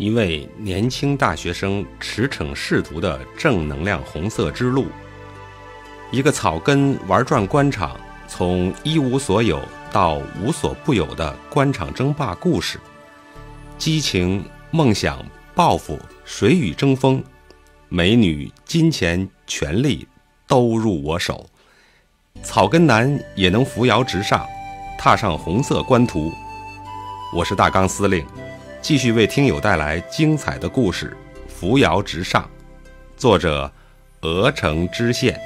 一位年轻大学生驰骋仕途的正能量红色之路，一个草根玩转官场，从一无所有到无所不有的官场争霸故事，激情、梦想、抱负，谁与争锋？美女、金钱、权力，都入我手。草根男也能扶摇直上，踏上红色官途。我是大纲司令。继续为听友带来精彩的故事，《扶摇直上》，作者：鹅城知县。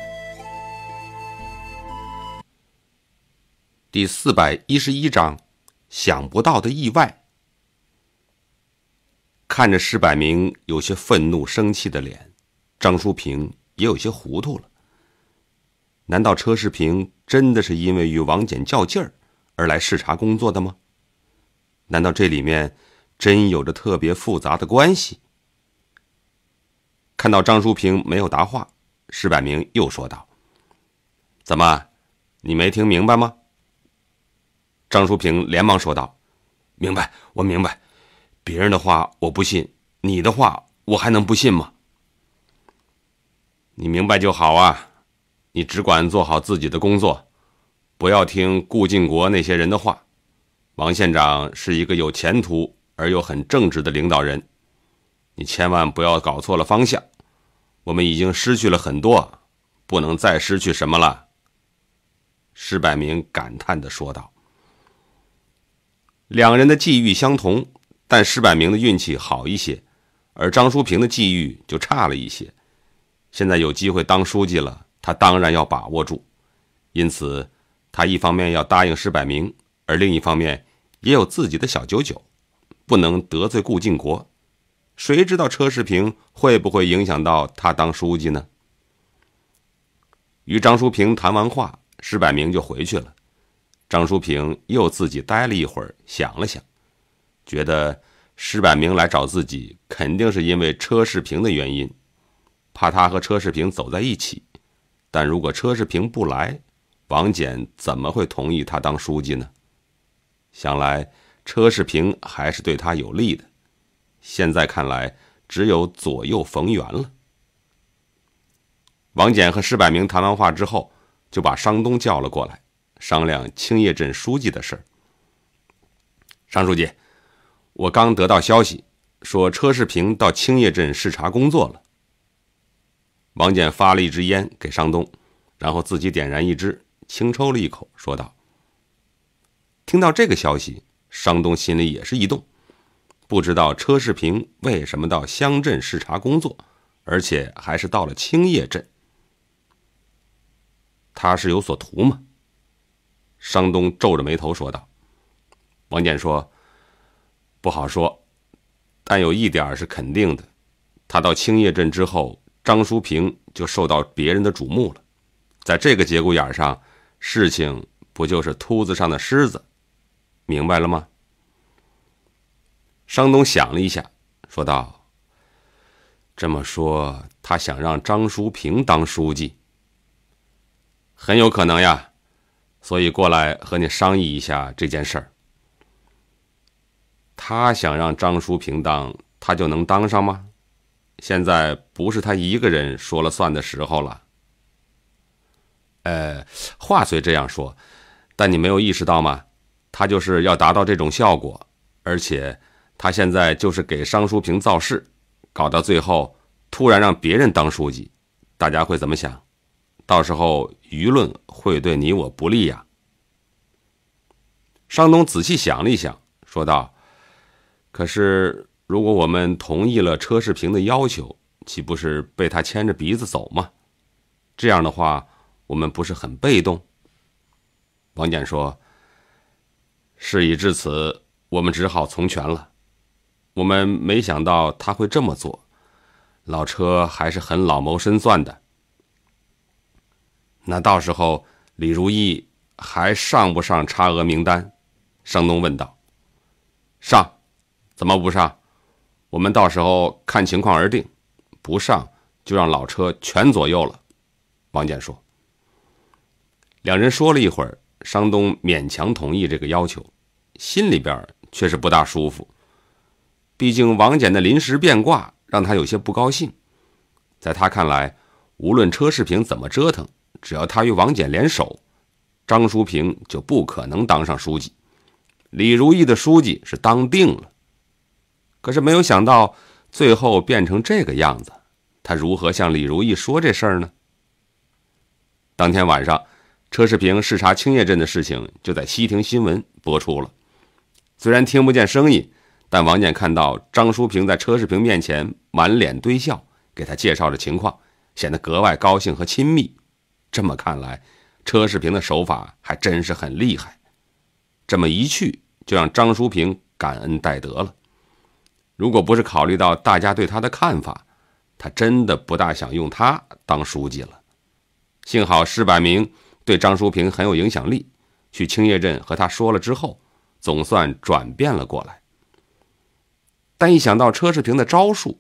第四百一十一章：想不到的意外。看着施百明有些愤怒、生气的脸，张淑萍也有些糊涂了。难道车世平真的是因为与王简较劲儿而来视察工作的吗？难道这里面？真有着特别复杂的关系。看到张淑平没有答话，石百明又说道：“怎么，你没听明白吗？”张淑平连忙说道：“明白，我明白。别人的话我不信，你的话我还能不信吗？”你明白就好啊，你只管做好自己的工作，不要听顾晋国那些人的话。王县长是一个有前途。而又很正直的领导人，你千万不要搞错了方向。我们已经失去了很多，不能再失去什么了。”施百明感叹的说道。两人的际遇相同，但施百明的运气好一些，而张淑萍的际遇就差了一些。现在有机会当书记了，他当然要把握住。因此，他一方面要答应施百明，而另一方面也有自己的小九九。不能得罪顾靖国，谁知道车世平会不会影响到他当书记呢？与张淑平谈完话，施百明就回去了。张淑平又自己待了一会儿，想了想，觉得施百明来找自己，肯定是因为车世平的原因，怕他和车世平走在一起。但如果车世平不来，王翦怎么会同意他当书记呢？想来。车世平还是对他有利的，现在看来只有左右逢源了。王简和施百明谈完话之后，就把商东叫了过来，商量青叶镇书记的事儿。商书记，我刚得到消息，说车世平到青叶镇视察工作了。王简发了一支烟给商东，然后自己点燃一支，轻抽了一口，说道：“听到这个消息。”商东心里也是一动，不知道车世平为什么到乡镇视察工作，而且还是到了青叶镇。他是有所图吗？商东皱着眉头说道。王建说：“不好说，但有一点是肯定的，他到青叶镇之后，张淑萍就受到别人的瞩目了。在这个节骨眼上，事情不就是秃子上的虱子？”明白了吗？商东想了一下，说道：“这么说，他想让张书平当书记，很有可能呀。所以过来和你商议一下这件事儿。他想让张书平当，他就能当上吗？现在不是他一个人说了算的时候了。呃，话虽这样说，但你没有意识到吗？”他就是要达到这种效果，而且他现在就是给商书平造势，搞到最后突然让别人当书记，大家会怎么想？到时候舆论会对你我不利呀。商东仔细想了一想，说道：“可是如果我们同意了车世平的要求，岂不是被他牵着鼻子走吗？这样的话，我们不是很被动？”王俭说。事已至此，我们只好从权了。我们没想到他会这么做，老车还是很老谋深算的。那到时候李如意还上不上差额名单？商东问道。上，怎么不上？我们到时候看情况而定，不上就让老车全左右了。王建说。两人说了一会儿，商东勉强同意这个要求。心里边却是不大舒服，毕竟王翦的临时变卦让他有些不高兴。在他看来，无论车世平怎么折腾，只要他与王翦联手，张淑萍就不可能当上书记。李如意的书记是当定了，可是没有想到最后变成这个样子，他如何向李如意说这事儿呢？当天晚上，车世平视察青叶镇的事情就在西亭新闻播出了。虽然听不见声音，但王建看到张淑萍在车世平面前满脸堆笑，给他介绍着情况，显得格外高兴和亲密。这么看来，车世平的手法还真是很厉害。这么一去，就让张淑萍感恩戴德了。如果不是考虑到大家对他的看法，他真的不大想用他当书记了。幸好施百明对张淑萍很有影响力，去青叶镇和他说了之后。总算转变了过来，但一想到车世平的招数，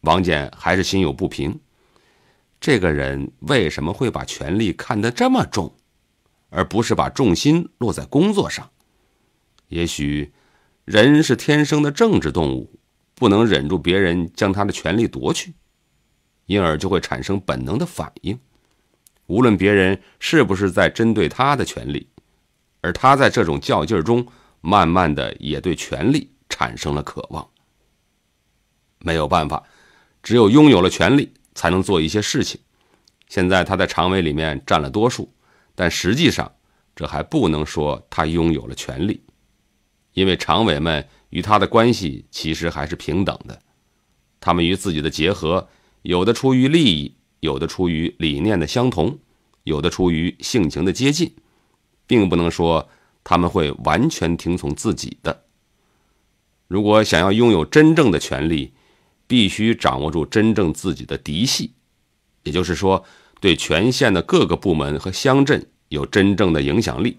王健还是心有不平。这个人为什么会把权力看得这么重，而不是把重心落在工作上？也许，人是天生的政治动物，不能忍住别人将他的权力夺去，因而就会产生本能的反应，无论别人是不是在针对他的权利，而他在这种较劲儿中。慢慢的，也对权力产生了渴望。没有办法，只有拥有了权力，才能做一些事情。现在他在常委里面占了多数，但实际上，这还不能说他拥有了权力，因为常委们与他的关系其实还是平等的。他们与自己的结合，有的出于利益，有的出于理念的相同，有的出于性情的接近，并不能说。他们会完全听从自己的。如果想要拥有真正的权利，必须掌握住真正自己的嫡系，也就是说，对全县的各个部门和乡镇有真正的影响力。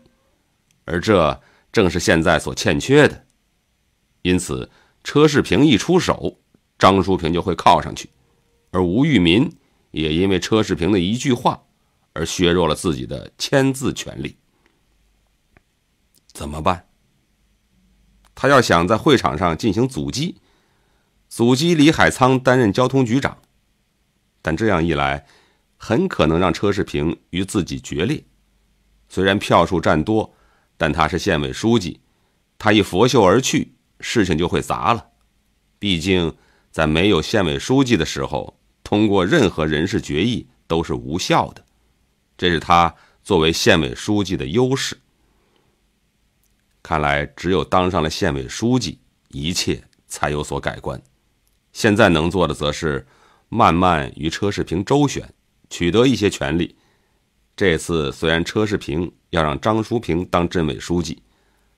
而这正是现在所欠缺的。因此，车世平一出手，张书平就会靠上去，而吴玉民也因为车世平的一句话而削弱了自己的签字权利。怎么办？他要想在会场上进行阻击，阻击李海仓担任交通局长，但这样一来，很可能让车世平与自己决裂。虽然票数占多，但他是县委书记，他一拂袖而去，事情就会砸了。毕竟，在没有县委书记的时候，通过任何人事决议都是无效的。这是他作为县委书记的优势。看来，只有当上了县委书记，一切才有所改观。现在能做的，则是慢慢与车世平周旋，取得一些权利。这次虽然车世平要让张淑萍当镇委书记，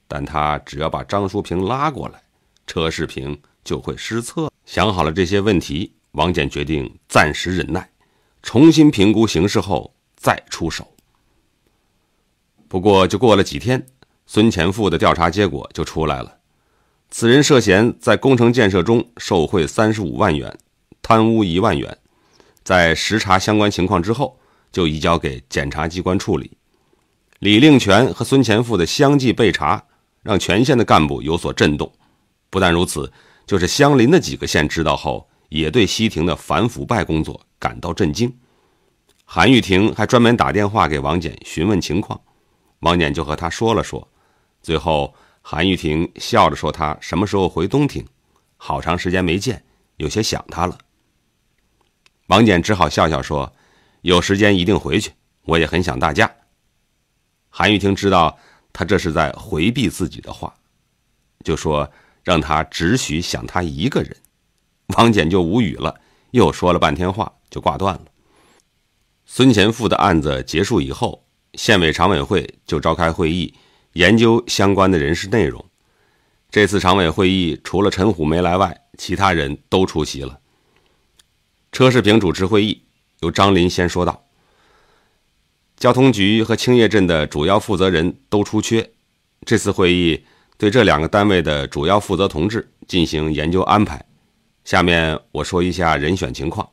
但他只要把张淑萍拉过来，车世平就会失策。想好了这些问题，王健决定暂时忍耐，重新评估形势后再出手。不过，就过了几天。孙前富的调查结果就出来了，此人涉嫌在工程建设中受贿三十五万元，贪污一万元，在实查相关情况之后，就移交给检察机关处理。李令全和孙前富的相继被查，让全县的干部有所震动。不但如此，就是相邻的几个县知道后，也对西亭的反腐败工作感到震惊。韩玉婷还专门打电话给王俭询问情况，王俭就和他说了说。最后，韩玉婷笑着说：“他什么时候回东亭？好长时间没见，有些想他了。”王简只好笑笑说：“有时间一定回去，我也很想大家。”韩玉婷知道他这是在回避自己的话，就说：“让他只许想他一个人。”王简就无语了，又说了半天话，就挂断了。孙乾富的案子结束以后，县委常委会就召开会议。研究相关的人事内容。这次常委会议除了陈虎没来外，其他人都出席了。车世平主持会议，由张林先说道：“交通局和青叶镇的主要负责人都出缺，这次会议对这两个单位的主要负责同志进行研究安排。下面我说一下人选情况。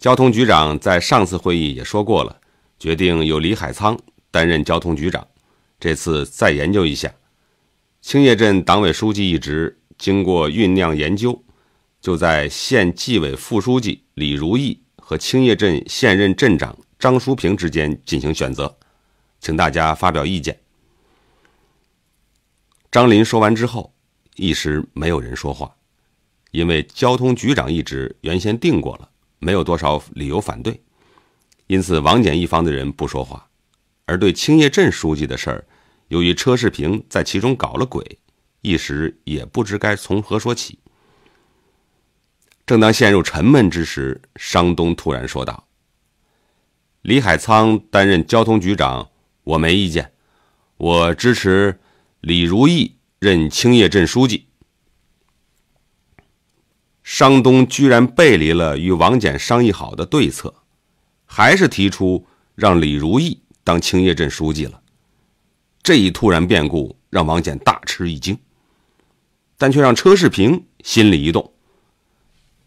交通局长在上次会议也说过了，决定由李海仓担任交通局长。”这次再研究一下，青叶镇党委书记一职经过酝酿研究，就在县纪委副书记李如意和青叶镇现任镇长张书平之间进行选择，请大家发表意见。张林说完之后，一时没有人说话，因为交通局长一职原先定过了，没有多少理由反对，因此王简一方的人不说话，而对青叶镇书记的事儿。由于车世平在其中搞了鬼，一时也不知该从何说起。正当陷入沉闷之时，商东突然说道：“李海仓担任交通局长，我没意见，我支持李如意任青叶镇书记。”商东居然背离了与王翦商议好的对策，还是提出让李如意当青叶镇书记了。这一突然变故让王翦大吃一惊，但却让车世平心里一动，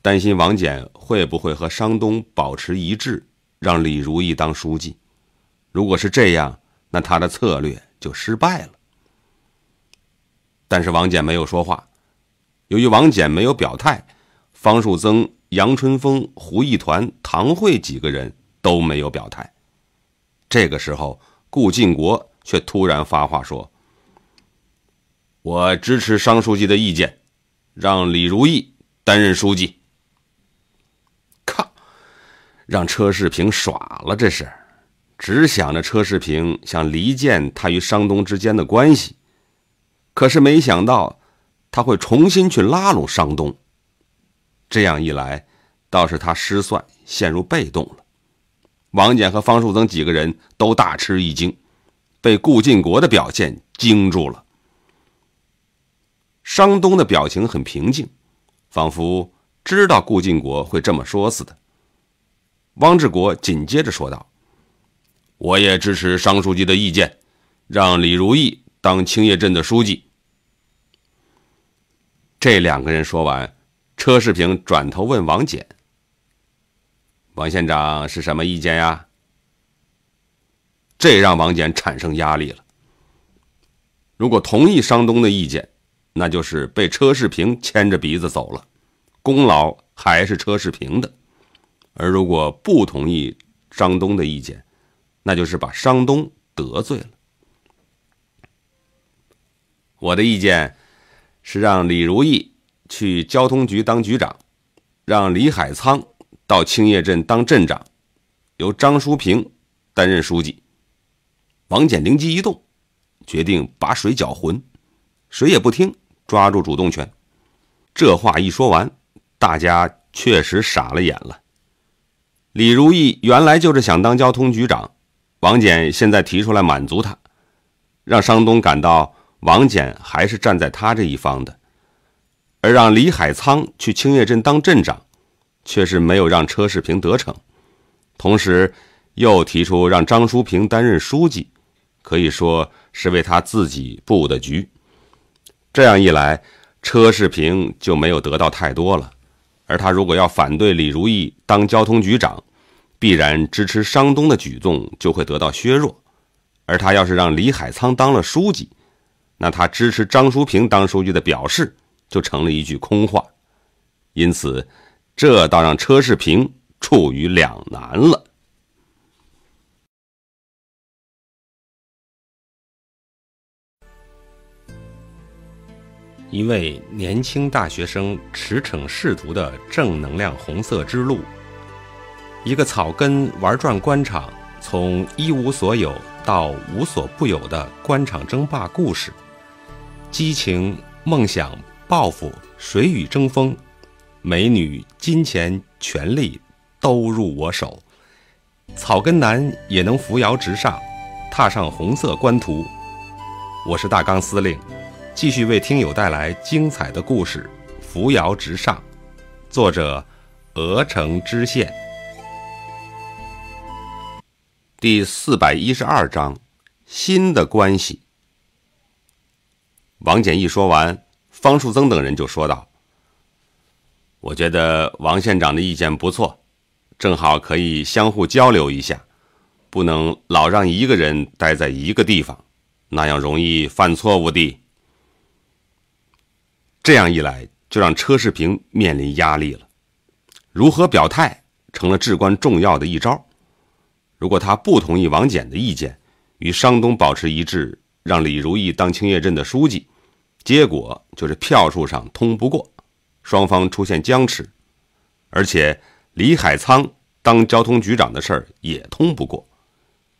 担心王翦会不会和商东保持一致，让李如意当书记。如果是这样，那他的策略就失败了。但是王翦没有说话。由于王翦没有表态，方树增、杨春风、胡一团、唐慧几个人都没有表态。这个时候，顾晋国。却突然发话说：“我支持商书记的意见，让李如意担任书记。”靠！让车世平耍了，这是！只想着车世平想离间他与商东之间的关系，可是没想到他会重新去拉拢商东。这样一来，倒是他失算，陷入被动了。王翦和方树增几个人都大吃一惊。被顾晋国的表现惊住了，商东的表情很平静，仿佛知道顾晋国会这么说似的。汪志国紧接着说道：“我也支持商书记的意见，让李如意当青叶镇的书记。”这两个人说完，车世平转头问王翦：“王县长是什么意见呀？”这让王翦产生压力了。如果同意商东的意见，那就是被车世平牵着鼻子走了，功劳还是车世平的；而如果不同意商东的意见，那就是把商东得罪了。我的意见是让李如意去交通局当局长，让李海仓到青叶镇当镇长，由张淑萍担任书记。王翦灵机一动，决定把水搅浑，谁也不听，抓住主动权。这话一说完，大家确实傻了眼了。李如意原来就是想当交通局长，王翦现在提出来满足他，让商东感到王翦还是站在他这一方的。而让李海仓去青叶镇当镇长，却是没有让车世平得逞，同时又提出让张淑萍担任书记。可以说是为他自己布的局，这样一来，车世平就没有得到太多了。而他如果要反对李如意当交通局长，必然支持商东的举动就会得到削弱；而他要是让李海仓当了书记，那他支持张淑萍当书记的表示就成了一句空话。因此，这倒让车世平处于两难了。一位年轻大学生驰骋仕途的正能量红色之路，一个草根玩转官场，从一无所有到无所不有的官场争霸故事，激情、梦想、抱负，谁与争锋？美女、金钱、权力，都入我手。草根男也能扶摇直上，踏上红色官途。我是大纲司令。继续为听友带来精彩的故事，《扶摇直上》，作者：鹅城知县。第四百一十二章：新的关系。王简一说完，方树增等人就说道：“我觉得王县长的意见不错，正好可以相互交流一下，不能老让一个人待在一个地方，那样容易犯错误的。”这样一来，就让车世平面临压力了。如何表态成了至关重要的一招。如果他不同意王简的意见，与商东保持一致，让李如意当青叶镇的书记，结果就是票数上通不过，双方出现僵持。而且李海仓当交通局长的事儿也通不过。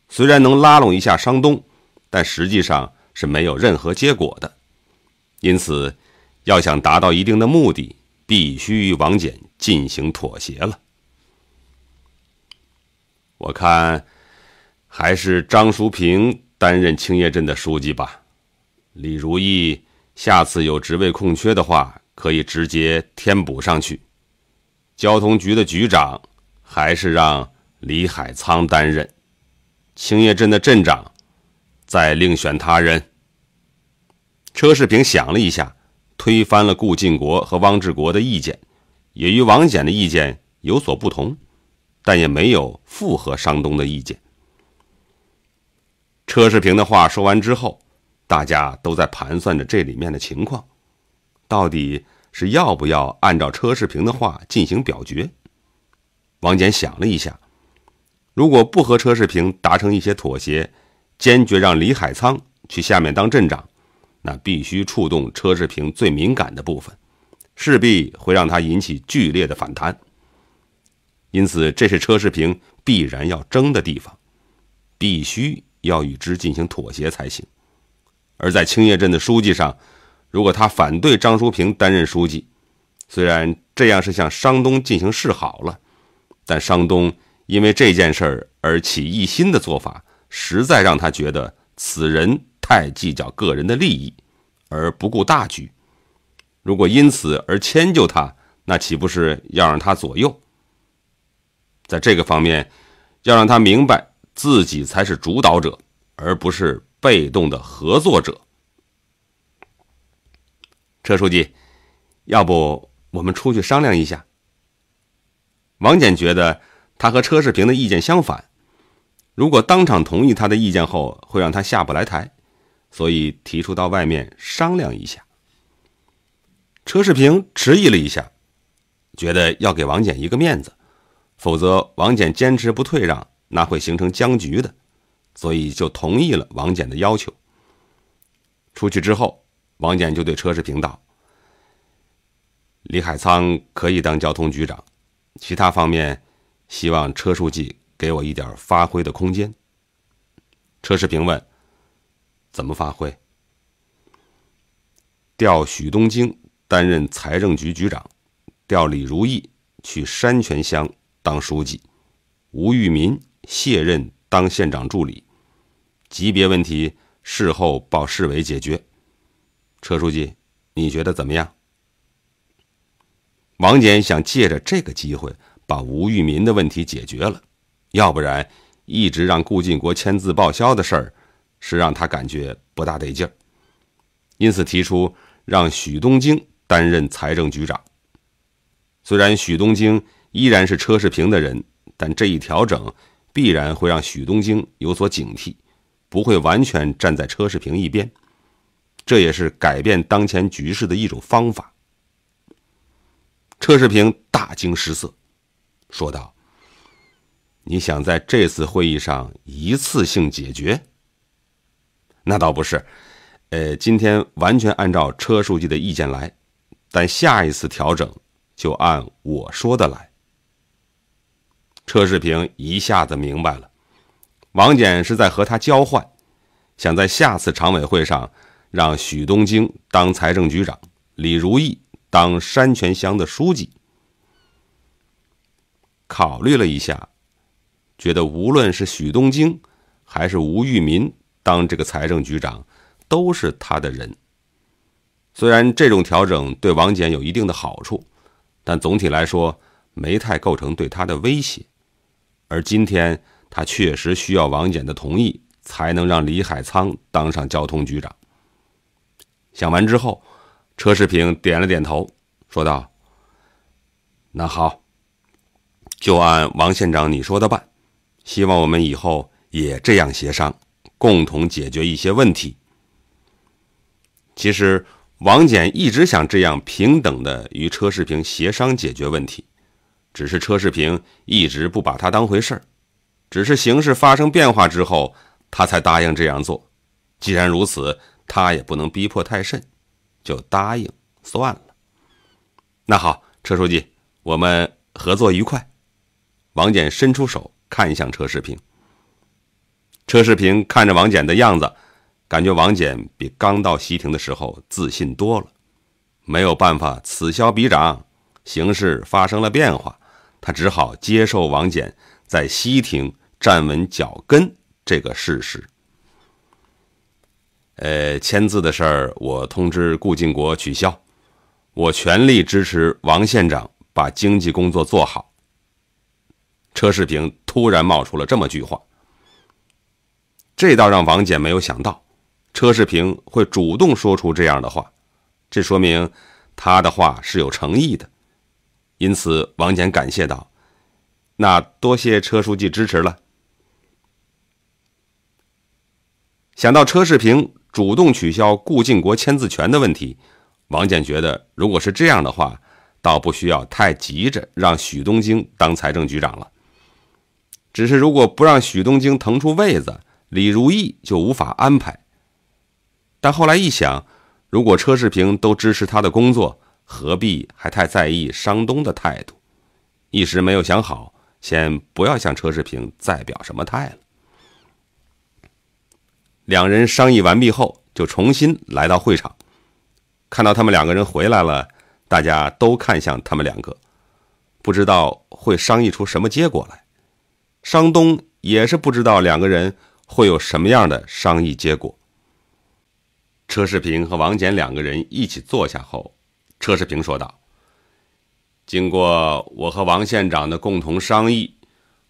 虽然能拉拢一下商东，但实际上是没有任何结果的。因此。要想达到一定的目的，必须与王翦进行妥协了。我看，还是张淑萍担任青叶镇的书记吧。李如意，下次有职位空缺的话，可以直接填补上去。交通局的局长还是让李海仓担任。青叶镇的镇长再另选他人。车世平想了一下。推翻了顾晋国和汪志国的意见，也与王翦的意见有所不同，但也没有附和商东的意见。车世平的话说完之后，大家都在盘算着这里面的情况，到底是要不要按照车世平的话进行表决？王翦想了一下，如果不和车世平达成一些妥协，坚决让李海仓去下面当镇长。那必须触动车世平最敏感的部分，势必会让他引起剧烈的反弹。因此，这是车世平必然要争的地方，必须要与之进行妥协才行。而在青叶镇的书记上，如果他反对张淑萍担任书记，虽然这样是向商东进行示好了，但商东因为这件事儿而起异心的做法，实在让他觉得此人。太计较个人的利益而不顾大局，如果因此而迁就他，那岂不是要让他左右？在这个方面，要让他明白自己才是主导者，而不是被动的合作者。车书记，要不我们出去商量一下？王简觉得他和车世平的意见相反，如果当场同意他的意见后，会让他下不来台。所以提出到外面商量一下。车世平迟疑了一下，觉得要给王简一个面子，否则王简坚持不退让，那会形成僵局的，所以就同意了王简的要求。出去之后，王简就对车世平道：“李海仓可以当交通局长，其他方面，希望车书记给我一点发挥的空间。”车世平问。怎么发挥？调许东京担任财政局局长，调李如意去山泉乡当书记，吴玉民卸任当县长助理。级别问题事后报市委解决。车书记，你觉得怎么样？王俭想借着这个机会把吴玉民的问题解决了，要不然一直让顾劲国签字报销的事儿。是让他感觉不大得劲儿，因此提出让许东京担任财政局长。虽然许东京依然是车世平的人，但这一调整必然会让许东京有所警惕，不会完全站在车世平一边。这也是改变当前局势的一种方法。车世平大惊失色，说道：“你想在这次会议上一次性解决？”那倒不是，呃，今天完全按照车书记的意见来，但下一次调整就按我说的来。车世平一下子明白了，王翦是在和他交换，想在下次常委会上让许东京当财政局长，李如意当山泉乡的书记。考虑了一下，觉得无论是许东京还是吴玉民。当这个财政局长，都是他的人。虽然这种调整对王翦有一定的好处，但总体来说没太构成对他的威胁。而今天他确实需要王翦的同意，才能让李海仓当上交通局长。想完之后，车世平点了点头，说道：“那好，就按王县长你说的办。希望我们以后也这样协商。”共同解决一些问题。其实王简一直想这样平等的与车世平协商解决问题，只是车世平一直不把他当回事儿。只是形势发生变化之后，他才答应这样做。既然如此，他也不能逼迫太甚，就答应算了。那好，车书记，我们合作愉快。王简伸出手，看向车世平。车世平看着王翦的样子，感觉王翦比刚到西亭的时候自信多了。没有办法，此消彼长，形势发生了变化，他只好接受王翦在西亭站稳脚跟这个事实。呃，签字的事儿，我通知顾晋国取消。我全力支持王县长把经济工作做好。车世平突然冒出了这么句话。这倒让王简没有想到，车世平会主动说出这样的话，这说明他的话是有诚意的。因此，王简感谢道：“那多谢车书记支持了。”想到车世平主动取消顾靖国签字权的问题，王简觉得，如果是这样的话，倒不需要太急着让许东京当财政局长了。只是如果不让许东京腾出位子，李如意就无法安排，但后来一想，如果车世平都支持他的工作，何必还太在意商东的态度？一时没有想好，先不要向车世平再表什么态了。两人商议完毕后，就重新来到会场。看到他们两个人回来了，大家都看向他们两个，不知道会商议出什么结果来。商东也是不知道两个人。会有什么样的商议结果？车世平和王简两个人一起坐下后，车世平说道：“经过我和王县长的共同商议，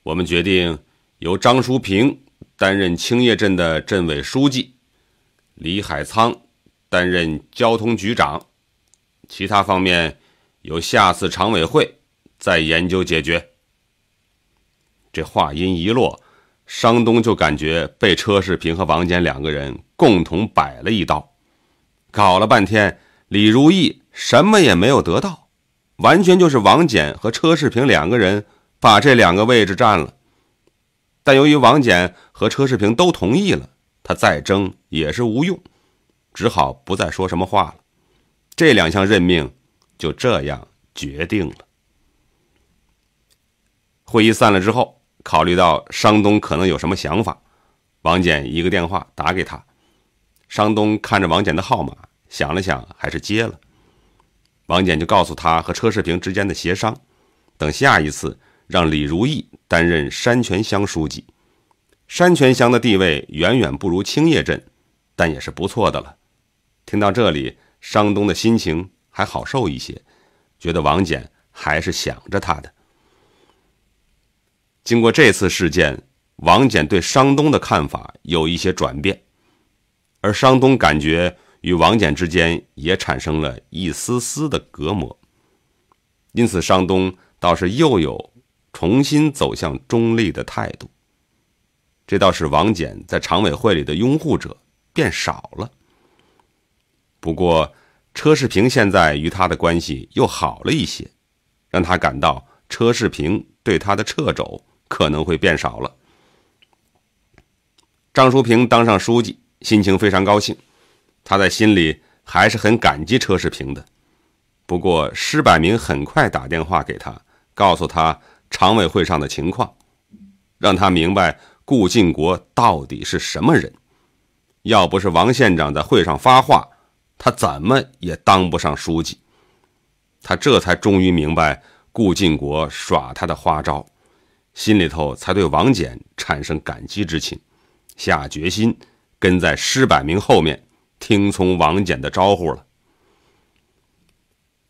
我们决定由张淑萍担任青叶镇的镇委书记，李海仓担任交通局长，其他方面由下次常委会再研究解决。”这话音一落。商东就感觉被车世平和王翦两个人共同摆了一刀，搞了半天，李如意什么也没有得到，完全就是王翦和车世平两个人把这两个位置占了。但由于王翦和车世平都同意了，他再争也是无用，只好不再说什么话了。这两项任命就这样决定了。会议散了之后。考虑到商东可能有什么想法，王简一个电话打给他。商东看着王简的号码，想了想，还是接了。王简就告诉他和车世平之间的协商，等下一次让李如意担任山泉乡书记。山泉乡的地位远远不如青叶镇，但也是不错的了。听到这里，商东的心情还好受一些，觉得王简还是想着他的。经过这次事件，王翦对商东的看法有一些转变，而商东感觉与王翦之间也产生了一丝丝的隔膜，因此商东倒是又有重新走向中立的态度。这倒是王翦在常委会里的拥护者变少了。不过，车世平现在与他的关系又好了一些，让他感到车世平对他的掣肘。可能会变少了。张淑萍当上书记，心情非常高兴。他在心里还是很感激车世平的。不过，施百明很快打电话给他，告诉他常委会上的情况，让他明白顾晋国到底是什么人。要不是王县长在会上发话，他怎么也当不上书记。他这才终于明白顾晋国耍他的花招。心里头才对王翦产生感激之情，下决心跟在施百明后面，听从王翦的招呼了。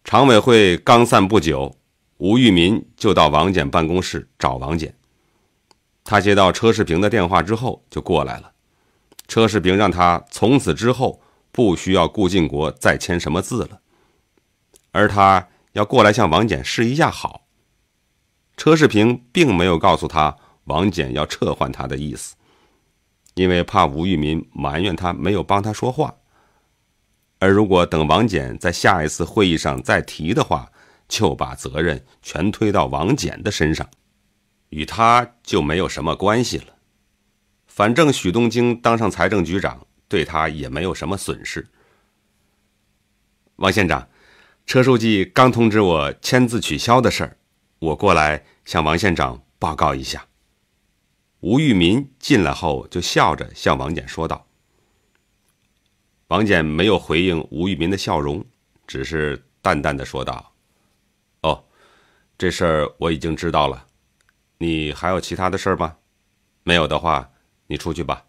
常委会刚散不久，吴玉民就到王翦办公室找王翦。他接到车世平的电话之后就过来了，车世平让他从此之后不需要顾靖国再签什么字了，而他要过来向王翦示一下好。车世平并没有告诉他王简要撤换他的意思，因为怕吴玉民埋怨他没有帮他说话。而如果等王简在下一次会议上再提的话，就把责任全推到王简的身上，与他就没有什么关系了。反正许东京当上财政局长，对他也没有什么损失。王县长，车书记刚通知我签字取消的事儿。我过来向王县长报告一下。吴玉民进来后，就笑着向王简说道：“王简没有回应吴玉民的笑容，只是淡淡的说道：‘哦，这事儿我已经知道了。你还有其他的事吗？没有的话，你出去吧。’”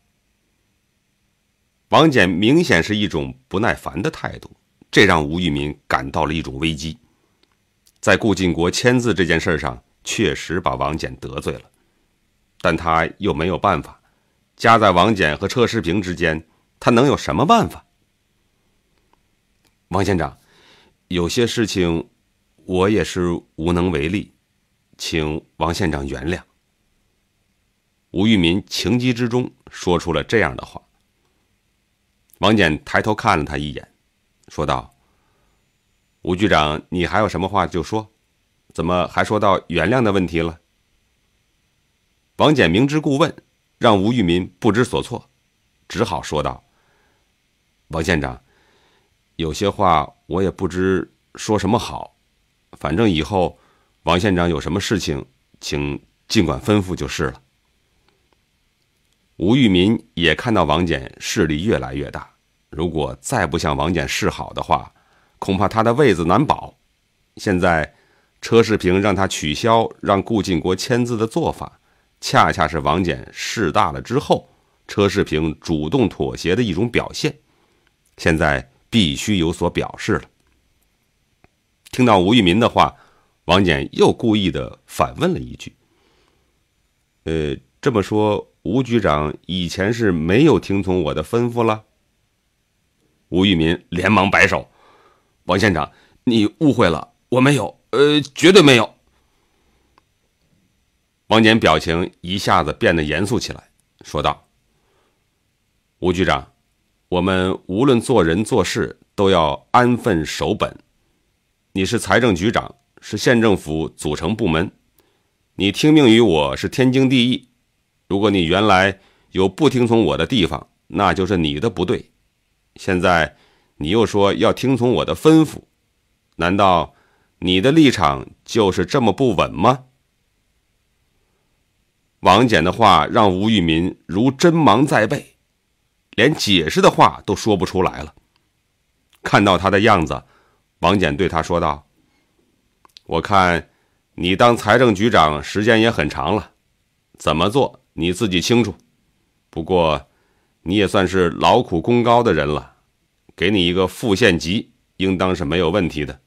王简明显是一种不耐烦的态度，这让吴玉民感到了一种危机。在顾靖国签字这件事上，确实把王翦得罪了，但他又没有办法，夹在王翦和车世平之间，他能有什么办法？王县长，有些事情，我也是无能为力，请王县长原谅。吴玉民情急之中说出了这样的话。王翦抬头看了他一眼，说道。吴局长，你还有什么话就说？怎么还说到原谅的问题了？王简明知故问，让吴玉民不知所措，只好说道：“王县长，有些话我也不知说什么好，反正以后，王县长有什么事情，请尽管吩咐就是了。”吴玉民也看到王简势力越来越大，如果再不向王简示好的话，恐怕他的位子难保。现在，车世平让他取消让顾晋国签字的做法，恰恰是王翦势大了之后，车世平主动妥协的一种表现。现在必须有所表示了。听到吴玉民的话，王翦又故意的反问了一句：“呃，这么说，吴局长以前是没有听从我的吩咐了？”吴玉民连忙摆手。王县长，你误会了，我没有，呃，绝对没有。王坚表情一下子变得严肃起来，说道：“吴局长，我们无论做人做事，都要安分守本。你是财政局长，是县政府组成部门，你听命于我是天经地义。如果你原来有不听从我的地方，那就是你的不对。现在。”你又说要听从我的吩咐，难道你的立场就是这么不稳吗？王翦的话让吴玉民如针芒在背，连解释的话都说不出来了。看到他的样子，王翦对他说道：“我看你当财政局长时间也很长了，怎么做你自己清楚。不过你也算是劳苦功高的人了。”给你一个副县级，应当是没有问题的。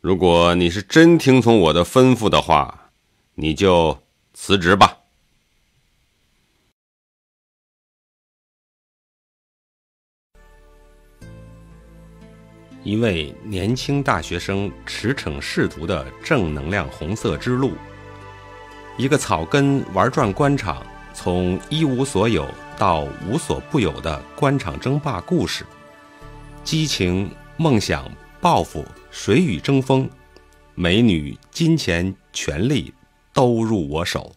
如果你是真听从我的吩咐的话，你就辞职吧。一位年轻大学生驰骋仕途的正能量红色之路，一个草根玩转官场，从一无所有到无所不有的官场争霸故事。激情、梦想、抱负，谁与争锋？美女、金钱、权力，都入我手。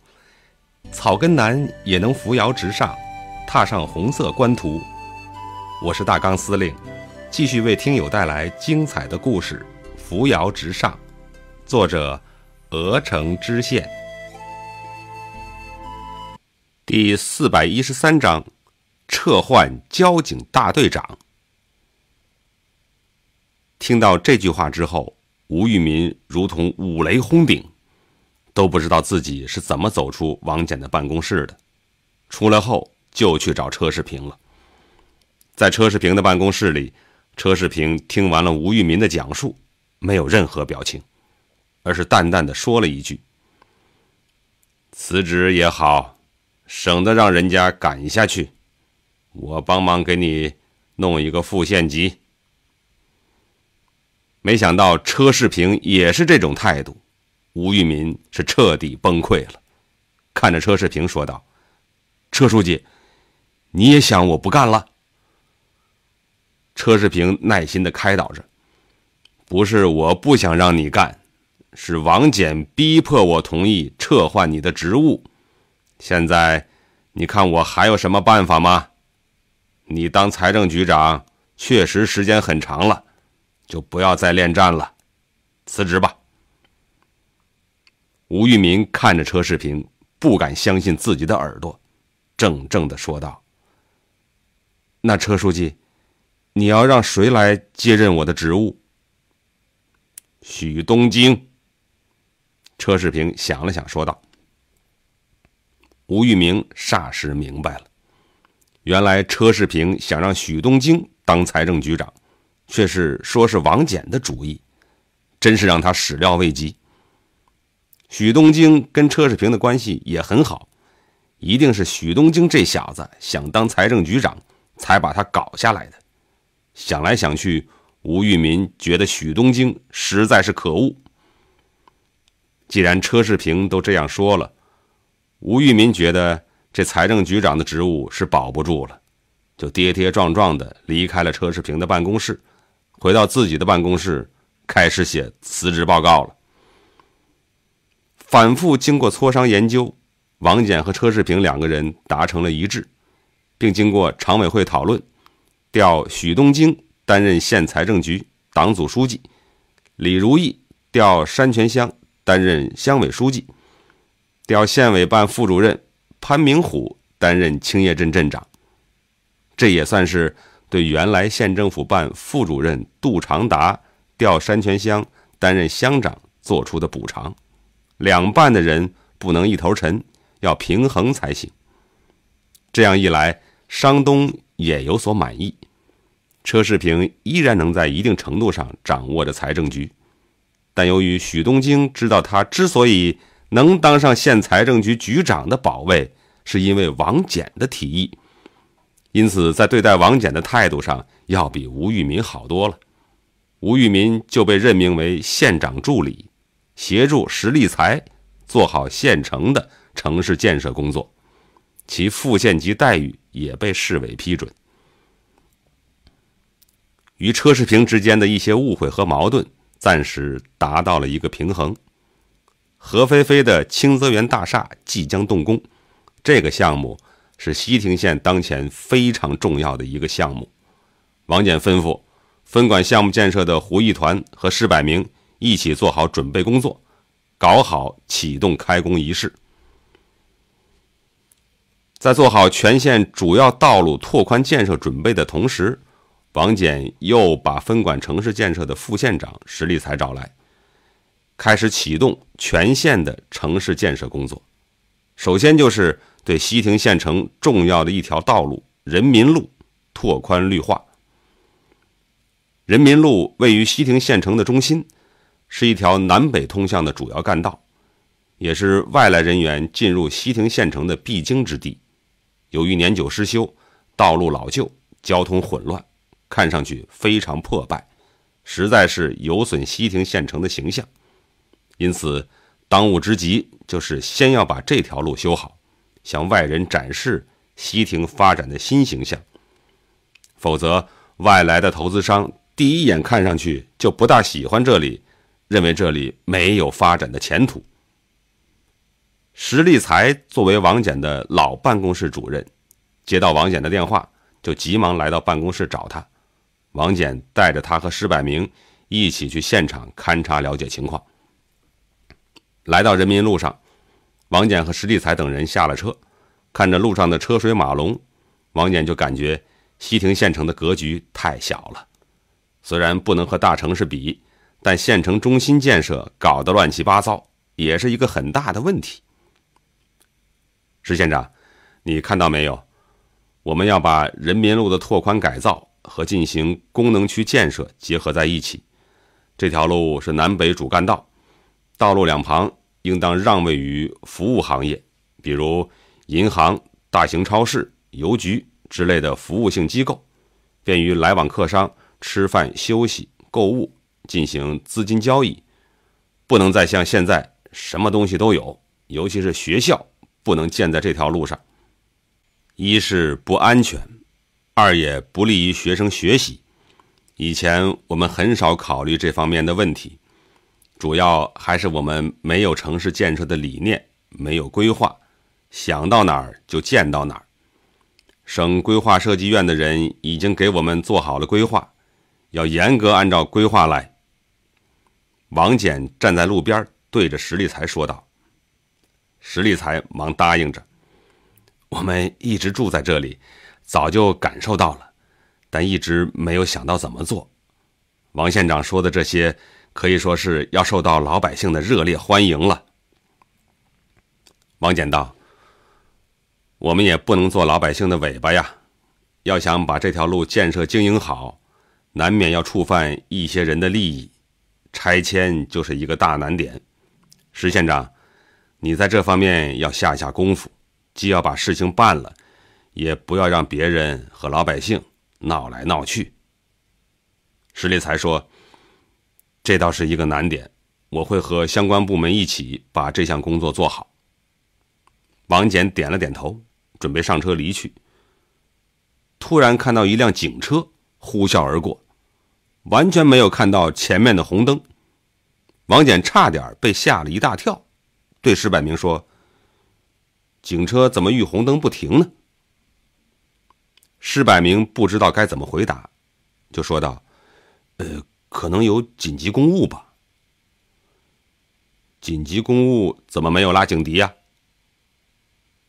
草根男也能扶摇直上，踏上红色官途。我是大纲司令，继续为听友带来精彩的故事。扶摇直上，作者：鹅城知县。第四百一十三章：撤换交警大队长。听到这句话之后，吴玉民如同五雷轰顶，都不知道自己是怎么走出王简的办公室的。出来后就去找车世平了。在车世平的办公室里，车世平听完了吴玉民的讲述，没有任何表情，而是淡淡的说了一句：“辞职也好，省得让人家赶下去。我帮忙给你弄一个副县级。”没想到车世平也是这种态度，吴玉民是彻底崩溃了，看着车世平说道：“车书记，你也想我不干了？”车世平耐心的开导着：“不是我不想让你干，是王俭逼迫我同意撤换你的职务。现在，你看我还有什么办法吗？你当财政局长确实时间很长了。”就不要再恋战了，辞职吧。吴玉明看着车世平，不敢相信自己的耳朵，怔怔的说道：“那车书记，你要让谁来接任我的职务？”许东京。车世平想了想，说道：“吴玉明，霎时明白了，原来车世平想让许东京当财政局长。”却是说是王翦的主意，真是让他始料未及。许东京跟车世平的关系也很好，一定是许东京这小子想当财政局长，才把他搞下来的。想来想去，吴玉民觉得许东京实在是可恶。既然车世平都这样说了，吴玉民觉得这财政局长的职务是保不住了，就跌跌撞撞的离开了车世平的办公室。回到自己的办公室，开始写辞职报告了。反复经过磋商研究，王简和车世平两个人达成了一致，并经过常委会讨论，调许东京担任县财政局党组书记，李如意调山泉乡担任乡委书记，调县委办副主任潘明虎担任青叶镇镇长，这也算是。对原来县政府办副主任杜长达调山泉乡担任乡长做出的补偿，两办的人不能一头沉，要平衡才行。这样一来，商东也有所满意，车世平依然能在一定程度上掌握着财政局，但由于许东京知道他之所以能当上县财政局局长的保卫，是因为王俭的提议。因此，在对待王简的态度上，要比吴玉民好多了。吴玉民就被任命为县长助理，协助石立才做好县城的城市建设工作，其副县级待遇也被市委批准。与车世平之间的一些误会和矛盾，暂时达到了一个平衡。何菲菲的清泽园大厦即将动工，这个项目。是西亭县当前非常重要的一个项目。王简吩咐分管项目建设的胡义团和施百明一起做好准备工作，搞好启动开工仪式。在做好全县主要道路拓宽建设准备的同时，王简又把分管城市建设的副县长石立才找来，开始启动全县的城市建设工作。首先就是。对西亭县城重要的一条道路——人民路拓宽绿化。人民路位于西亭县城的中心，是一条南北通向的主要干道，也是外来人员进入西亭县城的必经之地。由于年久失修，道路老旧，交通混乱，看上去非常破败，实在是有损西亭县城的形象。因此，当务之急就是先要把这条路修好。向外人展示西亭发展的新形象，否则外来的投资商第一眼看上去就不大喜欢这里，认为这里没有发展的前途。石立才作为王简的老办公室主任，接到王简的电话，就急忙来到办公室找他。王简带着他和石百明一起去现场勘察了解情况。来到人民路上。王翦和石立才等人下了车，看着路上的车水马龙，王翦就感觉西亭县城的格局太小了。虽然不能和大城市比，但县城中心建设搞得乱七八糟，也是一个很大的问题。石县长，你看到没有？我们要把人民路的拓宽改造和进行功能区建设结合在一起。这条路是南北主干道，道路两旁。应当让位于服务行业，比如银行、大型超市、邮局之类的服务性机构，便于来往客商吃饭、休息、购物、进行资金交易。不能再像现在什么东西都有，尤其是学校不能建在这条路上。一是不安全，二也不利于学生学习。以前我们很少考虑这方面的问题。主要还是我们没有城市建设的理念，没有规划，想到哪儿就建到哪儿。省规划设计院的人已经给我们做好了规划，要严格按照规划来。王简站在路边，对着石立才说道：“石立才，忙答应着。我们一直住在这里，早就感受到了，但一直没有想到怎么做。王县长说的这些。”可以说是要受到老百姓的热烈欢迎了。王简道：“我们也不能做老百姓的尾巴呀，要想把这条路建设经营好，难免要触犯一些人的利益，拆迁就是一个大难点。石县长，你在这方面要下下功夫，既要把事情办了，也不要让别人和老百姓闹来闹去。”石立才说。这倒是一个难点，我会和相关部门一起把这项工作做好。王简点了点头，准备上车离去。突然看到一辆警车呼啸而过，完全没有看到前面的红灯，王简差点被吓了一大跳，对施百明说：“警车怎么遇红灯不停呢？”施百明不知道该怎么回答，就说道：“呃。”可能有紧急公务吧？紧急公务怎么没有拉警笛呀？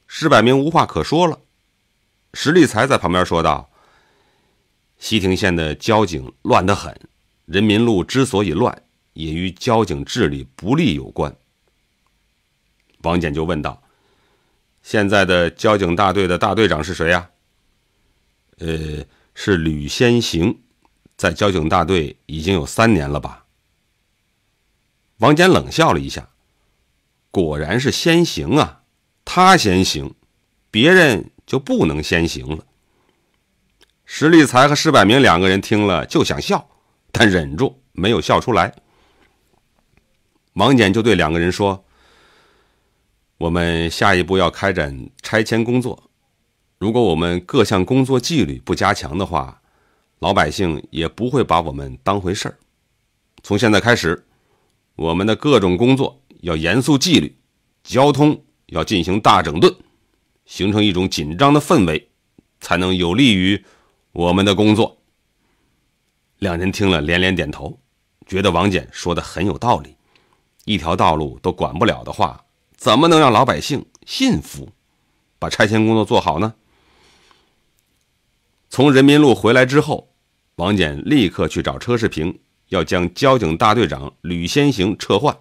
石百明无话可说了。石立才在旁边说道：“西亭县的交警乱得很，人民路之所以乱，也与交警治理不力有关。”王简就问道：“现在的交警大队的大队长是谁呀？”“呃，是吕先行。”在交警大队已经有三年了吧？王简冷笑了一下，果然是先行啊，他先行，别人就不能先行了。石立才和石百明两个人听了就想笑，但忍住没有笑出来。王简就对两个人说：“我们下一步要开展拆迁工作，如果我们各项工作纪律不加强的话。”老百姓也不会把我们当回事儿。从现在开始，我们的各种工作要严肃纪律，交通要进行大整顿，形成一种紧张的氛围，才能有利于我们的工作。两人听了连连点头，觉得王简说的很有道理。一条道路都管不了的话，怎么能让老百姓信服，把拆迁工作做好呢？从人民路回来之后。王简立刻去找车世平，要将交警大队长吕先行撤换，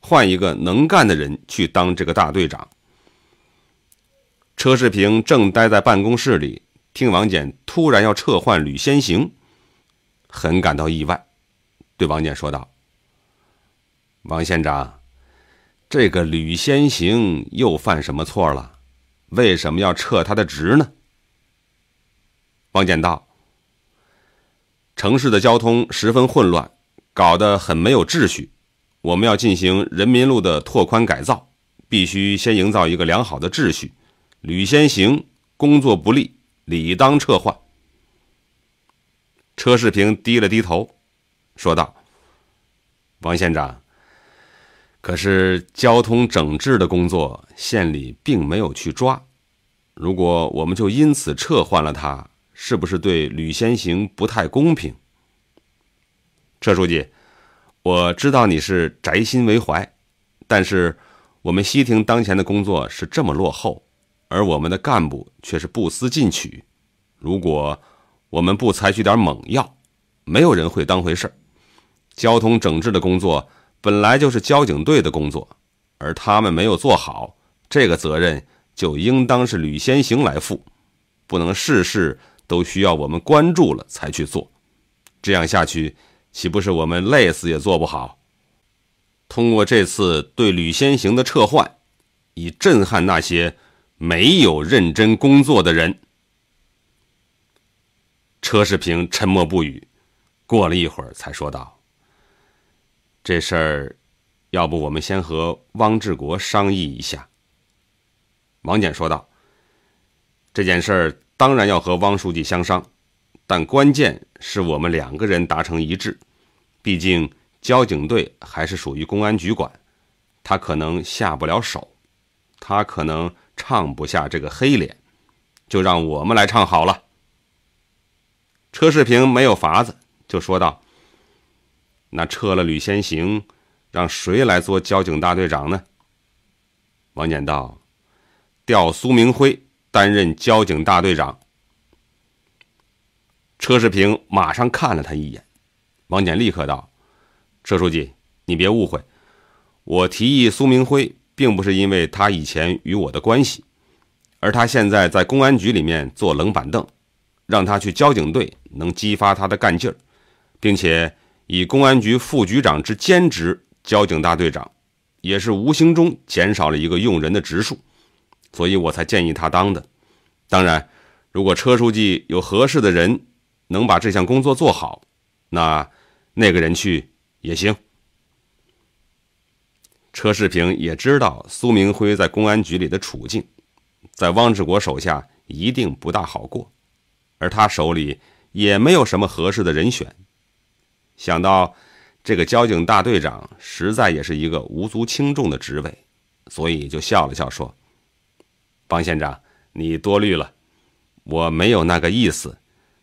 换一个能干的人去当这个大队长。车世平正待在办公室里，听王简突然要撤换吕先行，很感到意外，对王简说道：“王县长，这个吕先行又犯什么错了？为什么要撤他的职呢？”王简道。城市的交通十分混乱，搞得很没有秩序。我们要进行人民路的拓宽改造，必须先营造一个良好的秩序。吕先行工作不力，理当撤换。车世平低了低头，说道：“王县长，可是交通整治的工作，县里并没有去抓，如果我们就因此撤换了他。”是不是对吕先行不太公平，车书记？我知道你是宅心为怀，但是我们西亭当前的工作是这么落后，而我们的干部却是不思进取。如果我们不采取点猛药，没有人会当回事儿。交通整治的工作本来就是交警队的工作，而他们没有做好，这个责任就应当是吕先行来负，不能事事。都需要我们关注了才去做，这样下去，岂不是我们累死也做不好？通过这次对吕先行的撤换，以震撼那些没有认真工作的人。车世平沉默不语，过了一会儿才说道：“这事儿，要不我们先和汪志国商议一下。”王简说道：“这件事儿。”当然要和汪书记相商，但关键是我们两个人达成一致。毕竟交警队还是属于公安局管，他可能下不了手，他可能唱不下这个黑脸，就让我们来唱好了。车世平没有法子，就说道：“那撤了吕先行，让谁来做交警大队长呢？”王俭道：“调苏明辉。”担任交警大队长，车世平马上看了他一眼，王简立刻道：“车书记，你别误会，我提议苏明辉，并不是因为他以前与我的关系，而他现在在公安局里面坐冷板凳，让他去交警队能激发他的干劲儿，并且以公安局副局长之兼职交警大队长，也是无形中减少了一个用人的职数。”所以我才建议他当的。当然，如果车书记有合适的人能把这项工作做好，那那个人去也行。车世平也知道苏明辉在公安局里的处境，在汪志国手下一定不大好过，而他手里也没有什么合适的人选。想到这个交警大队长实在也是一个无足轻重的职位，所以就笑了笑说。王县长，你多虑了，我没有那个意思。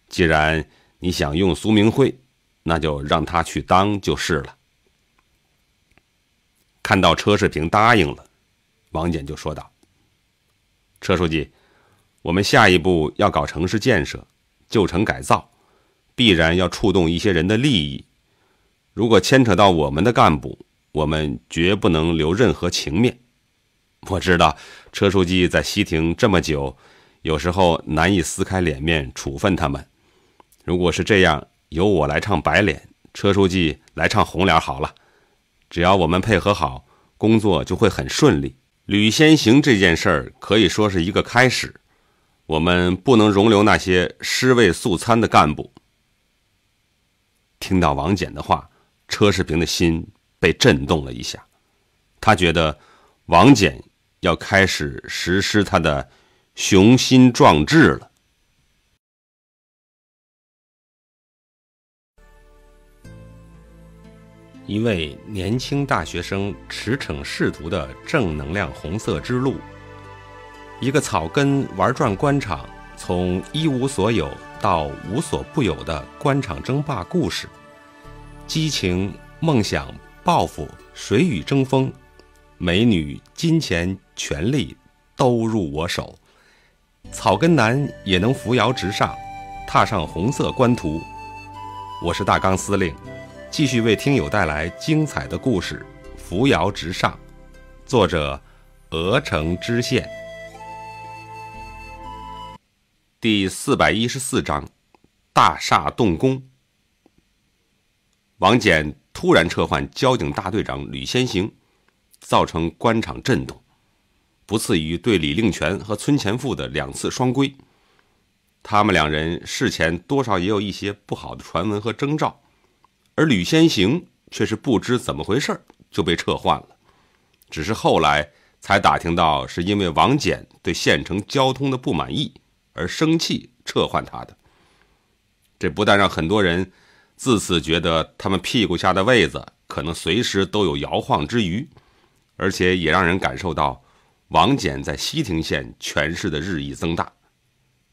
既然你想用苏明慧，那就让她去当就是了。看到车世平答应了，王简就说道：“车书记，我们下一步要搞城市建设、旧城改造，必然要触动一些人的利益。如果牵扯到我们的干部，我们绝不能留任何情面。”我知道，车书记在西亭这么久，有时候难以撕开脸面处分他们。如果是这样，由我来唱白脸，车书记来唱红脸好了。只要我们配合好，工作就会很顺利。吕先行这件事儿可以说是一个开始。我们不能容留那些尸位素餐的干部。听到王简的话，车世平的心被震动了一下。他觉得王简。要开始实施他的雄心壮志了。一位年轻大学生驰骋仕途的正能量红色之路，一个草根玩转官场，从一无所有到无所不有的官场争霸故事，激情、梦想、抱负，谁与争锋？美女、金钱。权力都入我手，草根男也能扶摇直上，踏上红色官途。我是大纲司令，继续为听友带来精彩的故事。扶摇直上，作者：鹅城知县。第四百一十四章，大厦动工。王翦突然撤换交警大队长吕先行，造成官场震动。不次于对李令全和村前富的两次双规，他们两人事前多少也有一些不好的传闻和征兆，而吕先行却是不知怎么回事就被撤换了，只是后来才打听到是因为王翦对县城交通的不满意而生气撤换他的，这不但让很多人自此觉得他们屁股下的位子可能随时都有摇晃之余，而且也让人感受到。王翦在西亭县权势的日益增大，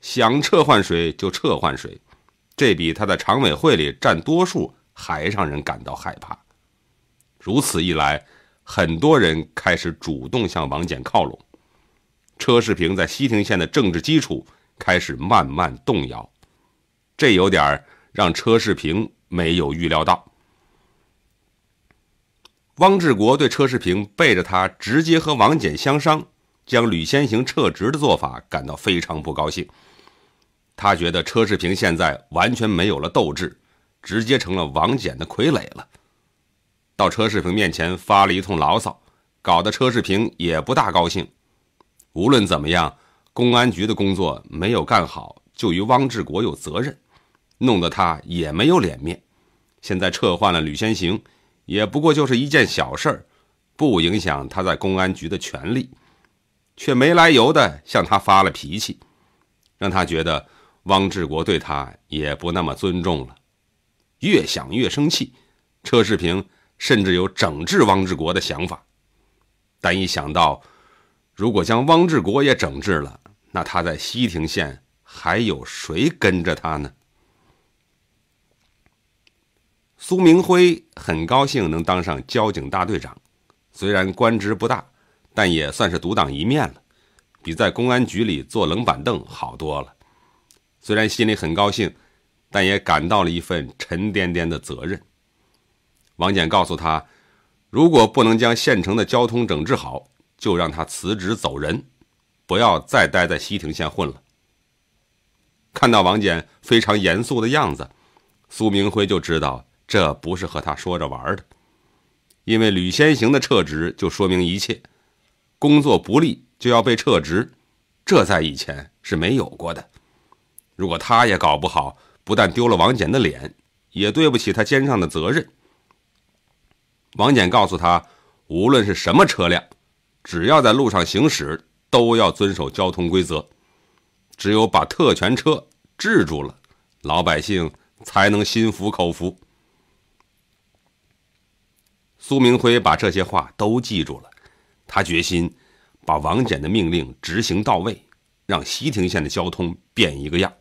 想撤换谁就撤换谁，这比他在常委会里占多数还让人感到害怕。如此一来，很多人开始主动向王翦靠拢，车世平在西亭县的政治基础开始慢慢动摇，这有点让车世平没有预料到。汪志国对车世平背着他直接和王翦相商，将吕先行撤职的做法感到非常不高兴。他觉得车世平现在完全没有了斗志，直接成了王翦的傀儡了。到车世平面前发了一通牢骚，搞得车世平也不大高兴。无论怎么样，公安局的工作没有干好，就与汪志国有责任，弄得他也没有脸面。现在撤换了吕先行。也不过就是一件小事儿，不影响他在公安局的权利，却没来由的向他发了脾气，让他觉得汪志国对他也不那么尊重了。越想越生气，车世平甚至有整治汪志国的想法，但一想到如果将汪志国也整治了，那他在西亭县还有谁跟着他呢？苏明辉很高兴能当上交警大队长，虽然官职不大，但也算是独当一面了，比在公安局里坐冷板凳好多了。虽然心里很高兴，但也感到了一份沉甸甸的责任。王简告诉他，如果不能将县城的交通整治好，就让他辞职走人，不要再待在西亭县混了。看到王简非常严肃的样子，苏明辉就知道。这不是和他说着玩的，因为吕先行的撤职就说明一切，工作不力就要被撤职，这在以前是没有过的。如果他也搞不好，不但丢了王翦的脸，也对不起他肩上的责任。王翦告诉他，无论是什么车辆，只要在路上行驶，都要遵守交通规则。只有把特权车治住了，老百姓才能心服口服。苏明辉把这些话都记住了，他决心把王翦的命令执行到位，让西亭县的交通变一个样。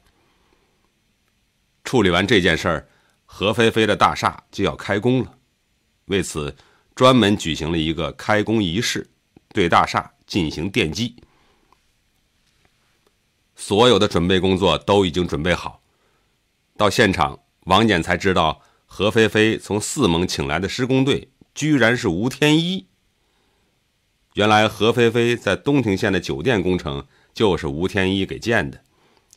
处理完这件事儿，何菲菲的大厦就要开工了，为此专门举行了一个开工仪式，对大厦进行奠基。所有的准备工作都已经准备好，到现场，王翦才知道何菲菲从四盟请来的施工队。居然是吴天一！原来何菲菲在东亭县的酒店工程就是吴天一给建的，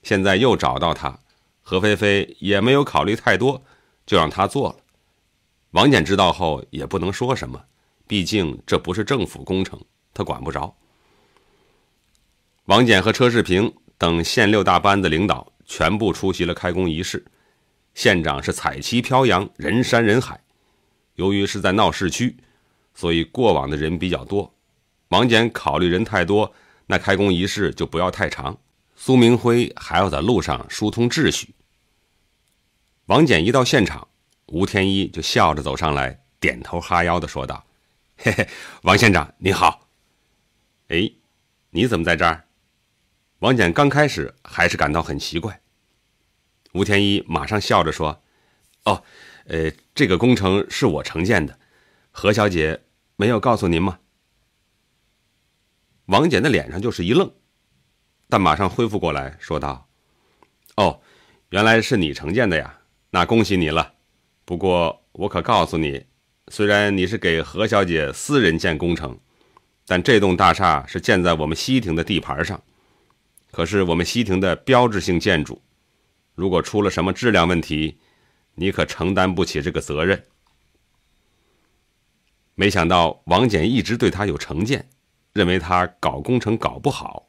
现在又找到他，何菲菲也没有考虑太多，就让他做了。王简知道后也不能说什么，毕竟这不是政府工程，他管不着。王简和车世平等县六大班子领导全部出席了开工仪式，县长是彩旗飘扬，人山人海。由于是在闹市区，所以过往的人比较多。王简考虑人太多，那开工仪式就不要太长。苏明辉还要在路上疏通秩序。王简一到现场，吴天一就笑着走上来，点头哈腰地说道：“ 嘿嘿，王县长你好。哎，你怎么在这儿？”王简刚开始还是感到很奇怪。吴天一马上笑着说：“哦，呃。”这个工程是我承建的，何小姐没有告诉您吗？王简的脸上就是一愣，但马上恢复过来，说道：“哦，原来是你承建的呀，那恭喜你了。不过我可告诉你，虽然你是给何小姐私人建工程，但这栋大厦是建在我们西亭的地盘上，可是我们西亭的标志性建筑，如果出了什么质量问题。”你可承担不起这个责任。没想到王简一直对他有成见，认为他搞工程搞不好。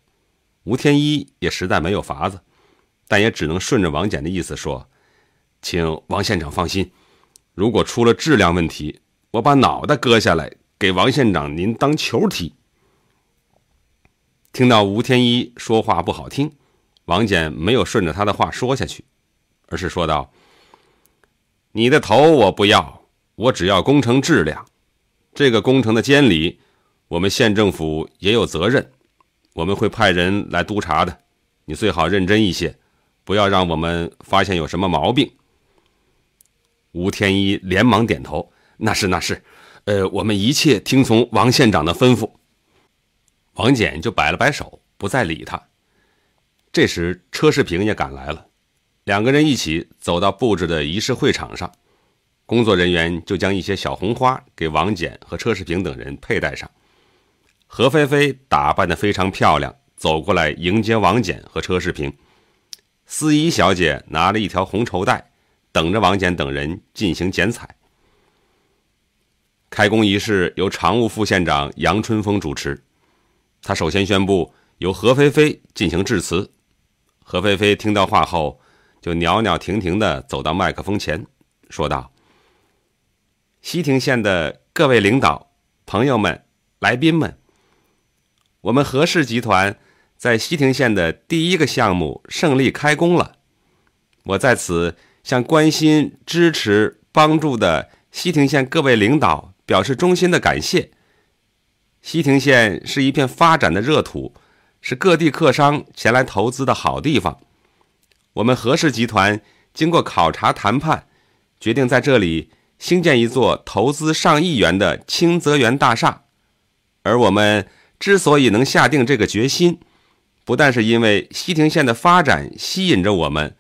吴天一也实在没有法子，但也只能顺着王简的意思说：“请王县长放心，如果出了质量问题，我把脑袋割下来给王县长您当球踢。”听到吴天一说话不好听，王简没有顺着他的话说下去，而是说道。你的头我不要，我只要工程质量。这个工程的监理，我们县政府也有责任，我们会派人来督查的。你最好认真一些，不要让我们发现有什么毛病。吴天一连忙点头：“那是那是，呃，我们一切听从王县长的吩咐。”王简就摆了摆手，不再理他。这时，车世平也赶来了。两个人一起走到布置的仪式会场上，工作人员就将一些小红花给王简和车世平等人佩戴上。何菲菲打扮的非常漂亮，走过来迎接王简和车世平。司仪小姐拿了一条红绸带，等着王简等人进行剪彩。开工仪式由常务副县长杨春风主持，他首先宣布由何菲菲进行致辞。何菲菲听到话后。就袅袅婷婷的走到麦克风前，说道：“西亭县的各位领导、朋友们、来宾们，我们何氏集团在西亭县的第一个项目胜利开工了。我在此向关心、支持、帮助的西亭县各位领导表示衷心的感谢。西亭县是一片发展的热土，是各地客商前来投资的好地方。”我们何氏集团经过考察谈判，决定在这里兴建一座投资上亿元的清泽园大厦。而我们之所以能下定这个决心，不但是因为西亭县的发展吸引着我们，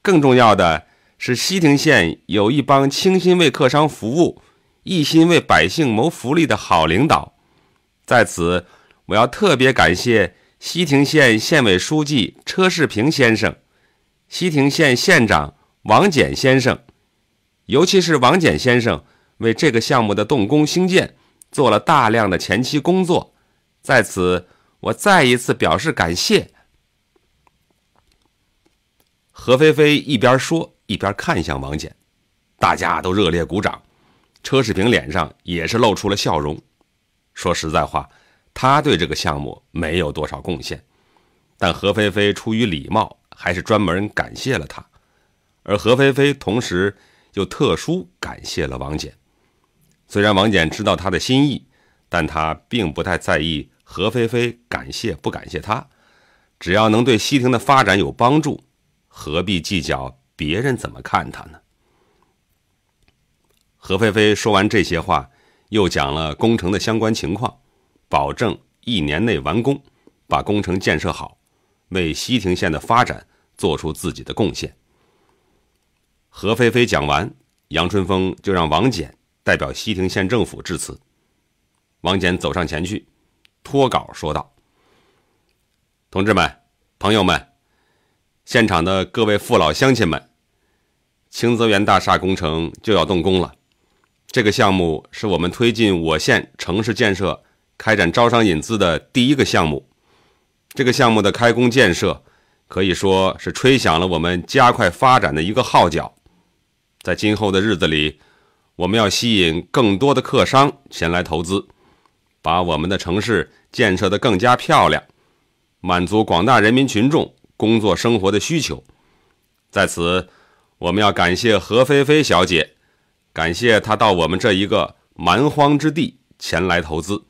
更重要的是西亭县有一帮倾心为客商服务、一心为百姓谋福利的好领导。在此，我要特别感谢西亭县县委书记车世平先生。西亭县县长王简先生，尤其是王简先生，为这个项目的动工兴建做了大量的前期工作，在此我再一次表示感谢。何菲菲一边说一边看向王简，大家都热烈鼓掌，车世平脸上也是露出了笑容。说实在话，他对这个项目没有多少贡献，但何菲菲出于礼貌。还是专门感谢了他，而何菲菲同时又特殊感谢了王翦。虽然王翦知道他的心意，但他并不太在意何菲菲感谢不感谢他，只要能对西庭的发展有帮助，何必计较别人怎么看他呢？何菲菲说完这些话，又讲了工程的相关情况，保证一年内完工，把工程建设好。为西亭县的发展做出自己的贡献。何菲菲讲完，杨春风就让王简代表西亭县政府致辞。王简走上前去，脱稿说道：“同志们、朋友们，现场的各位父老乡亲们，青泽园大厦工程就要动工了。这个项目是我们推进我县城市建设、开展招商引资的第一个项目。”这个项目的开工建设，可以说是吹响了我们加快发展的一个号角。在今后的日子里，我们要吸引更多的客商前来投资，把我们的城市建设得更加漂亮，满足广大人民群众工作生活的需求。在此，我们要感谢何菲菲小姐，感谢她到我们这一个蛮荒之地前来投资。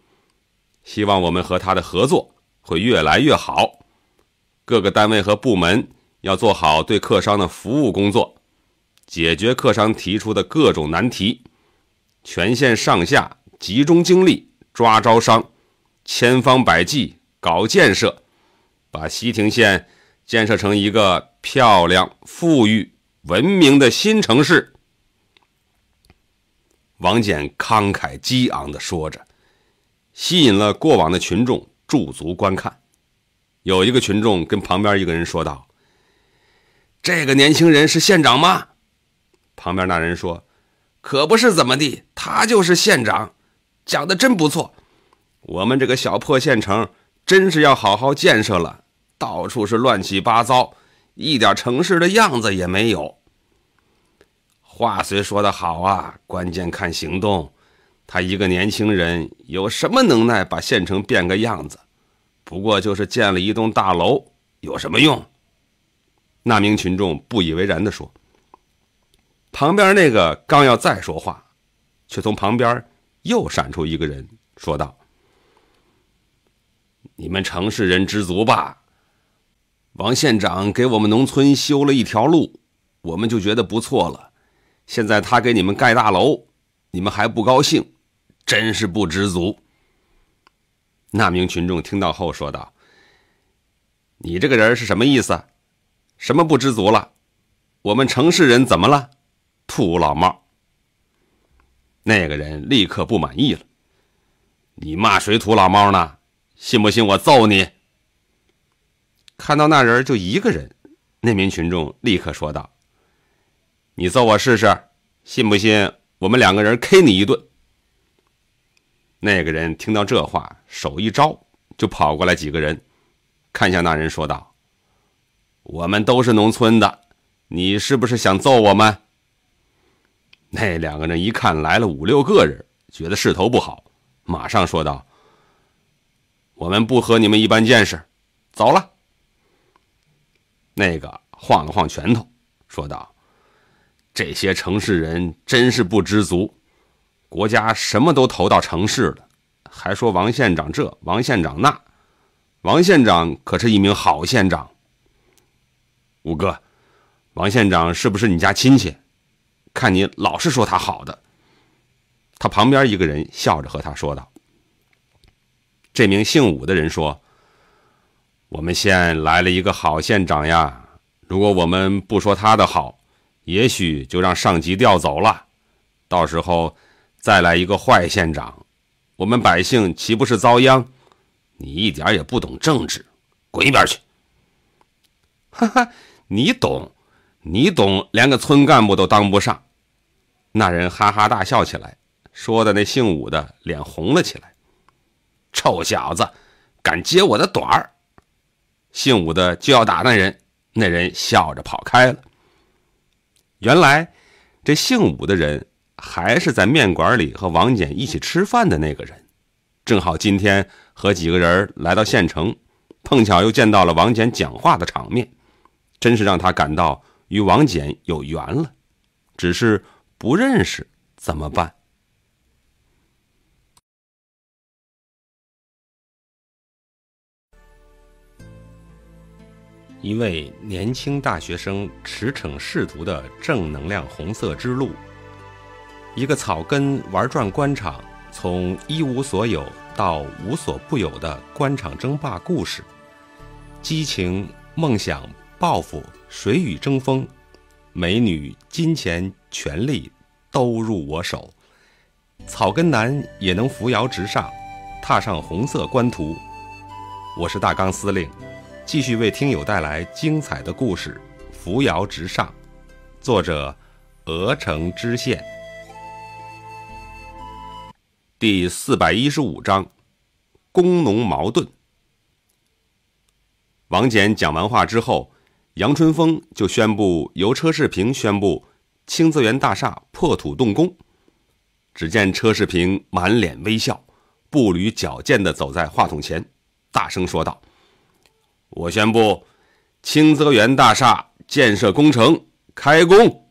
希望我们和她的合作。会越来越好，各个单位和部门要做好对客商的服务工作，解决客商提出的各种难题。全县上下集中精力抓招商，千方百计搞建设，把西亭县建设成一个漂亮、富裕、文明的新城市。王翦慷慨激昂的说着，吸引了过往的群众。驻足观看，有一个群众跟旁边一个人说道：“这个年轻人是县长吗？”旁边那人说：“可不是怎么地，他就是县长，讲的真不错。我们这个小破县城真是要好好建设了，到处是乱七八糟，一点城市的样子也没有。话虽说的好啊，关键看行动。他一个年轻人有什么能耐把县城变个样子？”不过就是建了一栋大楼，有什么用？那名群众不以为然地说。旁边那个刚要再说话，却从旁边又闪出一个人，说道：“你们城市人知足吧？王县长给我们农村修了一条路，我们就觉得不错了。现在他给你们盖大楼，你们还不高兴，真是不知足。”那名群众听到后说道：“你这个人是什么意思？什么不知足了？我们城市人怎么了？土老帽。”那个人立刻不满意了：“你骂谁土老帽呢？信不信我揍你？”看到那人就一个人，那名群众立刻说道：“你揍我试试，信不信我们两个人 K 你一顿？”那个人听到这话，手一招，就跑过来几个人，看向那人说道：“我们都是农村的，你是不是想揍我们？”那两个人一看来了五六个人，觉得势头不好，马上说道：“我们不和你们一般见识，走了。”那个晃了晃拳头，说道：“这些城市人真是不知足。”国家什么都投到城市了，还说王县长这王县长那，王县长可是一名好县长。五哥，王县长是不是你家亲戚？看你老是说他好的。他旁边一个人笑着和他说道：“这名姓武的人说，我们县来了一个好县长呀！如果我们不说他的好，也许就让上级调走了。到时候……”再来一个坏县长，我们百姓岂不是遭殃？你一点也不懂政治，滚一边去！哈哈，你懂，你懂，连个村干部都当不上。那人哈哈大笑起来，说的那姓武的脸红了起来。臭小子，敢揭我的短儿！姓武的就要打那人，那人笑着跑开了。原来，这姓武的人。还是在面馆里和王翦一起吃饭的那个人，正好今天和几个人来到县城，碰巧又见到了王翦讲话的场面，真是让他感到与王翦有缘了。只是不认识怎么办？一位年轻大学生驰骋仕途的正能量红色之路。一个草根玩转官场，从一无所有到无所不有的官场争霸故事，激情、梦想、抱负，谁与争锋？美女、金钱、权力，都入我手。草根男也能扶摇直上，踏上红色官途。我是大纲司令，继续为听友带来精彩的故事，《扶摇直上》，作者：鹅城知县。第四百一十五章，工农矛盾。王翦讲完话之后，杨春风就宣布由车世平宣布青泽园大厦破土动工。只见车世平满脸微笑，步履矫健的走在话筒前，大声说道：“我宣布，青泽园大厦建设工程开工。”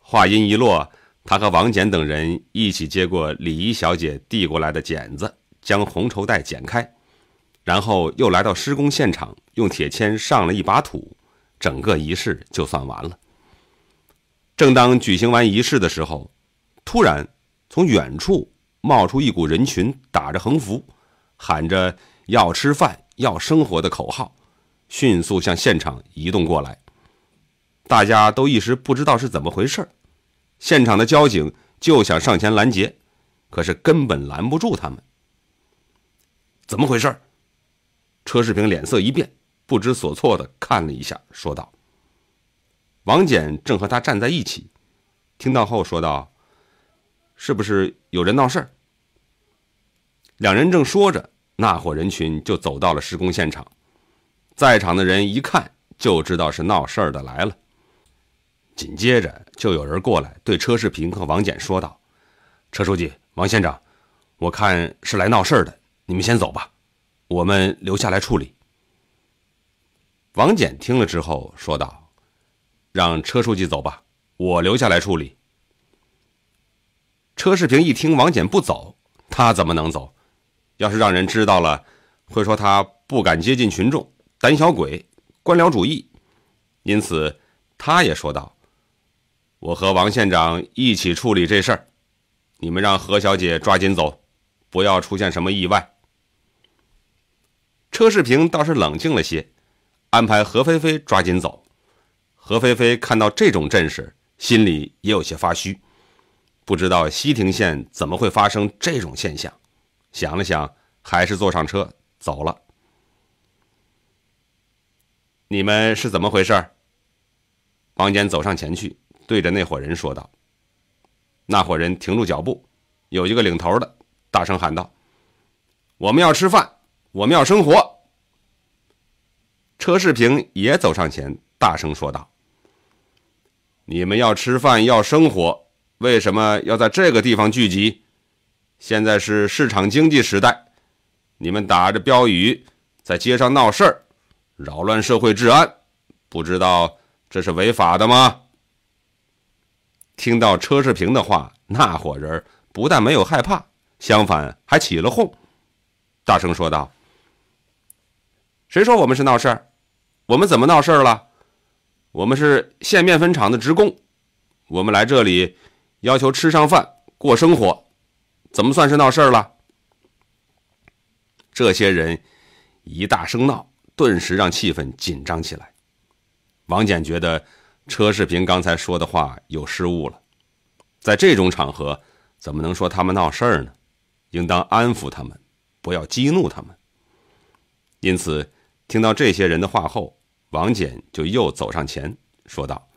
话音一落。他和王简等人一起接过礼仪小姐递过来的剪子，将红绸带剪开，然后又来到施工现场，用铁签上了一把土，整个仪式就算完了。正当举行完仪式的时候，突然从远处冒出一股人群，打着横幅，喊着“要吃饭，要生活”的口号，迅速向现场移动过来。大家都一时不知道是怎么回事儿。现场的交警就想上前拦截，可是根本拦不住他们。怎么回事？车世平脸色一变，不知所措的看了一下，说道：“王简正和他站在一起，听到后说道，是不是有人闹事儿？”两人正说着，那伙人群就走到了施工现场，在场的人一看就知道是闹事儿的来了。紧接着就有人过来对车世平和王简说道：“车书记，王县长，我看是来闹事儿的，你们先走吧，我们留下来处理。”王简听了之后说道：“让车书记走吧，我留下来处理。”车世平一听王简不走，他怎么能走？要是让人知道了，会说他不敢接近群众，胆小鬼，官僚主义。因此，他也说道。我和王县长一起处理这事儿，你们让何小姐抓紧走，不要出现什么意外。车世平倒是冷静了些，安排何菲菲抓紧走。何菲菲看到这种阵势，心里也有些发虚，不知道西亭县怎么会发生这种现象。想了想，还是坐上车走了。你们是怎么回事？王坚走上前去。对着那伙人说道：“那伙人停住脚步，有一个领头的，大声喊道：‘我们要吃饭，我们要生活。’车世平也走上前，大声说道：‘你们要吃饭要生活，为什么要在这个地方聚集？现在是市场经济时代，你们打着标语在街上闹事儿，扰乱社会治安，不知道这是违法的吗？’”听到车世平的话，那伙人不但没有害怕，相反还起了哄，大声说道：“谁说我们是闹事儿？我们怎么闹事儿了？我们是县面粉厂的职工，我们来这里要求吃上饭、过生活，怎么算是闹事儿了？”这些人一大声闹，顿时让气氛紧张起来。王简觉得。车世平刚才说的话有失误了，在这种场合，怎么能说他们闹事儿呢？应当安抚他们，不要激怒他们。因此，听到这些人的话后，王翦就又走上前说道：“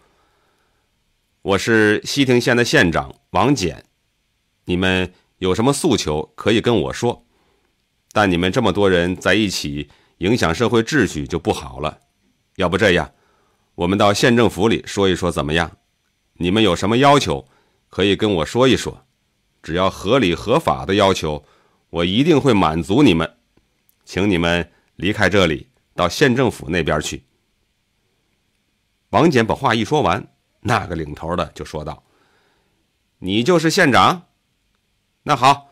我是西亭县的县长王翦，你们有什么诉求可以跟我说，但你们这么多人在一起，影响社会秩序就不好了。要不这样。”我们到县政府里说一说怎么样？你们有什么要求，可以跟我说一说。只要合理合法的要求，我一定会满足你们。请你们离开这里，到县政府那边去。王简把话一说完，那个领头的就说道：“你就是县长？那好，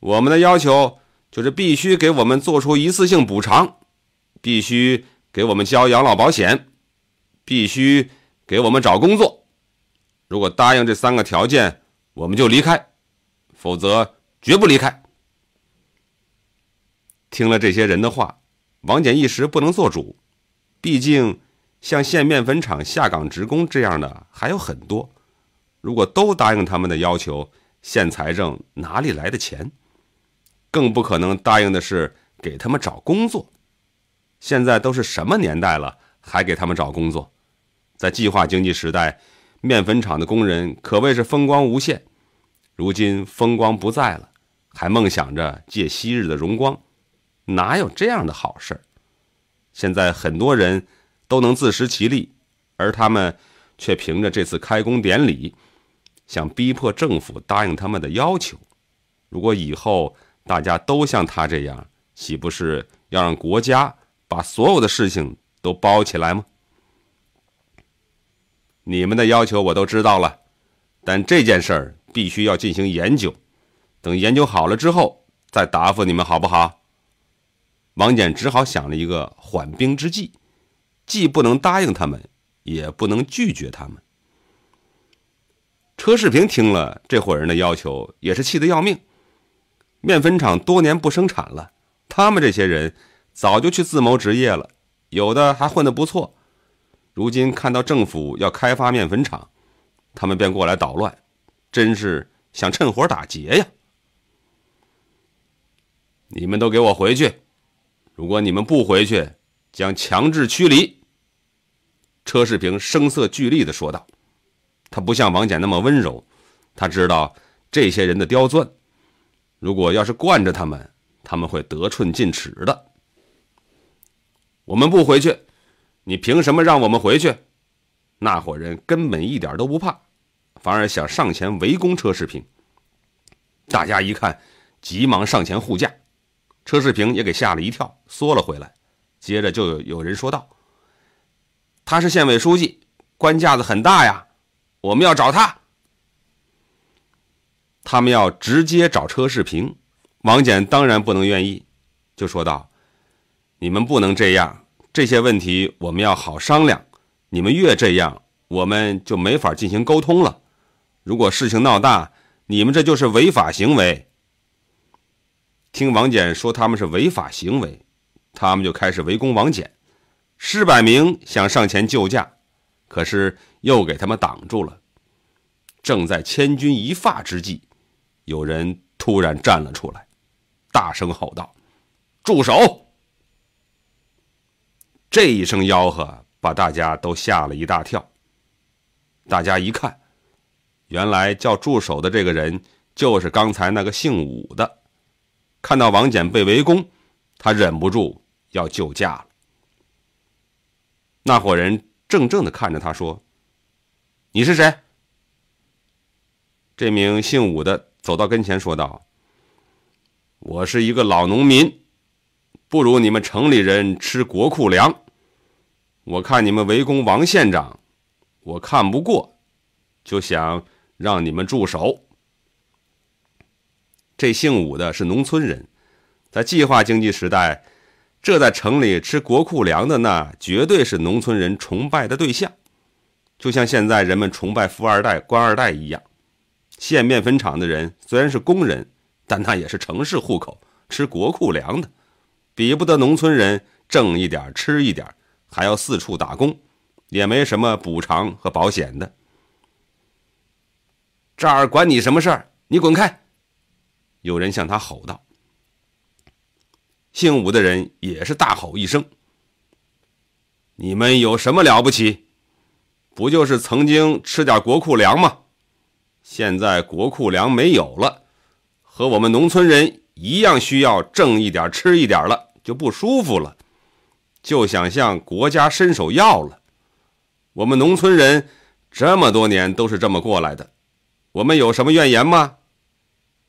我们的要求就是必须给我们做出一次性补偿，必须给我们交养老保险。”必须给我们找工作。如果答应这三个条件，我们就离开；否则，绝不离开。听了这些人的话，王俭一时不能做主。毕竟，像县面粉厂下岗职工这样的还有很多。如果都答应他们的要求，县财政哪里来的钱？更不可能答应的是给他们找工作。现在都是什么年代了，还给他们找工作？在计划经济时代，面粉厂的工人可谓是风光无限。如今风光不再了，还梦想着借昔日的荣光，哪有这样的好事？现在很多人都能自食其力，而他们却凭着这次开工典礼，想逼迫政府答应他们的要求。如果以后大家都像他这样，岂不是要让国家把所有的事情都包起来吗？你们的要求我都知道了，但这件事儿必须要进行研究，等研究好了之后再答复你们，好不好？王翦只好想了一个缓兵之计，既不能答应他们，也不能拒绝他们。车世平听了这伙人的要求，也是气得要命。面粉厂多年不生产了，他们这些人早就去自谋职业了，有的还混得不错。如今看到政府要开发面粉厂，他们便过来捣乱，真是想趁火打劫呀！你们都给我回去！如果你们不回去，将强制驱离。”车世平声色俱厉的说道。他不像王翦那么温柔，他知道这些人的刁钻。如果要是惯着他们，他们会得寸进尺的。我们不回去。你凭什么让我们回去？那伙人根本一点都不怕，反而想上前围攻车世平。大家一看，急忙上前护驾，车世平也给吓了一跳，缩了回来。接着就有人说道：“他是县委书记，官架子很大呀，我们要找他。”他们要直接找车世平，王翦当然不能愿意，就说道：“你们不能这样。”这些问题我们要好商量，你们越这样，我们就没法进行沟通了。如果事情闹大，你们这就是违法行为。听王翦说他们是违法行为，他们就开始围攻王翦。施百明想上前救驾，可是又给他们挡住了。正在千钧一发之际，有人突然站了出来，大声吼道：“住手！”这一声吆喝把大家都吓了一大跳。大家一看，原来叫助手的这个人就是刚才那个姓武的。看到王翦被围攻，他忍不住要救驾了。那伙人怔怔的看着他，说：“你是谁？”这名姓武的走到跟前，说道：“我是一个老农民，不如你们城里人吃国库粮。”我看你们围攻王县长，我看不过，就想让你们住手。这姓武的是农村人，在计划经济时代，这在城里吃国库粮的，那绝对是农村人崇拜的对象，就像现在人们崇拜富二代、官二代一样。县面粉厂的人虽然是工人，但那也是城市户口，吃国库粮的，比不得农村人挣一点吃一点。还要四处打工，也没什么补偿和保险的。这儿管你什么事儿？你滚开！有人向他吼道。姓武的人也是大吼一声：“你们有什么了不起？不就是曾经吃点国库粮吗？现在国库粮没有了，和我们农村人一样，需要挣一点吃一点了，就不舒服了。”就想向国家伸手要了，我们农村人这么多年都是这么过来的，我们有什么怨言吗？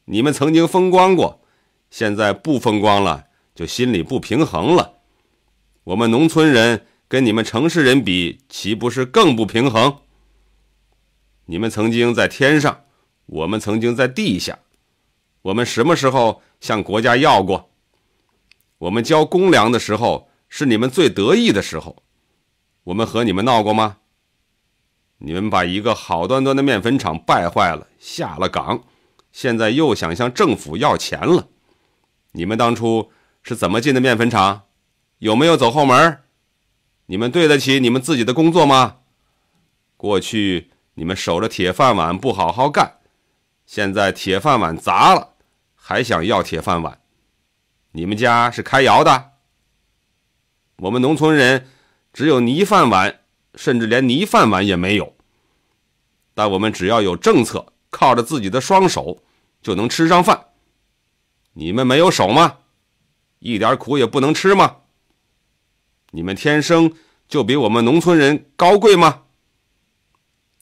你们曾经风光过，现在不风光了，就心里不平衡了。我们农村人跟你们城市人比，岂不是更不平衡？你们曾经在天上，我们曾经在地下，我们什么时候向国家要过？我们交公粮的时候。是你们最得意的时候，我们和你们闹过吗？你们把一个好端端的面粉厂败坏了，下了岗，现在又想向政府要钱了。你们当初是怎么进的面粉厂？有没有走后门？你们对得起你们自己的工作吗？过去你们守着铁饭碗不好好干，现在铁饭碗砸了，还想要铁饭碗？你们家是开窑的？我们农村人只有泥饭碗，甚至连泥饭碗也没有。但我们只要有政策，靠着自己的双手就能吃上饭。你们没有手吗？一点苦也不能吃吗？你们天生就比我们农村人高贵吗？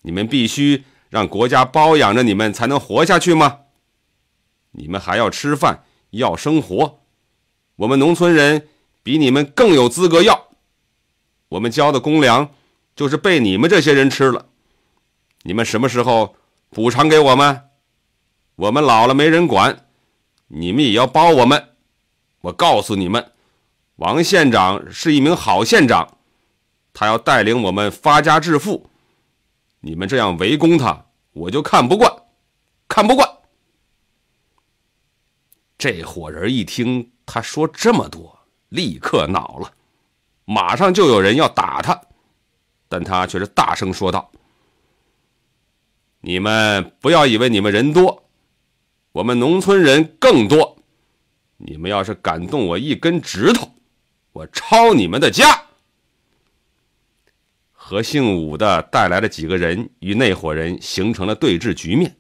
你们必须让国家包养着你们才能活下去吗？你们还要吃饭要生活，我们农村人。比你们更有资格要，我们交的公粮就是被你们这些人吃了。你们什么时候补偿给我们？我们老了没人管，你们也要包我们。我告诉你们，王县长是一名好县长，他要带领我们发家致富。你们这样围攻他，我就看不惯，看不惯。这伙人一听他说这么多。立刻恼了，马上就有人要打他，但他却是大声说道：“你们不要以为你们人多，我们农村人更多。你们要是敢动我一根指头，我抄你们的家。”和姓武的带来了几个人与那伙人形成了对峙局面。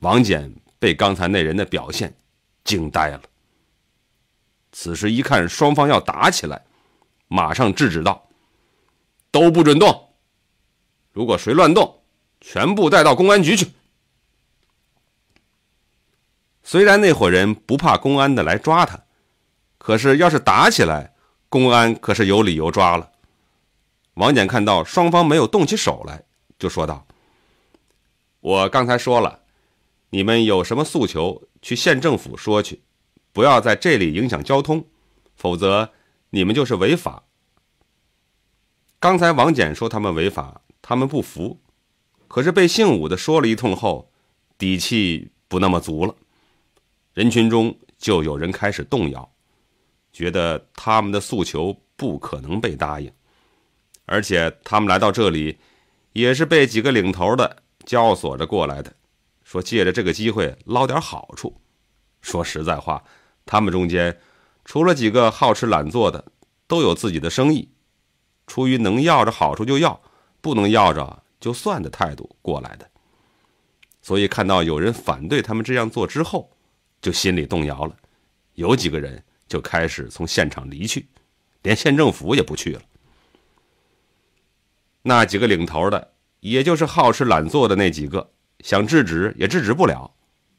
王翦被刚才那人的表现惊呆了。此时一看，双方要打起来，马上制止道：“都不准动！如果谁乱动，全部带到公安局去。”虽然那伙人不怕公安的来抓他，可是要是打起来，公安可是有理由抓了。王翦看到双方没有动起手来，就说道：“我刚才说了，你们有什么诉求，去县政府说去。”不要在这里影响交通，否则你们就是违法。刚才王简说他们违法，他们不服，可是被姓武的说了一通后，底气不那么足了。人群中就有人开始动摇，觉得他们的诉求不可能被答应，而且他们来到这里，也是被几个领头的教唆着过来的，说借着这个机会捞点好处。说实在话。他们中间，除了几个好吃懒做的，都有自己的生意，出于能要着好处就要，不能要着就算的态度过来的，所以看到有人反对他们这样做之后，就心里动摇了，有几个人就开始从现场离去，连县政府也不去了。那几个领头的，也就是好吃懒做的那几个，想制止也制止不了，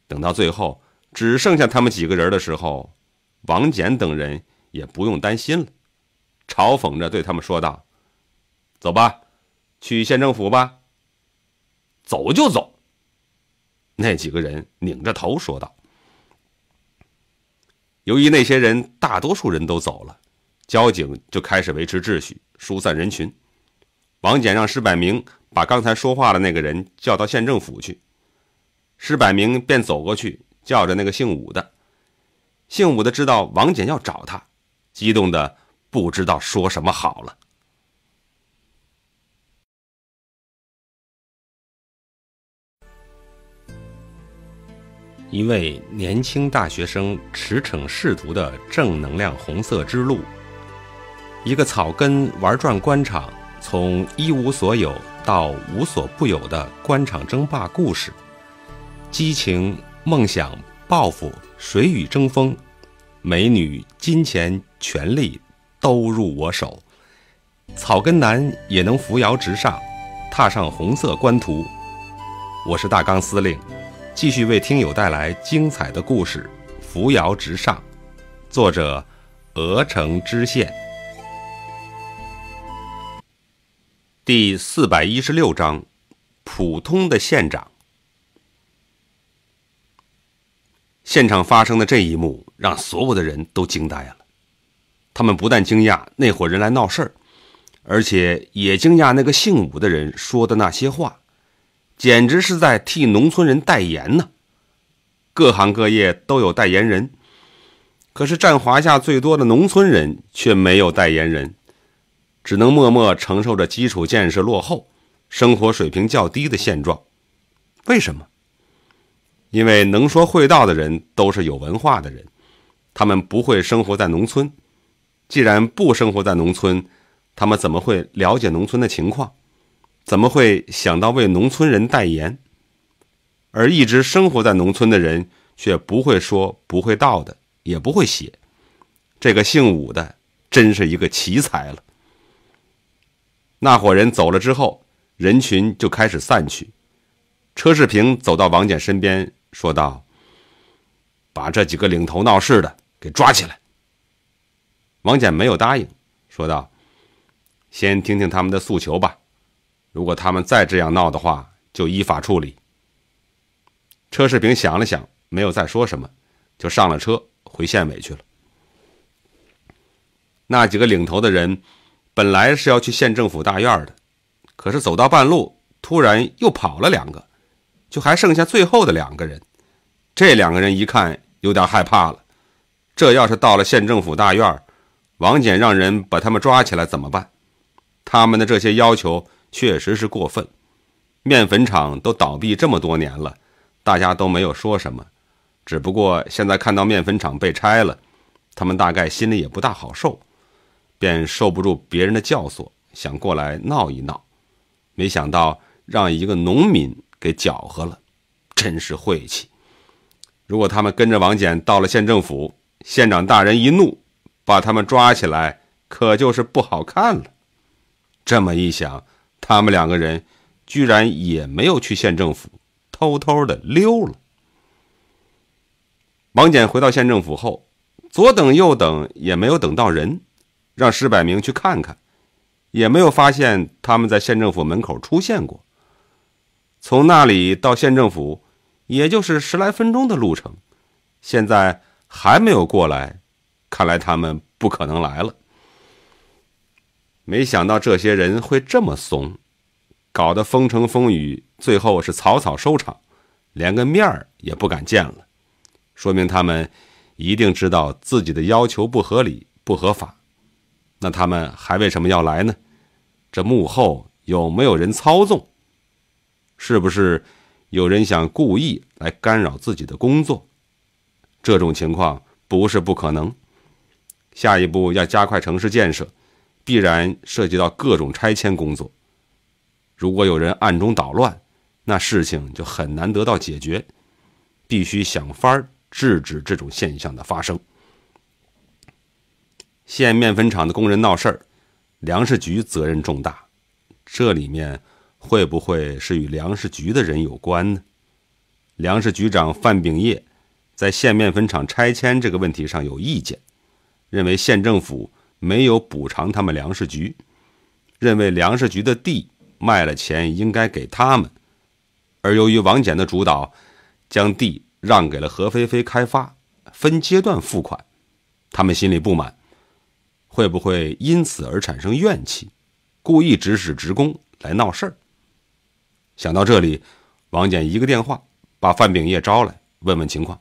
等到最后。只剩下他们几个人的时候，王翦等人也不用担心了，嘲讽着对他们说道：“走吧，去县政府吧。”“走就走。”那几个人拧着头说道。由于那些人大多数人都走了，交警就开始维持秩序、疏散人群。王翦让施百明把刚才说话的那个人叫到县政府去，施百明便走过去。叫着那个姓武的，姓武的知道王翦要找他，激动的不知道说什么好了。一位年轻大学生驰骋仕途的正能量红色之路，一个草根玩转官场，从一无所有到无所不有的官场争霸故事，激情。梦想、抱负，谁与争锋？美女、金钱、权力，都入我手。草根男也能扶摇直上，踏上红色官途。我是大纲司令，继续为听友带来精彩的故事。扶摇直上，作者：鹅城知县，第四百一十六章：普通的县长。现场发生的这一幕让所有的人都惊呆了，他们不但惊讶那伙人来闹事儿，而且也惊讶那个姓武的人说的那些话，简直是在替农村人代言呢。各行各业都有代言人，可是占华夏最多的农村人却没有代言人，只能默默承受着基础建设落后、生活水平较低的现状。为什么？因为能说会道的人都是有文化的人，他们不会生活在农村。既然不生活在农村，他们怎么会了解农村的情况？怎么会想到为农村人代言？而一直生活在农村的人却不会说、不会道的，也不会写。这个姓武的真是一个奇才了。那伙人走了之后，人群就开始散去。车世平走到王简身边。说道：“把这几个领头闹事的给抓起来。”王翦没有答应，说道：“先听听他们的诉求吧，如果他们再这样闹的话，就依法处理。”车世平想了想，没有再说什么，就上了车回县委去了。那几个领头的人本来是要去县政府大院的，可是走到半路，突然又跑了两个。就还剩下最后的两个人，这两个人一看有点害怕了。这要是到了县政府大院，王简让人把他们抓起来怎么办？他们的这些要求确实是过分。面粉厂都倒闭这么多年了，大家都没有说什么，只不过现在看到面粉厂被拆了，他们大概心里也不大好受，便受不住别人的教唆，想过来闹一闹。没想到让一个农民。给搅和了，真是晦气！如果他们跟着王翦到了县政府，县长大人一怒，把他们抓起来，可就是不好看了。这么一想，他们两个人居然也没有去县政府，偷偷的溜了。王翦回到县政府后，左等右等也没有等到人，让石百明去看看，也没有发现他们在县政府门口出现过。从那里到县政府，也就是十来分钟的路程。现在还没有过来，看来他们不可能来了。没想到这些人会这么怂，搞得风城风雨，最后是草草收场，连个面儿也不敢见了。说明他们一定知道自己的要求不合理、不合法。那他们还为什么要来呢？这幕后有没有人操纵？是不是有人想故意来干扰自己的工作？这种情况不是不可能。下一步要加快城市建设，必然涉及到各种拆迁工作。如果有人暗中捣乱，那事情就很难得到解决。必须想法制止这种现象的发生。县面粉厂的工人闹事儿，粮食局责任重大，这里面。会不会是与粮食局的人有关呢？粮食局长范炳业在县面粉厂拆迁这个问题上有意见，认为县政府没有补偿他们粮食局，认为粮食局的地卖了钱应该给他们，而由于王简的主导，将地让给了何菲菲开发，分阶段付款，他们心里不满，会不会因此而产生怨气，故意指使职工来闹事儿？想到这里，王简一个电话把范炳业招来，问问情况。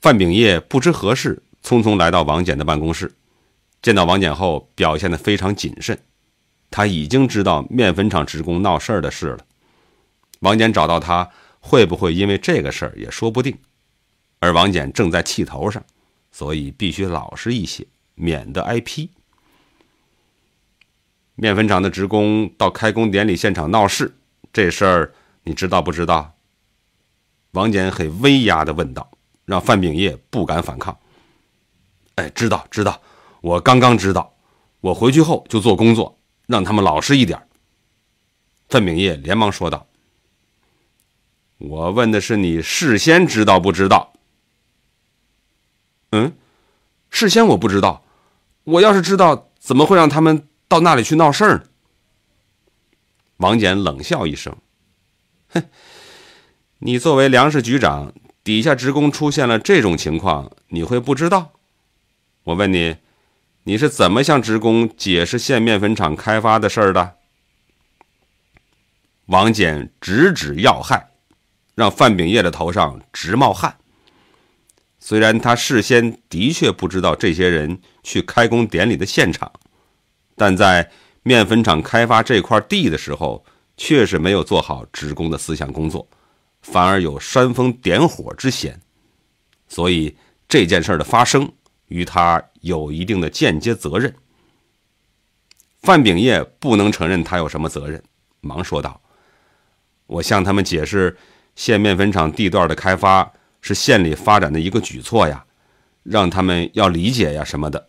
范炳业不知何事，匆匆来到王简的办公室，见到王简后，表现的非常谨慎。他已经知道面粉厂职工闹事儿的事了。王简找到他，会不会因为这个事儿也说不定。而王简正在气头上，所以必须老实一些，免得挨批。面粉厂的职工到开工典礼现场闹事，这事儿你知道不知道？王简很威压的问道，让范炳业不敢反抗。哎，知道知道，我刚刚知道，我回去后就做工作，让他们老实一点。范炳业连忙说道：“我问的是你事先知道不知道？嗯，事先我不知道，我要是知道，怎么会让他们？”到那里去闹事儿呢？王简冷笑一声：“哼，你作为粮食局长，底下职工出现了这种情况，你会不知道？我问你，你是怎么向职工解释县面粉厂开发的事儿的？”王简直指要害，让范炳业的头上直冒汗。虽然他事先的确不知道这些人去开工典礼的现场。但在面粉厂开发这块地的时候，确实没有做好职工的思想工作，反而有煽风点火之嫌，所以这件事的发生，与他有一定的间接责任。范炳业不能承认他有什么责任，忙说道：“我向他们解释，县面粉厂地段的开发是县里发展的一个举措呀，让他们要理解呀什么的。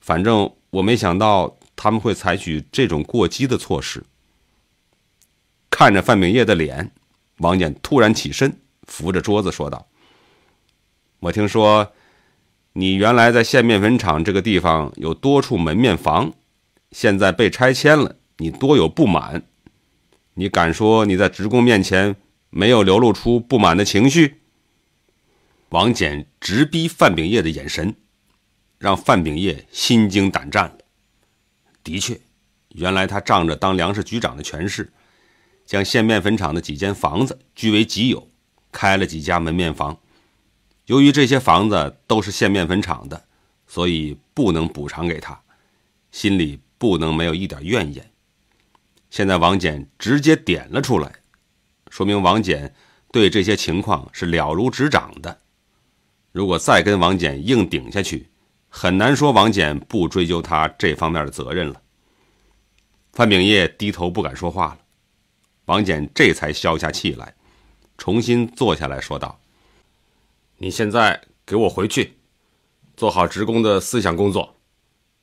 反正我没想到。”他们会采取这种过激的措施。看着范炳业的脸，王翦突然起身，扶着桌子说道：“我听说，你原来在县面粉厂这个地方有多处门面房，现在被拆迁了，你多有不满？你敢说你在职工面前没有流露出不满的情绪？”王翦直逼范炳业的眼神，让范炳业心惊胆战了。的确，原来他仗着当粮食局长的权势，将县面粉厂的几间房子据为己有，开了几家门面房。由于这些房子都是县面粉厂的，所以不能补偿给他，心里不能没有一点怨言。现在王简直接点了出来，说明王简对这些情况是了如指掌的。如果再跟王简硬顶下去，很难说王翦不追究他这方面的责任了。范炳业低头不敢说话了，王翦这才消下气来，重新坐下来说道：“你现在给我回去，做好职工的思想工作。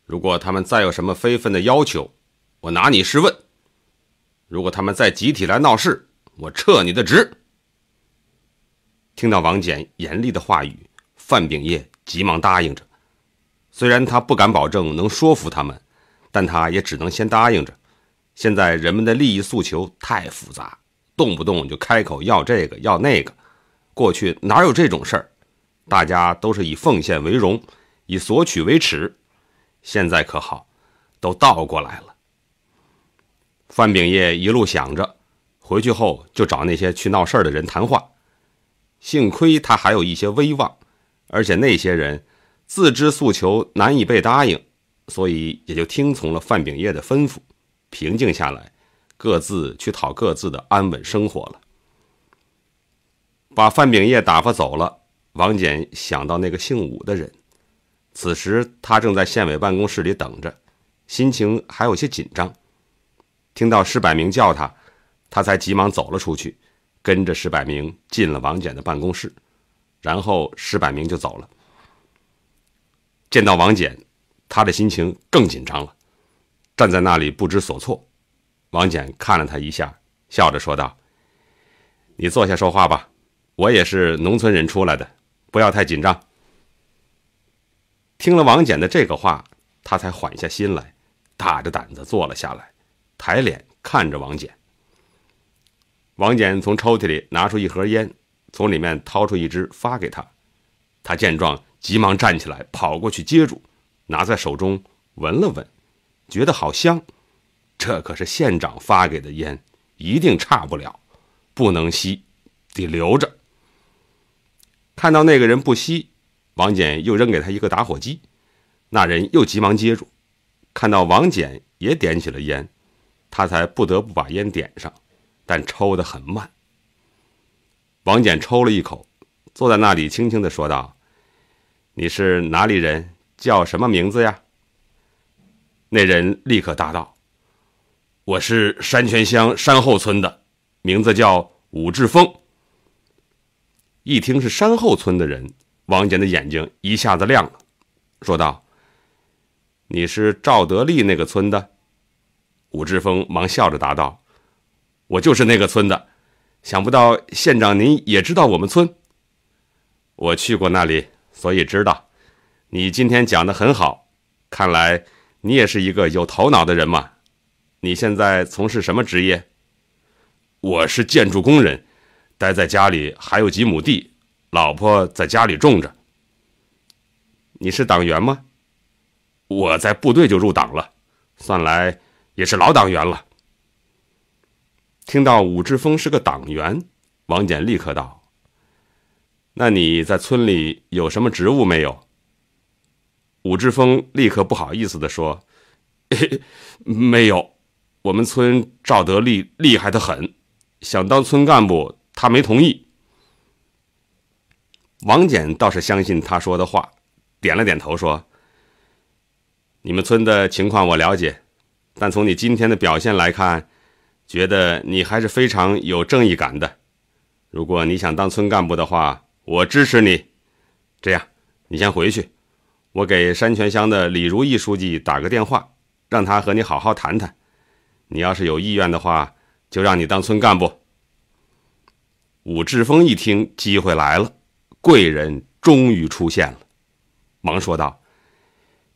如果他们再有什么非分的要求，我拿你试问；如果他们再集体来闹事，我撤你的职。”听到王翦严厉的话语，范炳业急忙答应着。虽然他不敢保证能说服他们，但他也只能先答应着。现在人们的利益诉求太复杂，动不动就开口要这个要那个，过去哪有这种事儿？大家都是以奉献为荣，以索取为耻。现在可好，都倒过来了。范炳业一路想着，回去后就找那些去闹事儿的人谈话。幸亏他还有一些威望，而且那些人。自知诉求难以被答应，所以也就听从了范炳业的吩咐，平静下来，各自去讨各自的安稳生活了。把范炳业打发走了，王简想到那个姓武的人，此时他正在县委办公室里等着，心情还有些紧张。听到石百明叫他，他才急忙走了出去，跟着石百明进了王简的办公室，然后石百明就走了。见到王翦，他的心情更紧张了，站在那里不知所措。王翦看了他一下，笑着说道：“你坐下说话吧，我也是农村人出来的，不要太紧张。”听了王翦的这个话，他才缓下心来，打着胆子坐了下来，抬脸看着王翦。王翦从抽屉里拿出一盒烟，从里面掏出一支发给他，他见状。急忙站起来，跑过去接住，拿在手中闻了闻，觉得好香。这可是县长发给的烟，一定差不了。不能吸，得留着。看到那个人不吸，王简又扔给他一个打火机。那人又急忙接住，看到王简也点起了烟，他才不得不把烟点上，但抽得很慢。王简抽了一口，坐在那里轻轻的说道。你是哪里人？叫什么名字呀？那人立刻答道：“我是山泉乡山后村的，名字叫武志峰。”一听是山后村的人，王简的眼睛一下子亮了，说道：“你是赵德利那个村的？”武志峰忙笑着答道：“我就是那个村的，想不到县长您也知道我们村，我去过那里。”所以知道，你今天讲的很好，看来你也是一个有头脑的人嘛。你现在从事什么职业？我是建筑工人，待在家里还有几亩地，老婆在家里种着。你是党员吗？我在部队就入党了，算来也是老党员了。听到武志峰是个党员，王俭立刻道。那你在村里有什么职务没有？武志峰立刻不好意思的说：“ 没有，我们村赵德利厉害的很，想当村干部他没同意。”王简倒是相信他说的话，点了点头说：“你们村的情况我了解，但从你今天的表现来看，觉得你还是非常有正义感的。如果你想当村干部的话。”我支持你，这样，你先回去，我给山泉乡的李如意书记打个电话，让他和你好好谈谈。你要是有意愿的话，就让你当村干部。武志峰一听，机会来了，贵人终于出现了，忙说道：“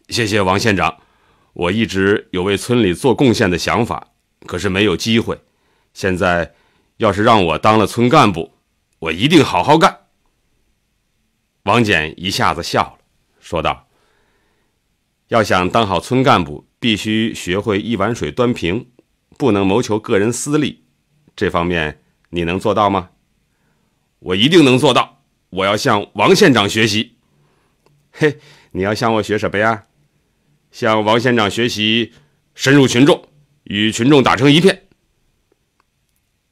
谢谢王县长，我一直有为村里做贡献的想法，可是没有机会。现在，要是让我当了村干部，我一定好好干。”王简一下子笑了，说道：“要想当好村干部，必须学会一碗水端平，不能谋求个人私利。这方面你能做到吗？我一定能做到。我要向王县长学习。嘿，你要向我学什么呀？向王县长学习，深入群众，与群众打成一片。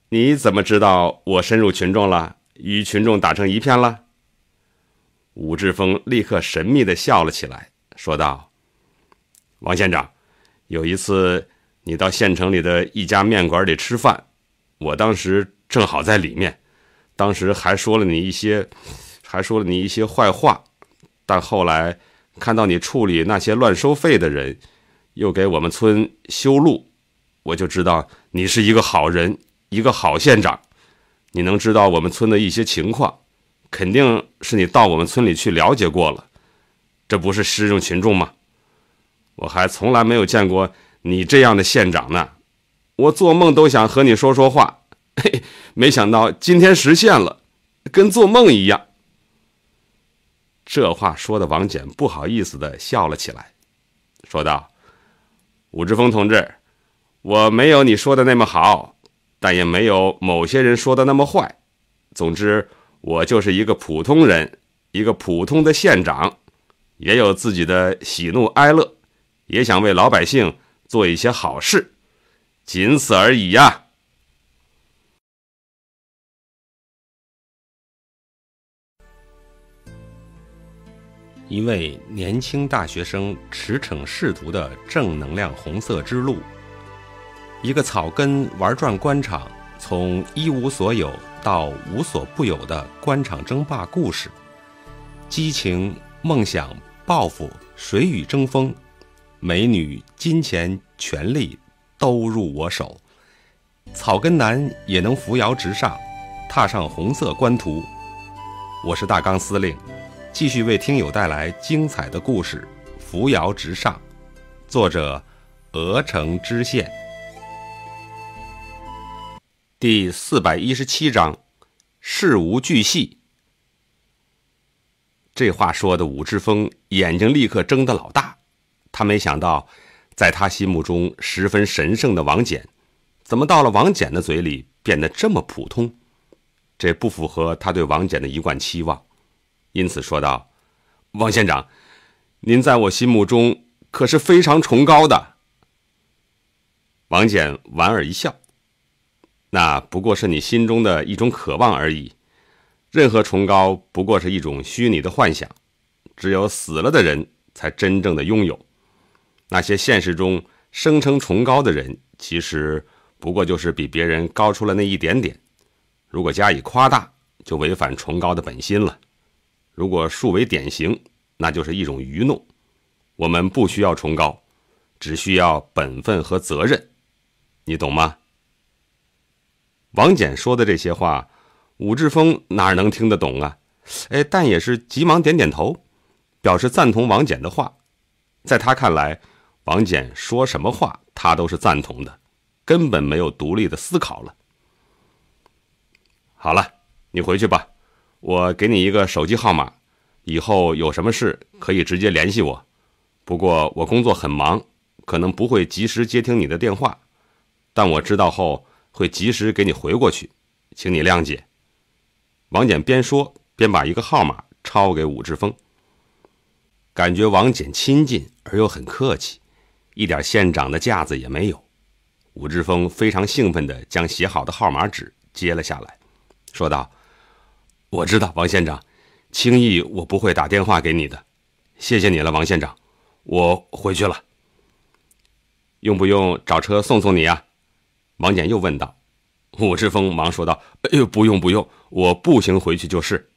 你怎么知道我深入群众了，与群众打成一片了？”武志峰立刻神秘的笑了起来，说道：“王县长，有一次你到县城里的一家面馆里吃饭，我当时正好在里面，当时还说了你一些，还说了你一些坏话，但后来看到你处理那些乱收费的人，又给我们村修路，我就知道你是一个好人，一个好县长，你能知道我们村的一些情况。”肯定是你到我们村里去了解过了，这不是失用群众吗？我还从来没有见过你这样的县长呢，我做梦都想和你说说话，嘿，没想到今天实现了，跟做梦一样。这话说的，王简不好意思的笑了起来，说道：“武志峰同志，我没有你说的那么好，但也没有某些人说的那么坏，总之。”我就是一个普通人，一个普通的县长，也有自己的喜怒哀乐，也想为老百姓做一些好事，仅此而已呀。一位年轻大学生驰骋仕途的正能量红色之路，一个草根玩转官场，从一无所有。到无所不有的官场争霸故事，激情、梦想、抱负，谁与争锋？美女、金钱、权力，都入我手。草根男也能扶摇直上，踏上红色官途。我是大纲司令，继续为听友带来精彩的故事《扶摇直上》，作者：鹅城知县。第四百一十七章，事无巨细。这话说的，武志峰眼睛立刻睁得老大。他没想到，在他心目中十分神圣的王翦，怎么到了王翦的嘴里变得这么普通？这不符合他对王翦的一贯期望，因此说道：“王县长，您在我心目中可是非常崇高的。”王翦莞尔一笑。那不过是你心中的一种渴望而已，任何崇高不过是一种虚拟的幻想，只有死了的人才真正的拥有。那些现实中声称崇高的人，其实不过就是比别人高出了那一点点。如果加以夸大，就违反崇高的本心了；如果树为典型，那就是一种愚弄。我们不需要崇高，只需要本分和责任，你懂吗？王翦说的这些话，武志峰哪能听得懂啊？哎，但也是急忙点点头，表示赞同王翦的话。在他看来，王翦说什么话他都是赞同的，根本没有独立的思考了。好了，你回去吧，我给你一个手机号码，以后有什么事可以直接联系我。不过我工作很忙，可能不会及时接听你的电话，但我知道后。会及时给你回过去，请你谅解。王简边说边把一个号码抄给武志峰。感觉王简亲近而又很客气，一点县长的架子也没有。武志峰非常兴奋地将写好的号码纸接了下来，说道：“我知道王县长，轻易我不会打电话给你的。谢谢你了，王县长，我回去了。用不用找车送送你啊？”王简又问道：“武志峰，忙说道，哎呦，不用不用，我步行回去就是。”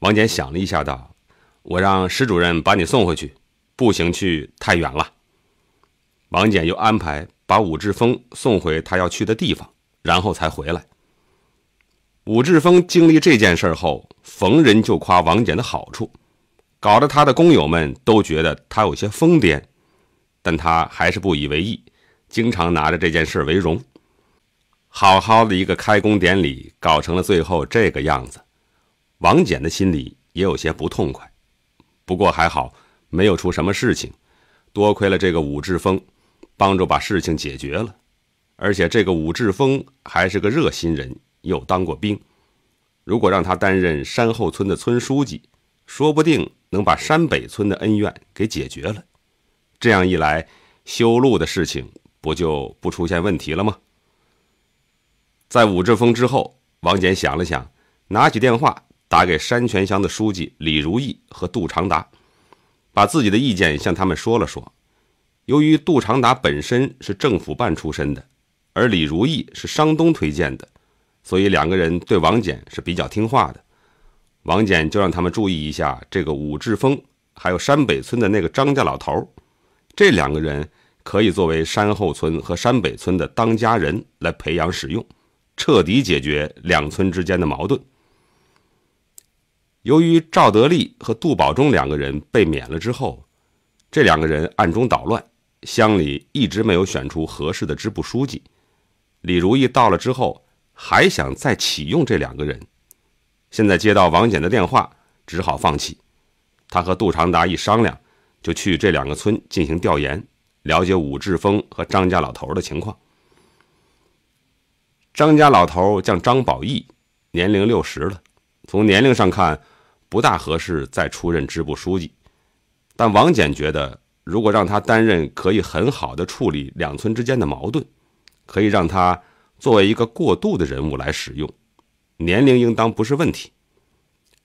王简想了一下，道：“我让石主任把你送回去，步行去太远了。”王简又安排把武志峰送回他要去的地方，然后才回来。武志峰经历这件事后，逢人就夸王简的好处，搞得他的工友们都觉得他有些疯癫，但他还是不以为意。经常拿着这件事为荣，好好的一个开工典礼搞成了最后这个样子，王简的心里也有些不痛快。不过还好，没有出什么事情，多亏了这个武志峰，帮助把事情解决了。而且这个武志峰还是个热心人，又当过兵。如果让他担任山后村的村书记，说不定能把山北村的恩怨给解决了。这样一来，修路的事情。不就不出现问题了吗？在武志峰之后，王简想了想，拿起电话打给山泉乡的书记李如意和杜长达，把自己的意见向他们说了说。由于杜长达本身是政府办出身的，而李如意是商东推荐的，所以两个人对王简是比较听话的。王简就让他们注意一下这个武志峰，还有山北村的那个张家老头，这两个人。可以作为山后村和山北村的当家人来培养使用，彻底解决两村之间的矛盾。由于赵德利和杜宝忠两个人被免了之后，这两个人暗中捣乱，乡里一直没有选出合适的支部书记。李如意到了之后，还想再启用这两个人，现在接到王简的电话，只好放弃。他和杜长达一商量，就去这两个村进行调研。了解武志峰和张家老头的情况。张家老头叫张宝义，年龄六十了。从年龄上看，不大合适再出任支部书记。但王简觉得，如果让他担任，可以很好的处理两村之间的矛盾，可以让他作为一个过渡的人物来使用，年龄应当不是问题。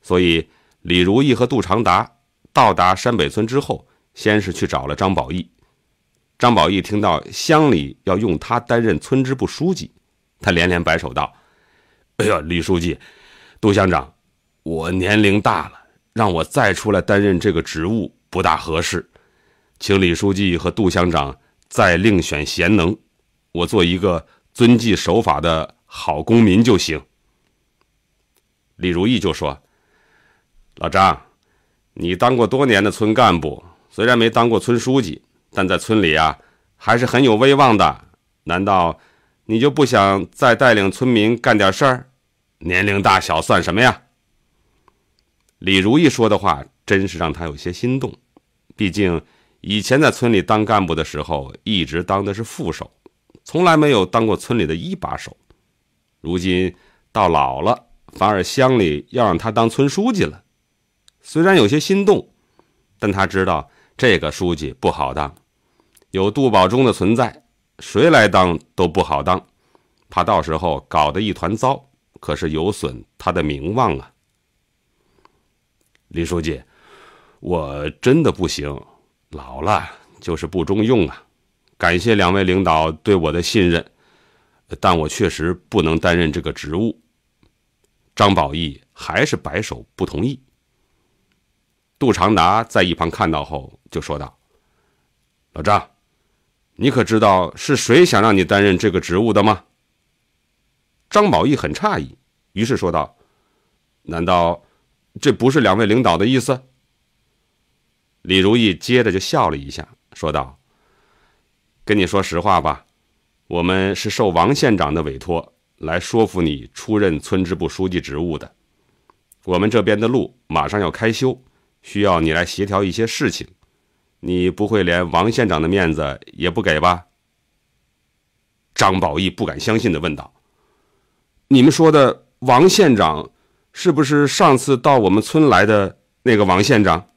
所以，李如意和杜长达到达山北村之后，先是去找了张宝义。张宝义听到乡里要用他担任村支部书记，他连连摆手道：“哎呀，李书记、杜乡长，我年龄大了，让我再出来担任这个职务不大合适，请李书记和杜乡长再另选贤能，我做一个遵纪守法的好公民就行。”李如意就说：“老张，你当过多年的村干部，虽然没当过村书记。”但在村里啊，还是很有威望的。难道你就不想再带领村民干点事儿？年龄大小算什么呀？李如意说的话，真是让他有些心动。毕竟以前在村里当干部的时候，一直当的是副手，从来没有当过村里的一把手。如今到老了，反而乡里要让他当村书记了。虽然有些心动，但他知道。这个书记不好当，有杜宝忠的存在，谁来当都不好当，怕到时候搞得一团糟，可是有损他的名望啊。李书记，我真的不行，老了就是不中用啊。感谢两位领导对我的信任，但我确实不能担任这个职务。张宝义还是摆手不同意。杜长达在一旁看到后，就说道：“老张，你可知道是谁想让你担任这个职务的吗？”张宝义很诧异，于是说道：“难道这不是两位领导的意思？”李如意接着就笑了一下，说道：“跟你说实话吧，我们是受王县长的委托来说服你出任村支部书记职务的。我们这边的路马上要开修。”需要你来协调一些事情，你不会连王县长的面子也不给吧？张宝义不敢相信的问道：“你们说的王县长，是不是上次到我们村来的那个王县长？”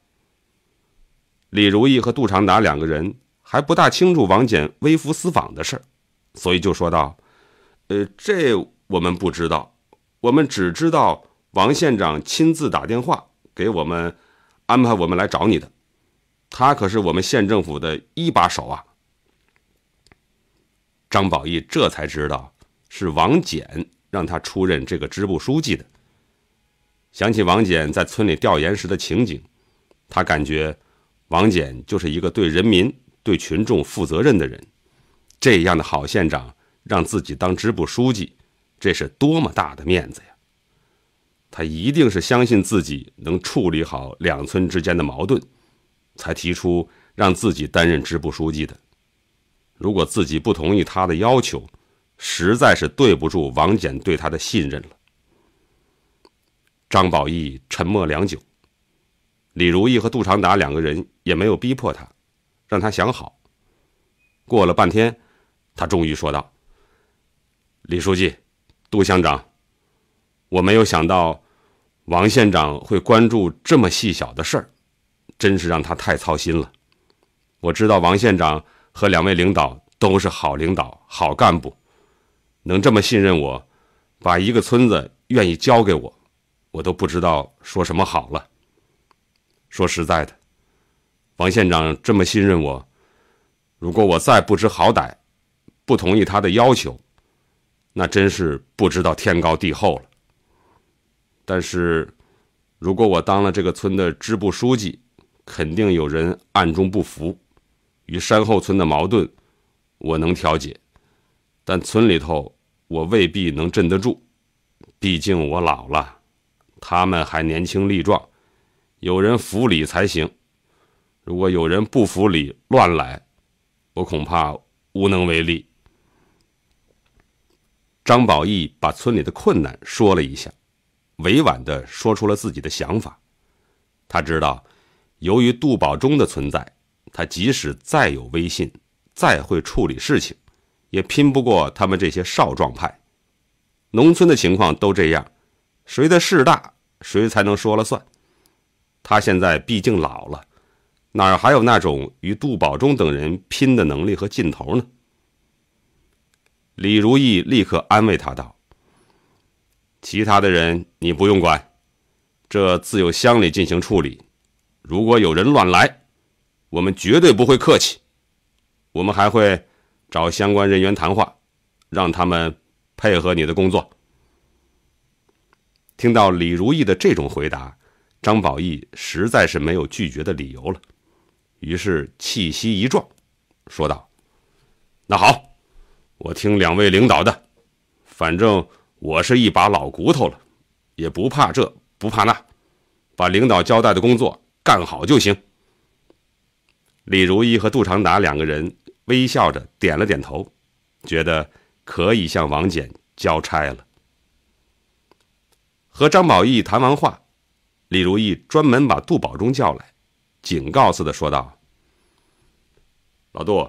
李如意和杜长达两个人还不大清楚王简微服私访的事所以就说道：“呃，这我们不知道，我们只知道王县长亲自打电话给我们。”安排我们来找你的，他可是我们县政府的一把手啊。张宝义这才知道是王简让他出任这个支部书记的。想起王简在村里调研时的情景，他感觉王简就是一个对人民、对群众负责任的人。这样的好县长让自己当支部书记，这是多么大的面子呀！他一定是相信自己能处理好两村之间的矛盾，才提出让自己担任支部书记的。如果自己不同意他的要求，实在是对不住王简对他的信任了。张宝义沉默良久，李如意和杜长达两个人也没有逼迫他，让他想好。过了半天，他终于说道：“李书记，杜乡长。”我没有想到，王县长会关注这么细小的事儿，真是让他太操心了。我知道王县长和两位领导都是好领导、好干部，能这么信任我，把一个村子愿意交给我，我都不知道说什么好了。说实在的，王县长这么信任我，如果我再不知好歹，不同意他的要求，那真是不知道天高地厚了。但是，如果我当了这个村的支部书记，肯定有人暗中不服，与山后村的矛盾，我能调解，但村里头我未必能镇得住，毕竟我老了，他们还年轻力壮，有人服理才行。如果有人不服理乱来，我恐怕无能为力。张宝义把村里的困难说了一下。委婉的说出了自己的想法。他知道，由于杜宝忠的存在，他即使再有威信，再会处理事情，也拼不过他们这些少壮派。农村的情况都这样，谁的势大，谁才能说了算。他现在毕竟老了，哪还有那种与杜宝忠等人拼的能力和劲头呢？李如意立刻安慰他道。其他的人你不用管，这自有乡里进行处理。如果有人乱来，我们绝对不会客气。我们还会找相关人员谈话，让他们配合你的工作。听到李如意的这种回答，张宝义实在是没有拒绝的理由了，于是气息一壮，说道：“那好，我听两位领导的，反正。”我是一把老骨头了，也不怕这，不怕那，把领导交代的工作干好就行。李如意和杜长达两个人微笑着点了点头，觉得可以向王翦交差了。和张宝义谈完话，李如意专门把杜宝忠叫来，警告似的说道：“老杜，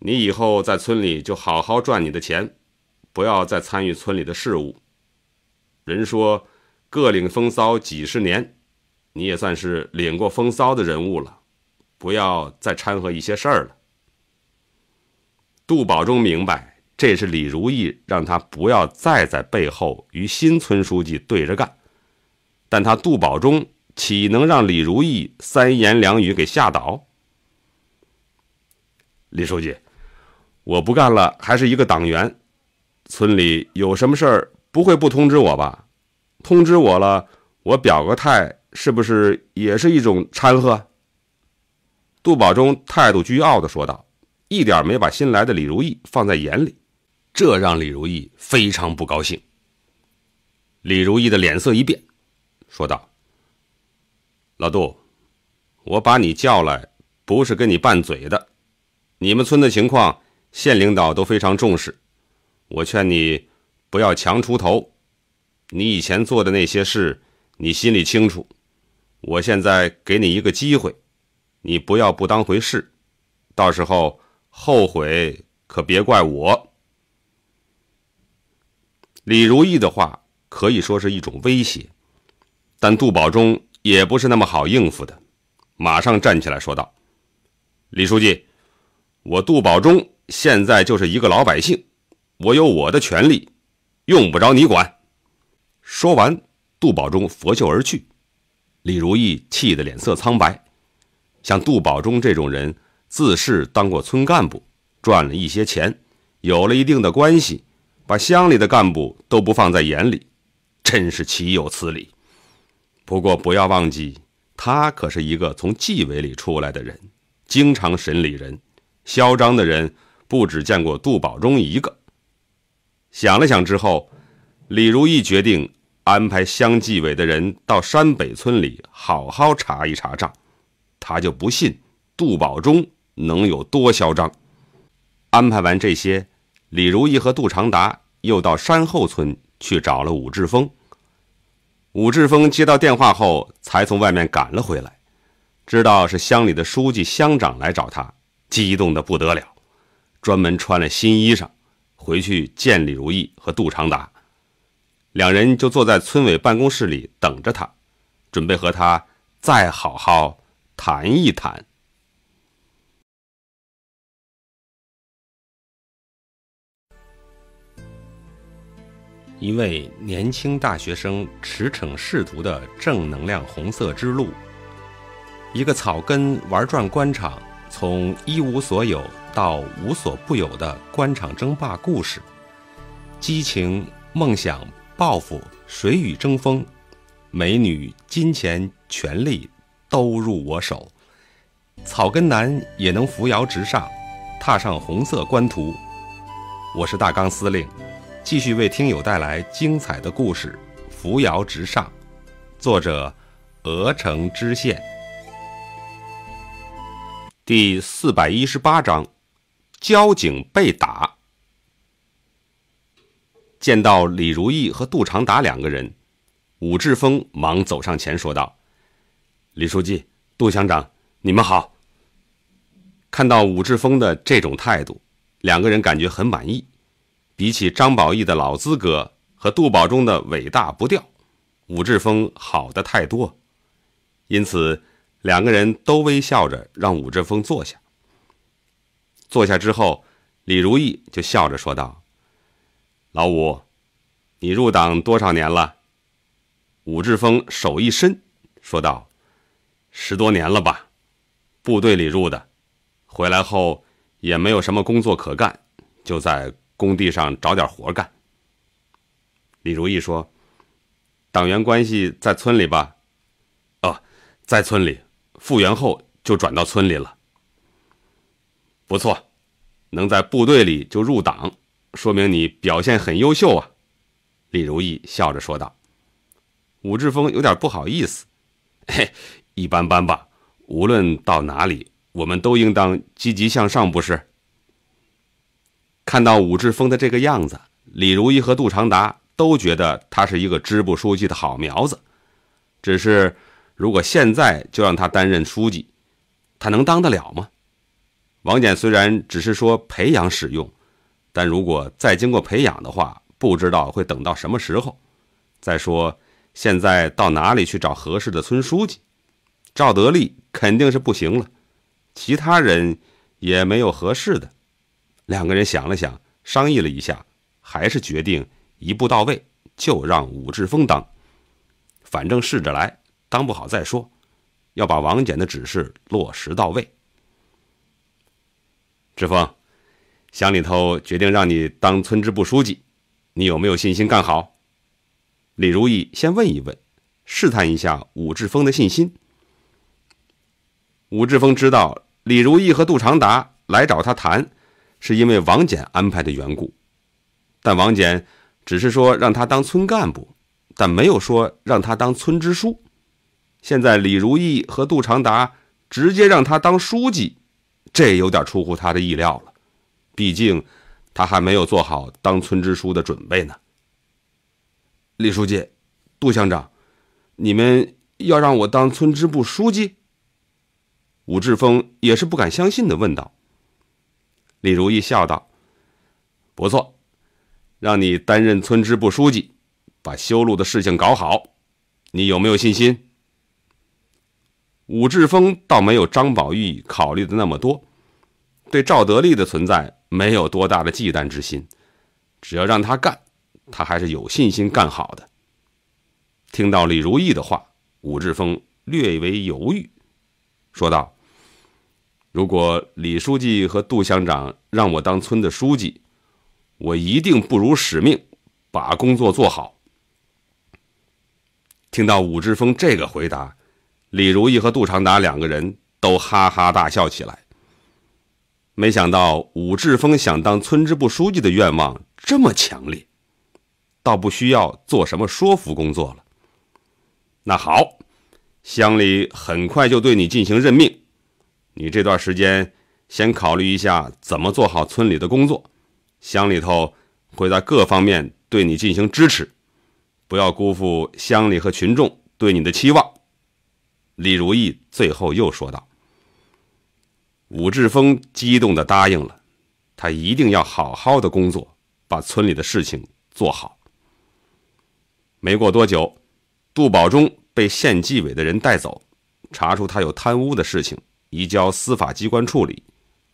你以后在村里就好好赚你的钱。”不要再参与村里的事务。人说，各领风骚几十年，你也算是领过风骚的人物了。不要再掺和一些事儿了。杜保忠明白，这是李如意让他不要再在背后与新村书记对着干。但他杜保忠岂能让李如意三言两语给吓倒？李书记，我不干了，还是一个党员。村里有什么事儿不会不通知我吧？通知我了，我表个态，是不是也是一种掺和？杜宝忠态度倨傲的说道，一点没把新来的李如意放在眼里，这让李如意非常不高兴。李如意的脸色一变，说道：“老杜，我把你叫来，不是跟你拌嘴的。你们村的情况，县领导都非常重视。”我劝你不要强出头，你以前做的那些事，你心里清楚。我现在给你一个机会，你不要不当回事，到时候后悔可别怪我。李如意的话可以说是一种威胁，但杜宝忠也不是那么好应付的，马上站起来说道：“李书记，我杜宝忠现在就是一个老百姓。”我有我的权利，用不着你管。说完，杜宝忠拂袖而去。李如意气得脸色苍白。像杜宝忠这种人，自恃当过村干部，赚了一些钱，有了一定的关系，把乡里的干部都不放在眼里，真是岂有此理。不过，不要忘记，他可是一个从纪委里出来的人，经常审理人，嚣张的人不只见过杜宝忠一个。想了想之后，李如意决定安排乡纪委的人到山北村里好好查一查账，他就不信杜宝忠能有多嚣张。安排完这些，李如意和杜长达又到山后村去找了武志峰。武志峰接到电话后，才从外面赶了回来，知道是乡里的书记乡长来找他，激动的不得了，专门穿了新衣裳。回去见李如意和杜长达，两人就坐在村委办公室里等着他，准备和他再好好谈一谈。一位年轻大学生驰骋仕途的正能量红色之路，一个草根玩转官场，从一无所有。到无所不有的官场争霸故事，激情、梦想、抱负，谁与争锋？美女、金钱、权力，都入我手。草根男也能扶摇直上，踏上红色官途。我是大纲司令，继续为听友带来精彩的故事《扶摇直上》，作者：鹅城知县，第四百一十八章。交警被打，见到李如意和杜长达两个人，武志峰忙走上前说道：“李书记，杜乡长，你们好。”看到武志峰的这种态度，两个人感觉很满意。比起张宝义的老资格和杜宝忠的伟大不掉，武志峰好的太多，因此两个人都微笑着让武志峰坐下。坐下之后，李如意就笑着说道：“老五，你入党多少年了？”武志峰手一伸，说道：“十多年了吧，部队里入的，回来后也没有什么工作可干，就在工地上找点活干。”李如意说：“党员关系在村里吧？”“哦，在村里，复员后就转到村里了。”不错，能在部队里就入党，说明你表现很优秀啊。”李如意笑着说道。武志峰有点不好意思：“嘿，一般般吧。无论到哪里，我们都应当积极向上，不是？”看到武志峰的这个样子，李如意和杜长达都觉得他是一个支部书记的好苗子。只是，如果现在就让他担任书记，他能当得了吗？王翦虽然只是说培养使用，但如果再经过培养的话，不知道会等到什么时候。再说，现在到哪里去找合适的村书记？赵德利肯定是不行了，其他人也没有合适的。两个人想了想，商议了一下，还是决定一步到位，就让武志峰当。反正试着来，当不好再说。要把王翦的指示落实到位。志峰，乡里头决定让你当村支部书记，你有没有信心干好？李如意先问一问，试探一下武志峰的信心。武志峰知道李如意和杜长达来找他谈，是因为王俭安排的缘故，但王俭只是说让他当村干部，但没有说让他当村支书。现在李如意和杜长达直接让他当书记。这有点出乎他的意料了，毕竟他还没有做好当村支书的准备呢。李书记，杜乡长，你们要让我当村支部书记？武志峰也是不敢相信地问道。李如意笑道：“不错，让你担任村支部书记，把修路的事情搞好，你有没有信心？”武志峰倒没有张宝玉考虑的那么多，对赵德利的存在没有多大的忌惮之心，只要让他干，他还是有信心干好的。听到李如意的话，武志峰略为犹豫，说道：“如果李书记和杜乡长让我当村的书记，我一定不辱使命，把工作做好。”听到武志峰这个回答。李如意和杜长达两个人都哈哈大笑起来。没想到武志峰想当村支部书记的愿望这么强烈，倒不需要做什么说服工作了。那好，乡里很快就对你进行任命。你这段时间先考虑一下怎么做好村里的工作，乡里头会在各方面对你进行支持，不要辜负乡里和群众对你的期望。李如意最后又说道：“武志峰激动的答应了，他一定要好好的工作，把村里的事情做好。”没过多久，杜宝忠被县纪委的人带走，查出他有贪污的事情，移交司法机关处理。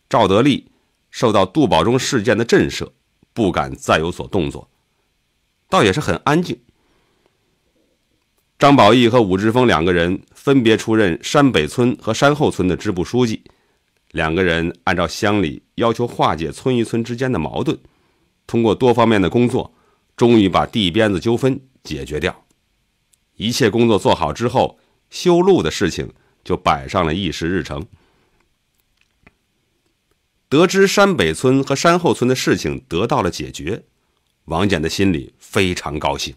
赵德利受到杜宝忠事件的震慑，不敢再有所动作，倒也是很安静。张宝义和武志峰两个人分别出任山北村和山后村的支部书记。两个人按照乡里要求化解村与村之间的矛盾，通过多方面的工作，终于把地鞭子纠纷解决掉。一切工作做好之后，修路的事情就摆上了议事日程。得知山北村和山后村的事情得到了解决，王简的心里非常高兴。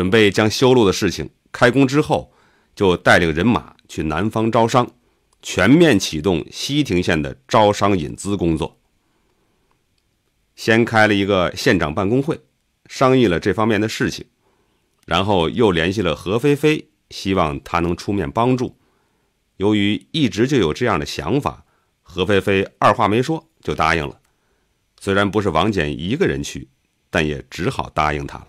准备将修路的事情开工之后，就带领人马去南方招商，全面启动西亭县的招商引资工作。先开了一个县长办公会，商议了这方面的事情，然后又联系了何菲菲，希望她能出面帮助。由于一直就有这样的想法，何菲菲二话没说就答应了。虽然不是王简一个人去，但也只好答应他了。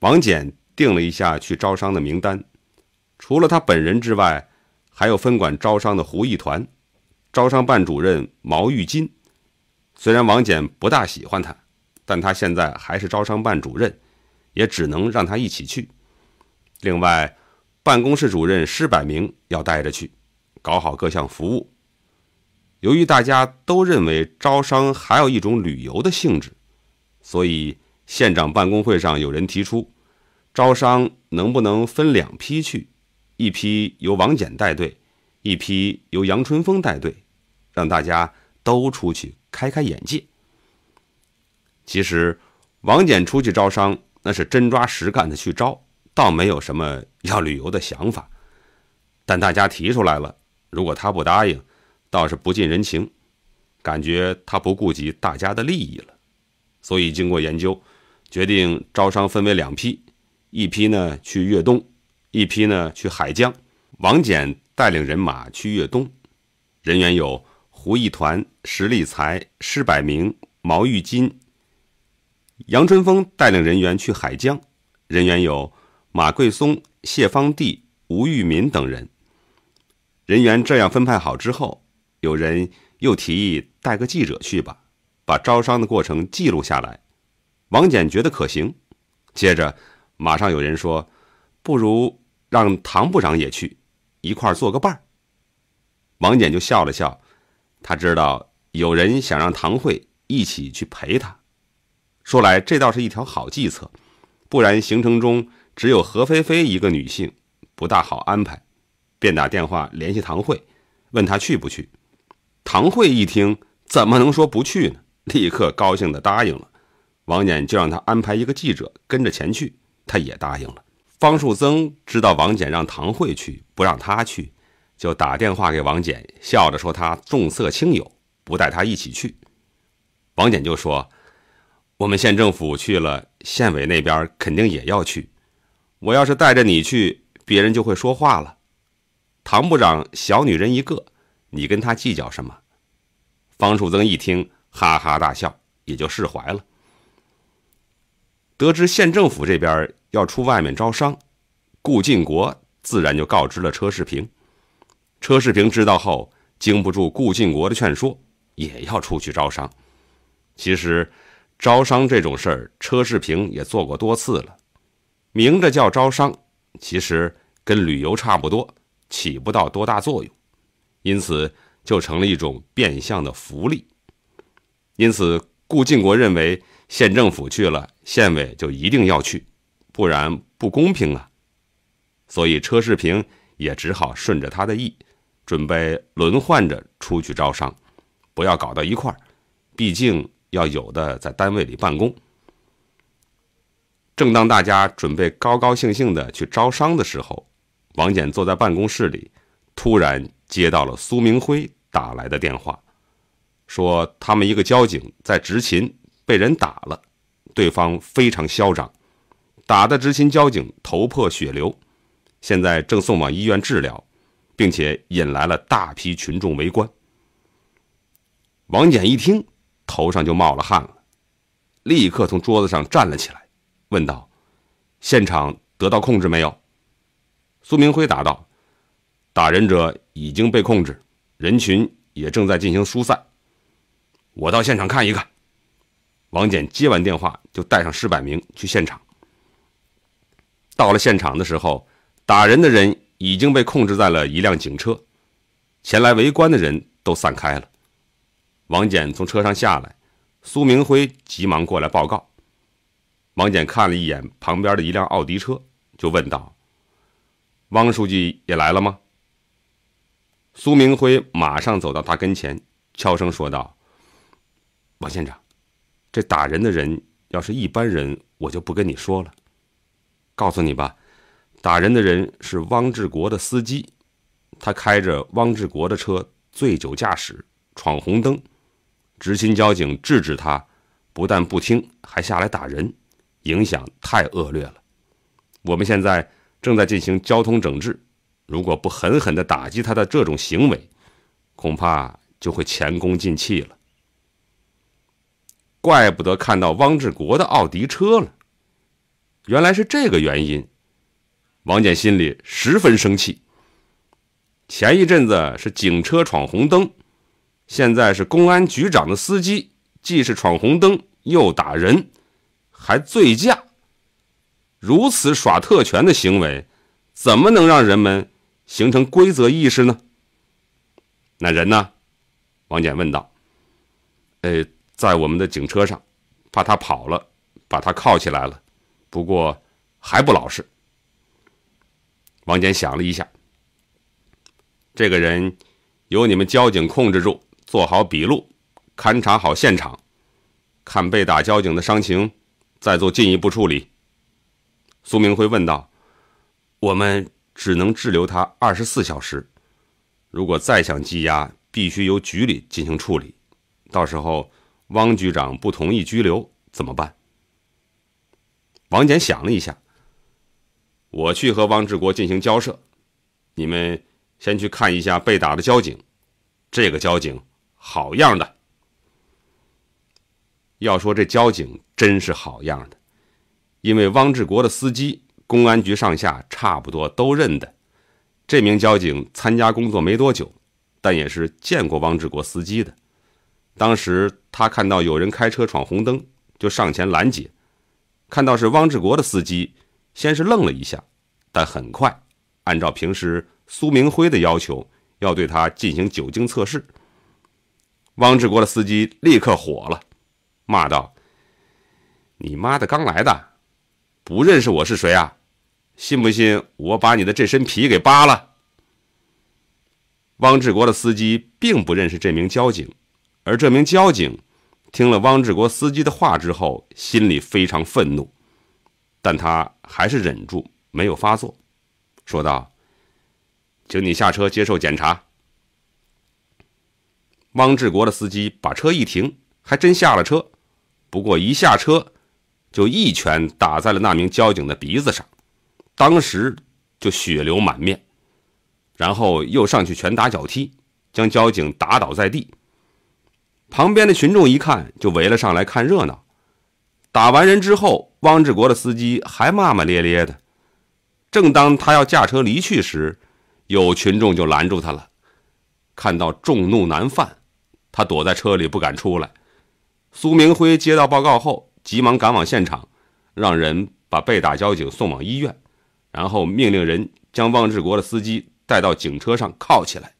王简定了一下去招商的名单，除了他本人之外，还有分管招商的胡义团，招商办主任毛玉金。虽然王简不大喜欢他，但他现在还是招商办主任，也只能让他一起去。另外，办公室主任施百明要带着去，搞好各项服务。由于大家都认为招商还有一种旅游的性质，所以。县长办公会上，有人提出，招商能不能分两批去，一批由王翦带队，一批由杨春风带队，让大家都出去开开眼界。其实，王翦出去招商那是真抓实干的去招，倒没有什么要旅游的想法。但大家提出来了，如果他不答应，倒是不近人情，感觉他不顾及大家的利益了。所以经过研究。决定招商分为两批，一批呢去粤东，一批呢去海疆。王翦带领人马去粤东，人员有胡一团、石立才、施百明、毛玉金。杨春风带领人员去海疆，人员有马桂松、谢方地、吴玉民等人。人员这样分派好之后，有人又提议带个记者去吧，把招商的过程记录下来。王翦觉得可行，接着马上有人说：“不如让唐部长也去，一块做个伴儿。”王翦就笑了笑，他知道有人想让唐慧一起去陪他，说来这倒是一条好计策，不然行程中只有何菲菲一个女性，不大好安排，便打电话联系唐慧，问她去不去。唐慧一听，怎么能说不去呢？立刻高兴地答应了。王翦就让他安排一个记者跟着前去，他也答应了。方树增知道王翦让唐慧去，不让他去，就打电话给王翦，笑着说：“他重色轻友，不带他一起去。”王翦就说：“我们县政府去了，县委那边肯定也要去。我要是带着你去，别人就会说话了。唐部长，小女人一个，你跟他计较什么？”方树增一听，哈哈大笑，也就释怀了。得知县政府这边要出外面招商，顾晋国自然就告知了车世平。车世平知道后，经不住顾晋国的劝说，也要出去招商。其实，招商这种事儿，车世平也做过多次了。明着叫招商，其实跟旅游差不多，起不到多大作用，因此就成了一种变相的福利。因此，顾晋国认为。县政府去了，县委就一定要去，不然不公平啊！所以车世平也只好顺着他的意，准备轮换着出去招商，不要搞到一块儿，毕竟要有的在单位里办公。正当大家准备高高兴兴的去招商的时候，王简坐在办公室里，突然接到了苏明辉打来的电话，说他们一个交警在执勤。被人打了，对方非常嚣张，打的执勤交警头破血流，现在正送往医院治疗，并且引来了大批群众围观。王简一听，头上就冒了汗了，立刻从桌子上站了起来，问道：“现场得到控制没有？”苏明辉答道：“打人者已经被控制，人群也正在进行疏散。”我到现场看一看。王简接完电话，就带上施百明去现场。到了现场的时候，打人的人已经被控制在了一辆警车，前来围观的人都散开了。王简从车上下来，苏明辉急忙过来报告。王简看了一眼旁边的一辆奥迪车，就问道：“汪书记也来了吗？”苏明辉马上走到他跟前，悄声说道：“王县长。”这打人的人要是一般人，我就不跟你说了。告诉你吧，打人的人是汪志国的司机，他开着汪志国的车醉酒驾驶、闯红灯，执勤交警制止他，不但不听，还下来打人，影响太恶劣了。我们现在正在进行交通整治，如果不狠狠地打击他的这种行为，恐怕就会前功尽弃了。怪不得看到汪志国的奥迪车了，原来是这个原因。王简心里十分生气。前一阵子是警车闯红灯，现在是公安局长的司机，既是闯红灯，又打人，还醉驾。如此耍特权的行为，怎么能让人们形成规则意识呢？那人呢？王简问道。呃。在我们的警车上，怕他跑了，把他铐起来了。不过还不老实。王坚想了一下，这个人由你们交警控制住，做好笔录，勘查好现场，看被打交警的伤情，再做进一步处理。苏明辉问道：“我们只能滞留他二十四小时，如果再想羁押，必须由局里进行处理。到时候。”汪局长不同意拘留怎么办？王简想了一下，我去和汪志国进行交涉，你们先去看一下被打的交警。这个交警好样的。要说这交警真是好样的，因为汪志国的司机，公安局上下差不多都认得。这名交警参加工作没多久，但也是见过汪志国司机的。当时他看到有人开车闯红灯，就上前拦截。看到是汪志国的司机，先是愣了一下，但很快按照平时苏明辉的要求，要对他进行酒精测试。汪志国的司机立刻火了，骂道：“你妈的，刚来的，不认识我是谁啊？信不信我把你的这身皮给扒了？”汪志国的司机并不认识这名交警。而这名交警听了汪志国司机的话之后，心里非常愤怒，但他还是忍住没有发作，说道：“请你下车接受检查。”汪志国的司机把车一停，还真下了车。不过一下车，就一拳打在了那名交警的鼻子上，当时就血流满面。然后又上去拳打脚踢，将交警打倒在地。旁边的群众一看，就围了上来看热闹。打完人之后，汪志国的司机还骂骂咧咧的。正当他要驾车离去时，有群众就拦住他了。看到众怒难犯，他躲在车里不敢出来。苏明辉接到报告后，急忙赶往现场，让人把被打交警送往医院，然后命令人将汪志国的司机带到警车上铐起来。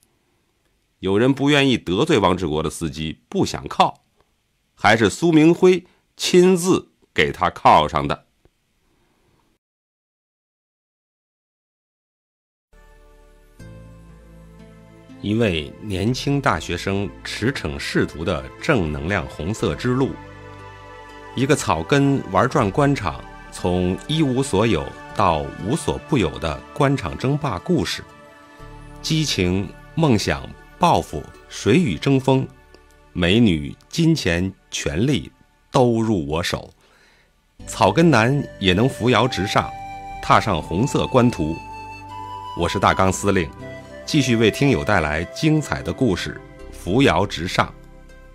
有人不愿意得罪王志国的司机，不想靠，还是苏明辉亲自给他靠上的。一位年轻大学生驰骋仕途的正能量红色之路，一个草根玩转官场，从一无所有到无所不有的官场争霸故事，激情梦想。报复，谁与争锋？美女、金钱、权力，都入我手。草根男也能扶摇直上，踏上红色官途。我是大纲司令，继续为听友带来精彩的故事《扶摇直上》。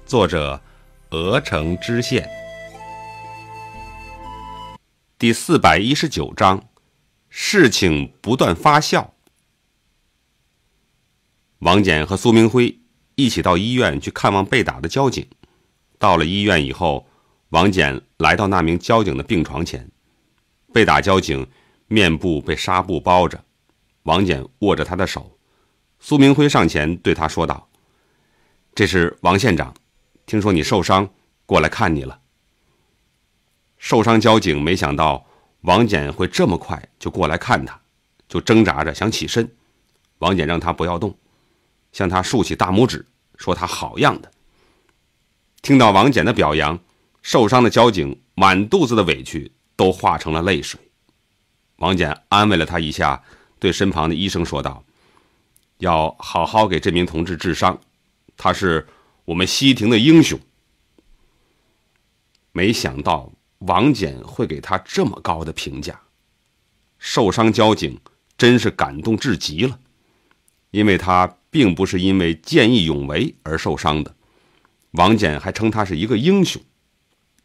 作者：鹅城知县。第四百一十九章，事情不断发酵。王简和苏明辉一起到医院去看望被打的交警。到了医院以后，王简来到那名交警的病床前，被打交警面部被纱布包着。王简握着他的手，苏明辉上前对他说道：“这是王县长，听说你受伤，过来看你了。”受伤交警没想到王简会这么快就过来看他，就挣扎着想起身。王简让他不要动。向他竖起大拇指，说他好样的。听到王简的表扬，受伤的交警满肚子的委屈都化成了泪水。王简安慰了他一下，对身旁的医生说道：“要好好给这名同志治伤，他是我们西亭的英雄。”没想到王简会给他这么高的评价，受伤交警真是感动至极了，因为他。并不是因为见义勇为而受伤的，王翦还称他是一个英雄，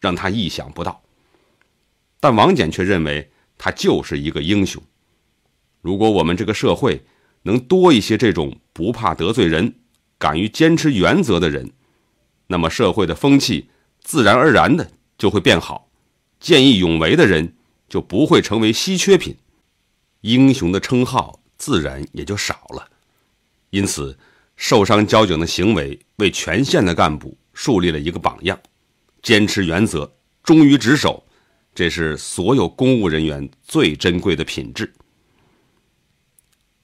让他意想不到。但王翦却认为他就是一个英雄。如果我们这个社会能多一些这种不怕得罪人、敢于坚持原则的人，那么社会的风气自然而然的就会变好，见义勇为的人就不会成为稀缺品，英雄的称号自然也就少了。因此，受伤交警的行为为全县的干部树立了一个榜样。坚持原则，忠于职守，这是所有公务人员最珍贵的品质。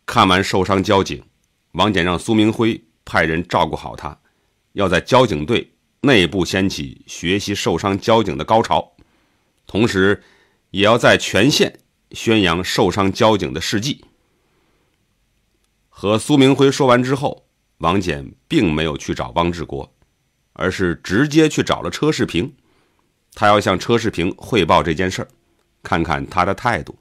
看完受伤交警，王简让苏明辉派人照顾好他，要在交警队内部掀起学习受伤交警的高潮，同时，也要在全县宣扬受伤交警的事迹。和苏明辉说完之后，王简并没有去找汪志国，而是直接去找了车世平。他要向车世平汇报这件事儿，看看他的态度。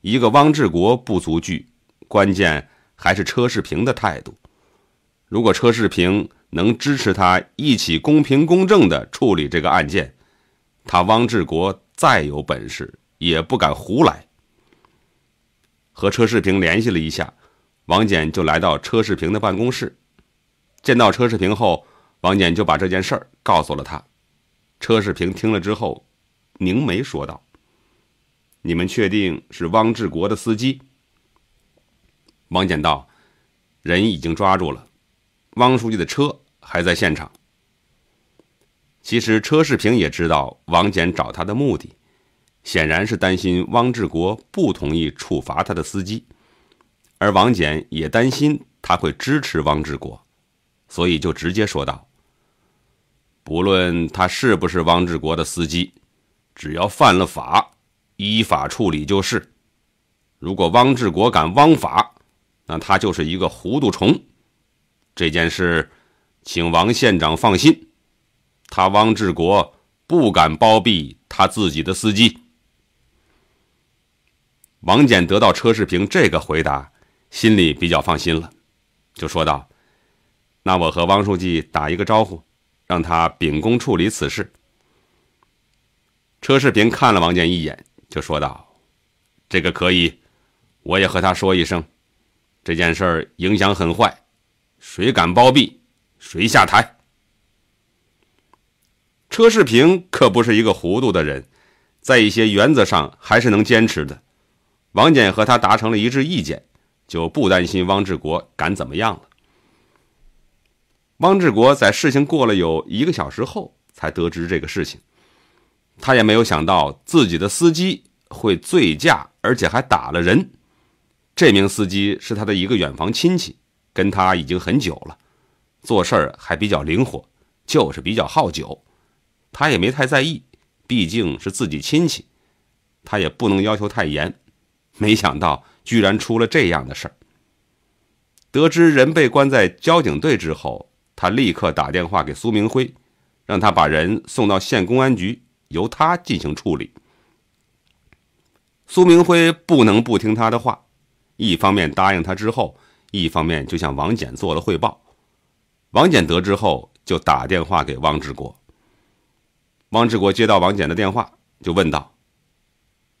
一个汪志国不足惧，关键还是车世平的态度。如果车世平能支持他一起公平公正地处理这个案件，他汪志国再有本事也不敢胡来。和车世平联系了一下。王简就来到车世平的办公室，见到车世平后，王简就把这件事儿告诉了他。车世平听了之后，凝眉说道：“你们确定是汪志国的司机？”王简道：“人已经抓住了，汪书记的车还在现场。”其实车世平也知道王简找他的目的，显然是担心汪志国不同意处罚他的司机。而王翦也担心他会支持汪志国，所以就直接说道：“不论他是不是汪志国的司机，只要犯了法，依法处理就是。如果汪志国敢枉法，那他就是一个糊涂虫。这件事，请王县长放心，他汪志国不敢包庇他自己的司机。”王翦得到车世平这个回答。心里比较放心了，就说道：“那我和汪书记打一个招呼，让他秉公处理此事。”车世平看了王建一眼，就说道：“这个可以，我也和他说一声，这件事儿影响很坏，谁敢包庇，谁下台。”车世平可不是一个糊涂的人，在一些原则上还是能坚持的。王建和他达成了一致意见。就不担心汪志国敢怎么样了。汪志国在事情过了有一个小时后才得知这个事情，他也没有想到自己的司机会醉驾，而且还打了人。这名司机是他的一个远房亲戚，跟他已经很久了，做事儿还比较灵活，就是比较好酒。他也没太在意，毕竟是自己亲戚，他也不能要求太严。没想到。居然出了这样的事儿！得知人被关在交警队之后，他立刻打电话给苏明辉，让他把人送到县公安局，由他进行处理。苏明辉不能不听他的话，一方面答应他之后，一方面就向王简做了汇报。王简得知后，就打电话给汪志国。汪志国接到王简的电话，就问道：“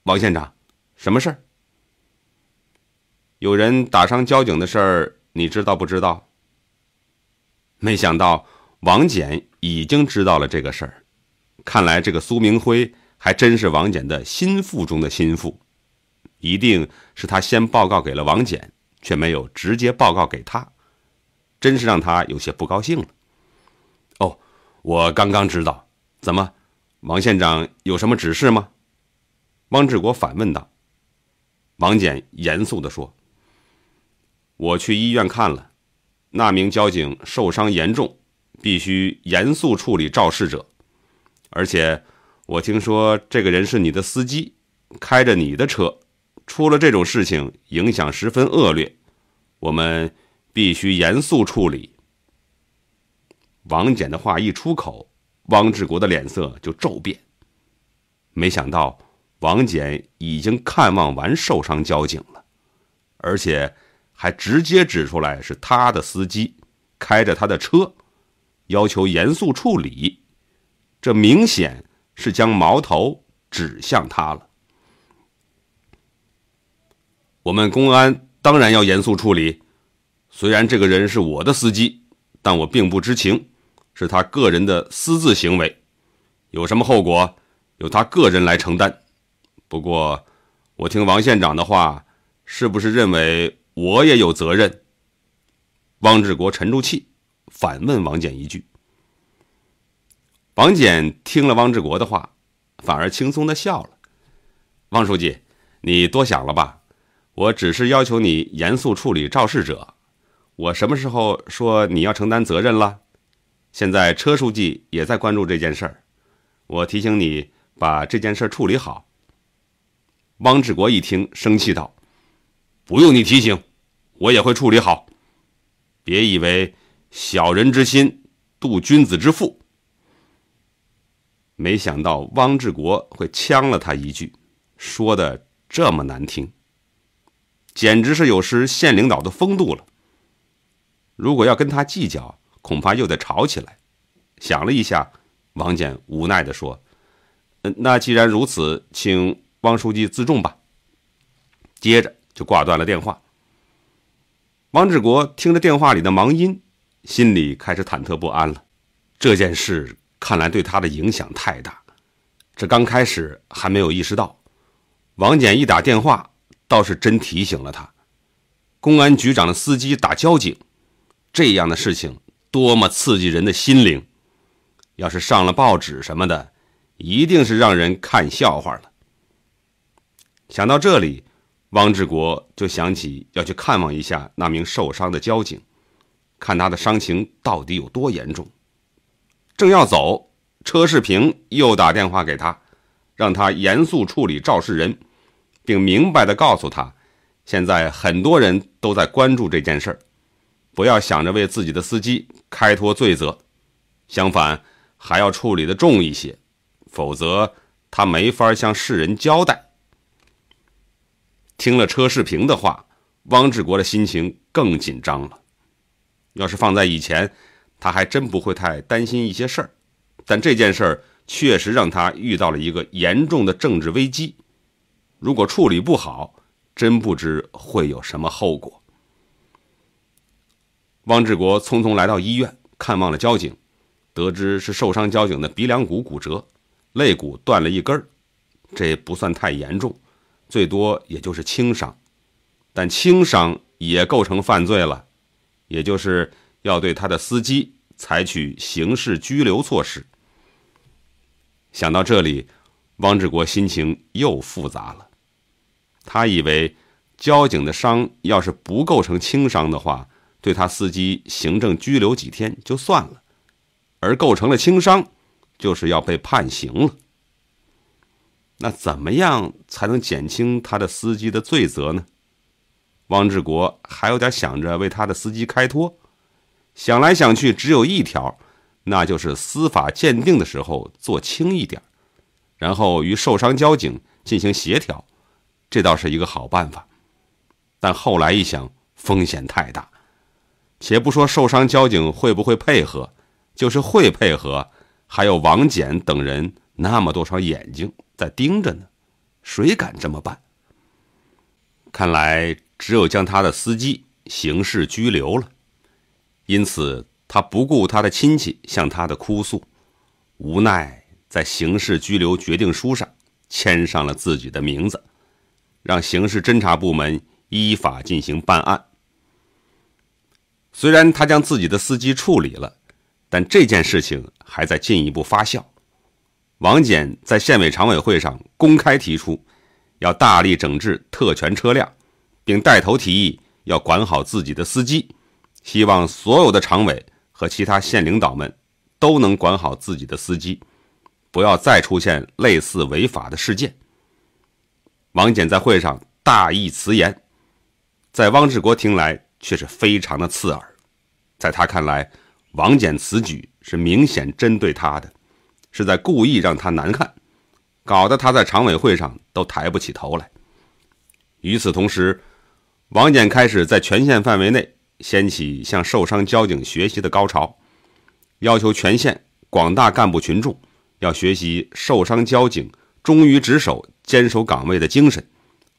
王县长，什么事儿？”有人打伤交警的事儿，你知道不知道？没想到王简已经知道了这个事儿，看来这个苏明辉还真是王简的心腹中的心腹，一定是他先报告给了王简，却没有直接报告给他，真是让他有些不高兴了。哦，我刚刚知道，怎么，王县长有什么指示吗？汪志国反问道。王简严肃地说。我去医院看了，那名交警受伤严重，必须严肃处理肇事者。而且，我听说这个人是你的司机，开着你的车，出了这种事情，影响十分恶劣，我们必须严肃处理。王简的话一出口，汪志国的脸色就骤变。没想到，王简已经看望完受伤交警了，而且。还直接指出来是他的司机开着他的车，要求严肃处理，这明显是将矛头指向他了。我们公安当然要严肃处理，虽然这个人是我的司机，但我并不知情，是他个人的私自行为，有什么后果由他个人来承担。不过，我听王县长的话，是不是认为？我也有责任。汪志国沉住气，反问王简一句。王简听了汪志国的话，反而轻松地笑了。汪书记，你多想了吧？我只是要求你严肃处理肇事者。我什么时候说你要承担责任了？现在车书记也在关注这件事儿，我提醒你把这件事儿处理好。汪志国一听，生气道：“不用你提醒。”我也会处理好，别以为小人之心度君子之腹。没想到汪志国会呛了他一句，说的这么难听，简直是有失县领导的风度了。如果要跟他计较，恐怕又得吵起来。想了一下，王简无奈地说：“那既然如此，请汪书记自重吧。”接着就挂断了电话。王志国听着电话里的忙音，心里开始忐忑不安了。这件事看来对他的影响太大，这刚开始还没有意识到。王简一打电话，倒是真提醒了他：公安局长的司机打交警，这样的事情多么刺激人的心灵！要是上了报纸什么的，一定是让人看笑话了。想到这里。汪志国就想起要去看望一下那名受伤的交警，看他的伤情到底有多严重。正要走，车世平又打电话给他，让他严肃处理肇事人，并明白的告诉他，现在很多人都在关注这件事儿，不要想着为自己的司机开脱罪责，相反，还要处理的重一些，否则他没法向世人交代。听了车世平的话，汪志国的心情更紧张了。要是放在以前，他还真不会太担心一些事儿。但这件事儿确实让他遇到了一个严重的政治危机。如果处理不好，真不知会有什么后果。汪志国匆匆来到医院看望了交警，得知是受伤交警的鼻梁骨骨折，肋骨断了一根儿，这不算太严重。最多也就是轻伤，但轻伤也构成犯罪了，也就是要对他的司机采取刑事拘留措施。想到这里，汪志国心情又复杂了。他以为交警的伤要是不构成轻伤的话，对他司机行政拘留几天就算了；而构成了轻伤，就是要被判刑了。那怎么样才能减轻他的司机的罪责呢？汪志国还有点想着为他的司机开脱，想来想去只有一条，那就是司法鉴定的时候做轻一点，然后与受伤交警进行协调，这倒是一个好办法。但后来一想，风险太大，且不说受伤交警会不会配合，就是会配合，还有王简等人那么多双眼睛。在盯着呢，谁敢这么办？看来只有将他的司机刑事拘留了。因此，他不顾他的亲戚向他的哭诉，无奈在刑事拘留决定书上签上了自己的名字，让刑事侦查部门依法进行办案。虽然他将自己的司机处理了，但这件事情还在进一步发酵。王俭在县委常委会上公开提出，要大力整治特权车辆，并带头提议要管好自己的司机，希望所有的常委和其他县领导们都能管好自己的司机，不要再出现类似违法的事件。王俭在会上大义辞严，在汪志国听来却是非常的刺耳，在他看来，王俭此举是明显针对他的。是在故意让他难看，搞得他在常委会上都抬不起头来。与此同时，王简开始在全县范围内掀起向受伤交警学习的高潮，要求全县广大干部群众要学习受伤交警忠于职守、坚守岗位的精神。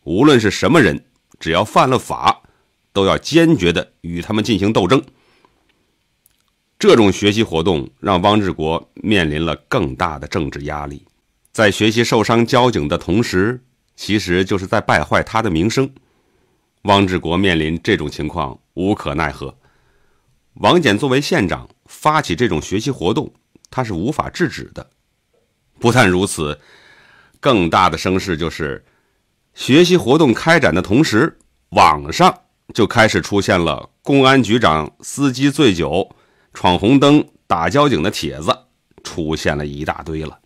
无论是什么人，只要犯了法，都要坚决地与他们进行斗争。这种学习活动让汪志国面临了更大的政治压力，在学习受伤交警的同时，其实就是在败坏他的名声。汪志国面临这种情况无可奈何。王简作为县长发起这种学习活动，他是无法制止的。不但如此，更大的声势就是，学习活动开展的同时，网上就开始出现了公安局长司机醉酒。闯红灯打交警的帖子出现了一大堆了，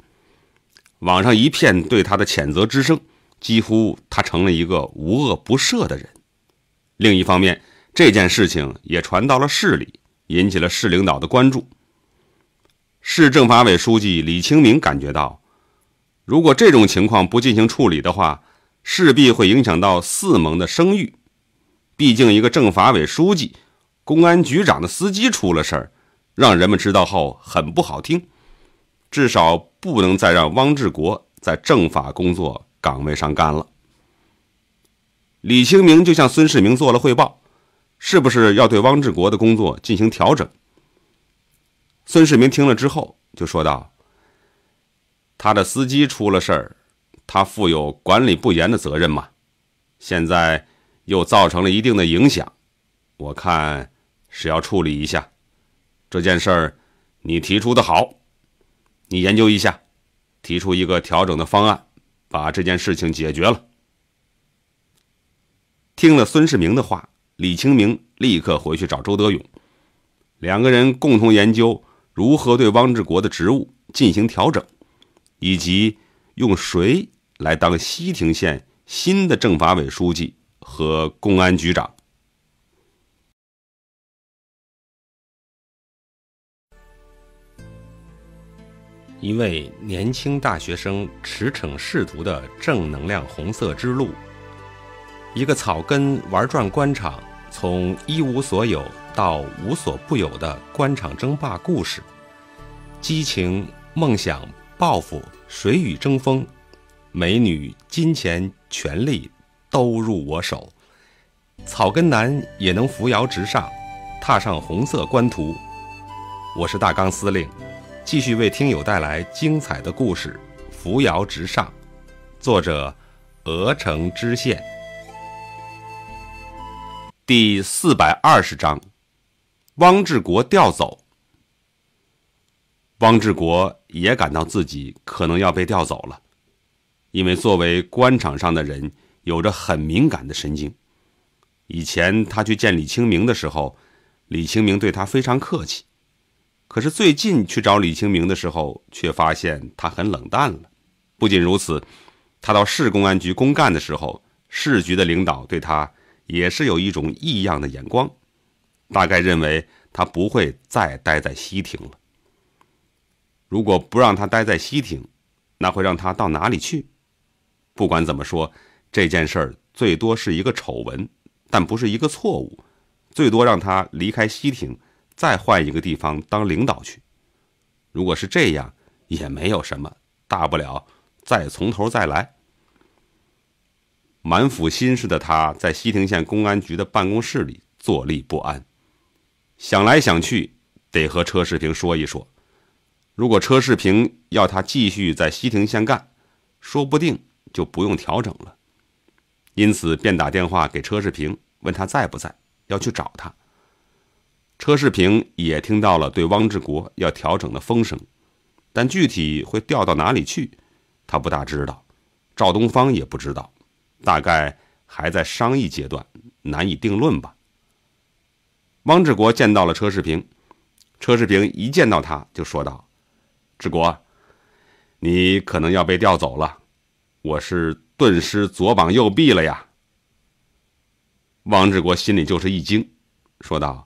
网上一片对他的谴责之声，几乎他成了一个无恶不赦的人。另一方面，这件事情也传到了市里，引起了市领导的关注。市政法委书记李清明感觉到，如果这种情况不进行处理的话，势必会影响到四盟的声誉。毕竟一个政法委书记。公安局长的司机出了事儿，让人们知道后很不好听，至少不能再让汪志国在政法工作岗位上干了。李清明就向孙世明做了汇报，是不是要对汪志国的工作进行调整？孙世明听了之后就说道：“他的司机出了事儿，他负有管理不严的责任嘛，现在又造成了一定的影响，我看。”是要处理一下这件事儿，你提出的好，你研究一下，提出一个调整的方案，把这件事情解决了。听了孙世明的话，李清明立刻回去找周德勇，两个人共同研究如何对汪志国的职务进行调整，以及用谁来当西亭县新的政法委书记和公安局长。一位年轻大学生驰骋仕途的正能量红色之路，一个草根玩转官场，从一无所有到无所不有的官场争霸故事，激情、梦想、抱负，谁与争锋？美女、金钱、权力，都入我手。草根男也能扶摇直上，踏上红色官途。我是大纲司令。继续为听友带来精彩的故事，《扶摇直上》，作者：鹅城知县。第四百二十章，汪志国调走。汪志国也感到自己可能要被调走了，因为作为官场上的人，有着很敏感的神经。以前他去见李清明的时候，李清明对他非常客气。可是最近去找李清明的时候，却发现他很冷淡了。不仅如此，他到市公安局公干的时候，市局的领导对他也是有一种异样的眼光，大概认为他不会再待在西亭了。如果不让他待在西亭，那会让他到哪里去？不管怎么说，这件事儿最多是一个丑闻，但不是一个错误，最多让他离开西亭。再换一个地方当领导去，如果是这样，也没有什么，大不了再从头再来。满腹心事的他，在西亭县公安局的办公室里坐立不安，想来想去，得和车世平说一说。如果车世平要他继续在西亭县干，说不定就不用调整了。因此，便打电话给车世平，问他在不在，要去找他。车世平也听到了对汪志国要调整的风声，但具体会调到哪里去，他不大知道。赵东方也不知道，大概还在商议阶段，难以定论吧。汪志国见到了车世平，车世平一见到他就说道：“志国，你可能要被调走了，我是顿失左膀右臂了呀。”汪志国心里就是一惊，说道。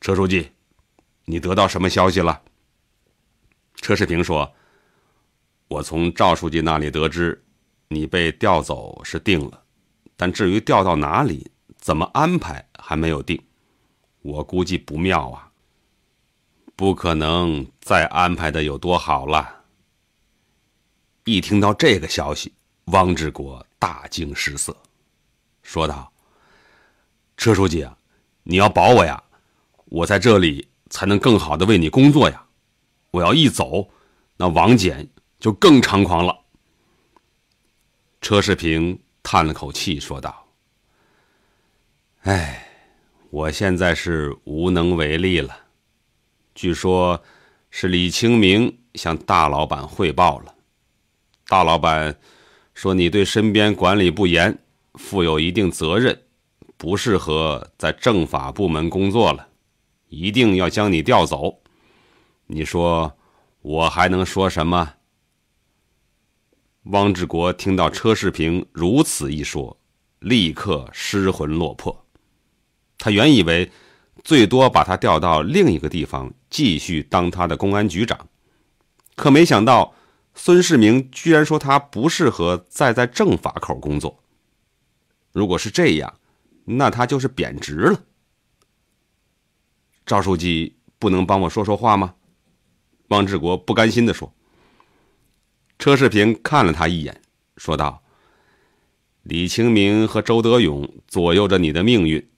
车书记，你得到什么消息了？车世平说：“我从赵书记那里得知，你被调走是定了，但至于调到哪里、怎么安排还没有定。我估计不妙啊，不可能再安排的有多好了。”一听到这个消息，汪志国大惊失色，说道：“车书记啊，你要保我呀！”我在这里才能更好的为你工作呀，我要一走，那王翦就更猖狂了。车世平叹了口气说道：“哎，我现在是无能为力了。据说，是李清明向大老板汇报了，大老板说你对身边管理不严，负有一定责任，不适合在政法部门工作了。”一定要将你调走，你说我还能说什么？汪志国听到车世平如此一说，立刻失魂落魄。他原以为最多把他调到另一个地方继续当他的公安局长，可没想到孙世明居然说他不适合再在政法口工作。如果是这样，那他就是贬值了。赵书记不能帮我说说话吗？汪志国不甘心地说。车世平看了他一眼，说道：“李清明和周德勇左右着你的命运，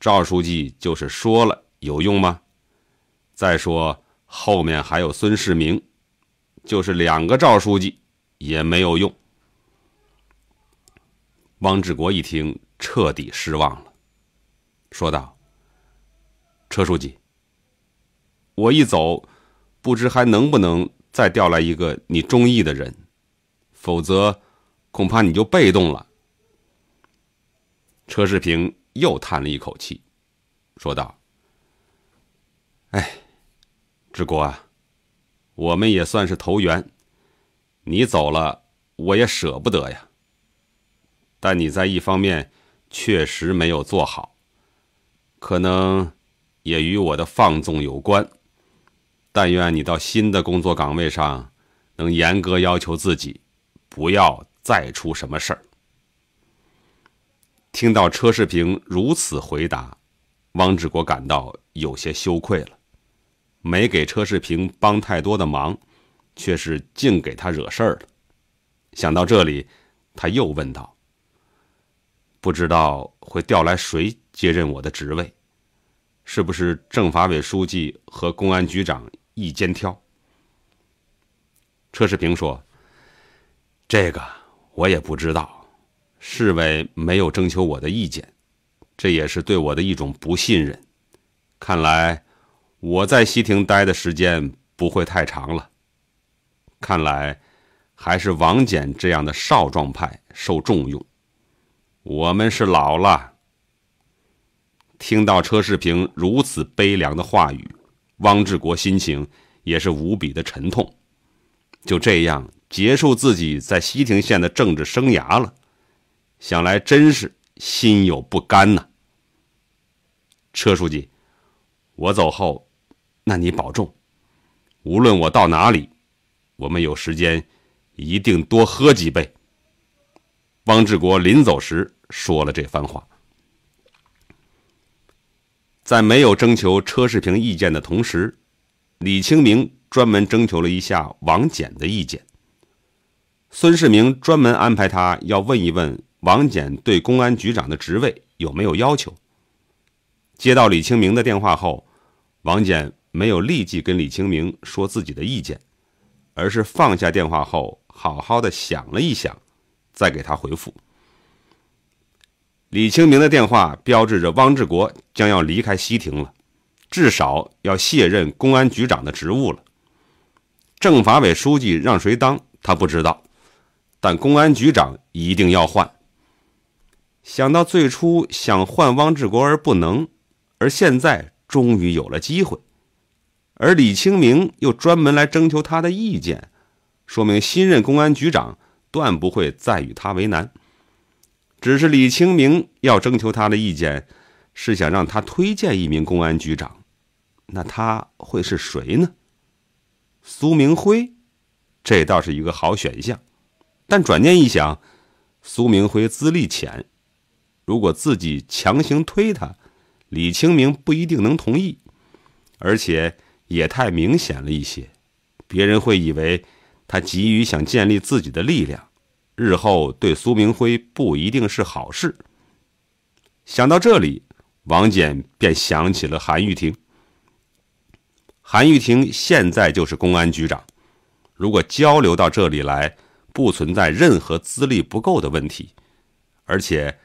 赵书记就是说了有用吗？再说后面还有孙世明，就是两个赵书记也没有用。”汪志国一听，彻底失望了，说道。车书记，我一走，不知还能不能再调来一个你中意的人，否则，恐怕你就被动了。车世平又叹了一口气，说道：“哎，志国啊，我们也算是投缘，你走了我也舍不得呀。但你在一方面确实没有做好，可能。”也与我的放纵有关，但愿你到新的工作岗位上，能严格要求自己，不要再出什么事儿。听到车世平如此回答，汪志国感到有些羞愧了，没给车世平帮太多的忙，却是净给他惹事儿了。想到这里，他又问道：“不知道会调来谁接任我的职位？”是不是政法委书记和公安局长一肩挑？车世平说：“这个我也不知道，市委没有征求我的意见，这也是对我的一种不信任。看来我在西亭待的时间不会太长了。看来还是王翦这样的少壮派受重用，我们是老了。”听到车世平如此悲凉的话语，汪志国心情也是无比的沉痛。就这样结束自己在西亭县的政治生涯了，想来真是心有不甘呐。车书记，我走后，那你保重。无论我到哪里，我们有时间，一定多喝几杯。汪志国临走时说了这番话。在没有征求车世平意见的同时，李清明专门征求了一下王简的意见。孙世明专门安排他要问一问王简对公安局长的职位有没有要求。接到李清明的电话后，王简没有立即跟李清明说自己的意见，而是放下电话后好好的想了一想，再给他回复。李清明的电话标志着汪志国将要离开西亭了，至少要卸任公安局长的职务了。政法委书记让谁当他不知道，但公安局长一定要换。想到最初想换汪志国而不能，而现在终于有了机会，而李清明又专门来征求他的意见，说明新任公安局长断不会再与他为难。只是李清明要征求他的意见，是想让他推荐一名公安局长。那他会是谁呢？苏明辉，这倒是一个好选项。但转念一想，苏明辉资历浅，如果自己强行推他，李清明不一定能同意，而且也太明显了一些，别人会以为他急于想建立自己的力量。日后对苏明辉不一定是好事。想到这里，王简便想起了韩玉婷。韩玉婷现在就是公安局长，如果交流到这里来，不存在任何资历不够的问题。而且，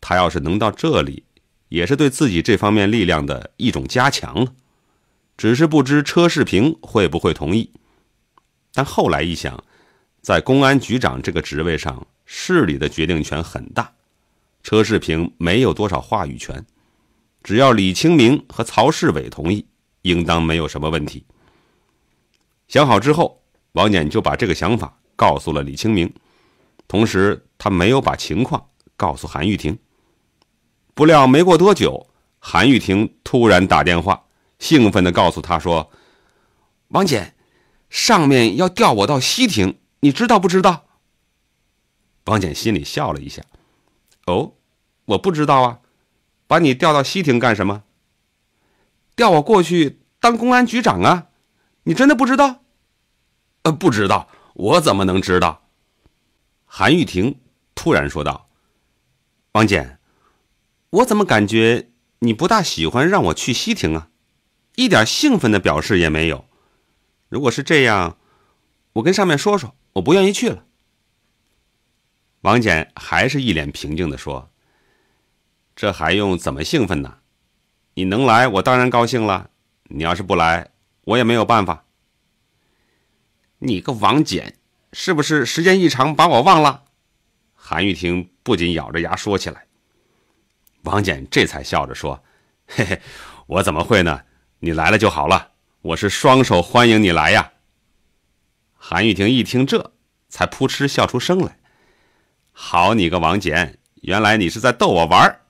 他要是能到这里，也是对自己这方面力量的一种加强了。只是不知车世平会不会同意。但后来一想。在公安局长这个职位上，市里的决定权很大，车世平没有多少话语权。只要李清明和曹世伟同意，应当没有什么问题。想好之后，王翦就把这个想法告诉了李清明，同时他没有把情况告诉韩玉婷。不料没过多久，韩玉婷突然打电话，兴奋地告诉他说：“王翦，上面要调我到西亭。”你知道不知道？王简心里笑了一下。哦，我不知道啊，把你调到西亭干什么？调我过去当公安局长啊？你真的不知道？呃，不知道，我怎么能知道？韩玉婷突然说道：“王简，我怎么感觉你不大喜欢让我去西亭啊？一点兴奋的表示也没有。如果是这样，我跟上面说说。”我不愿意去了。王翦还是一脸平静的说：“这还用怎么兴奋呢？你能来，我当然高兴了。你要是不来，我也没有办法。你个王翦，是不是时间一长把我忘了？”韩玉婷不仅咬着牙说起来。王翦这才笑着说：“嘿嘿，我怎么会呢？你来了就好了，我是双手欢迎你来呀。”韩玉婷一听这，才扑哧笑出声来。好你个王简，原来你是在逗我玩儿。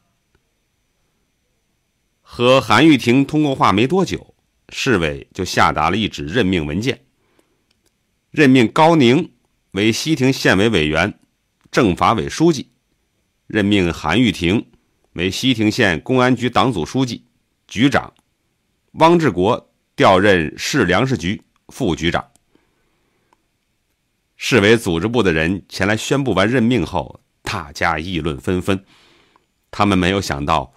和韩玉婷通过话没多久，市委就下达了一纸任命文件，任命高宁为西亭县委委员、政法委书记，任命韩玉婷为西亭县公安局党组书记、局长，汪志国调任市粮食局副局长。市委组织部的人前来宣布完任命后，大家议论纷纷。他们没有想到，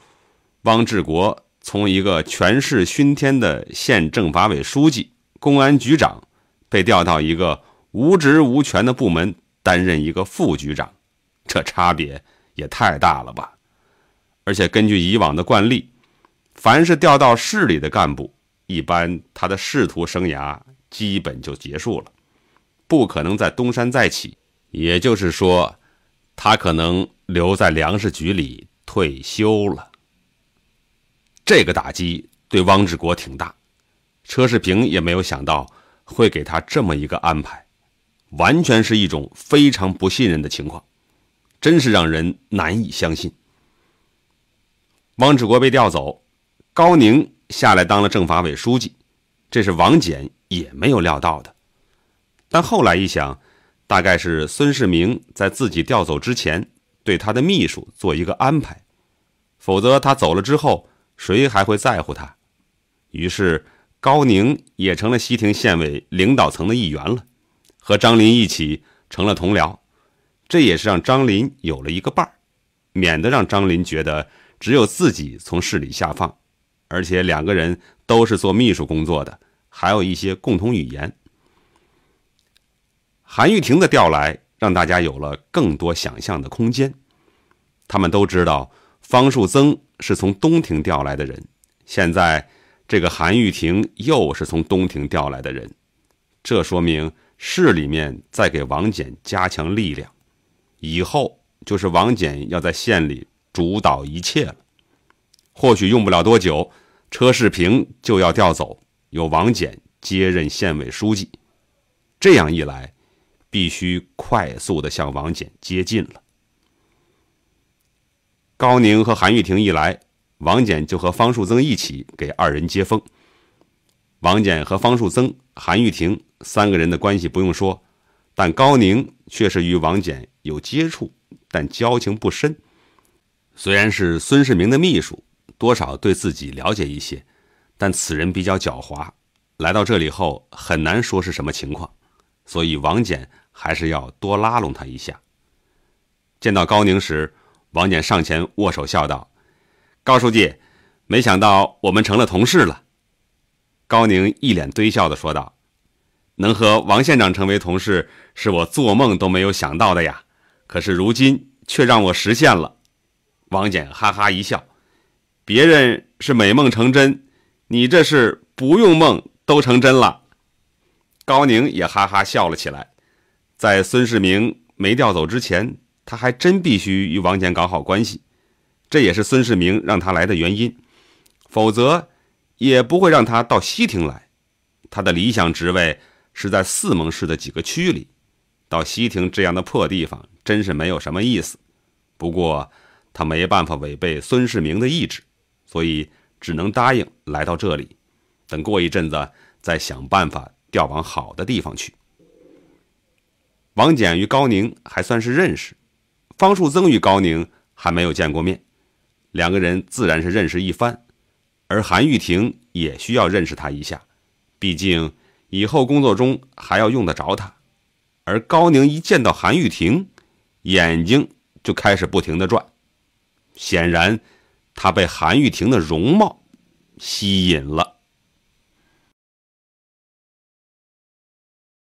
汪志国从一个权势熏天的县政法委书记、公安局长，被调到一个无职无权的部门担任一个副局长，这差别也太大了吧！而且根据以往的惯例，凡是调到市里的干部，一般他的仕途生涯基本就结束了。不可能在东山再起，也就是说，他可能留在粮食局里退休了。这个打击对汪志国挺大，车世平也没有想到会给他这么一个安排，完全是一种非常不信任的情况，真是让人难以相信。汪志国被调走，高宁下来当了政法委书记，这是王翦也没有料到的。但后来一想，大概是孙世明在自己调走之前对他的秘书做一个安排，否则他走了之后，谁还会在乎他？于是高宁也成了西亭县委领导层的一员了，和张林一起成了同僚，这也是让张林有了一个伴儿，免得让张林觉得只有自己从市里下放，而且两个人都是做秘书工作的，还有一些共同语言。韩玉婷的调来，让大家有了更多想象的空间。他们都知道，方树增是从东亭调来的人，现在这个韩玉婷又是从东亭调来的人，这说明市里面在给王翦加强力量。以后就是王翦要在县里主导一切了。或许用不了多久，车世平就要调走，由王翦接任县委书记。这样一来。必须快速的向王翦接近了。高宁和韩玉婷一来，王翦就和方树增一起给二人接风。王翦和方树增、韩玉婷三个人的关系不用说，但高宁却是与王翦有接触，但交情不深。虽然是孙世明的秘书，多少对自己了解一些，但此人比较狡猾，来到这里后很难说是什么情况，所以王翦。还是要多拉拢他一下。见到高宁时，王翦上前握手，笑道：“高书记，没想到我们成了同事了。”高宁一脸堆笑的说道：“能和王县长成为同事，是我做梦都没有想到的呀！可是如今却让我实现了。”王翦哈哈一笑：“别人是美梦成真，你这是不用梦都成真了。”高宁也哈哈笑了起来。在孙世明没调走之前，他还真必须与王坚搞好关系，这也是孙世明让他来的原因。否则，也不会让他到西亭来。他的理想职位是在四盟市的几个区里，到西亭这样的破地方真是没有什么意思。不过，他没办法违背孙世明的意志，所以只能答应来到这里，等过一阵子再想办法调往好的地方去。王简与高宁还算是认识，方树增与高宁还没有见过面，两个人自然是认识一番。而韩玉婷也需要认识他一下，毕竟以后工作中还要用得着他。而高宁一见到韩玉婷，眼睛就开始不停地转，显然他被韩玉婷的容貌吸引了。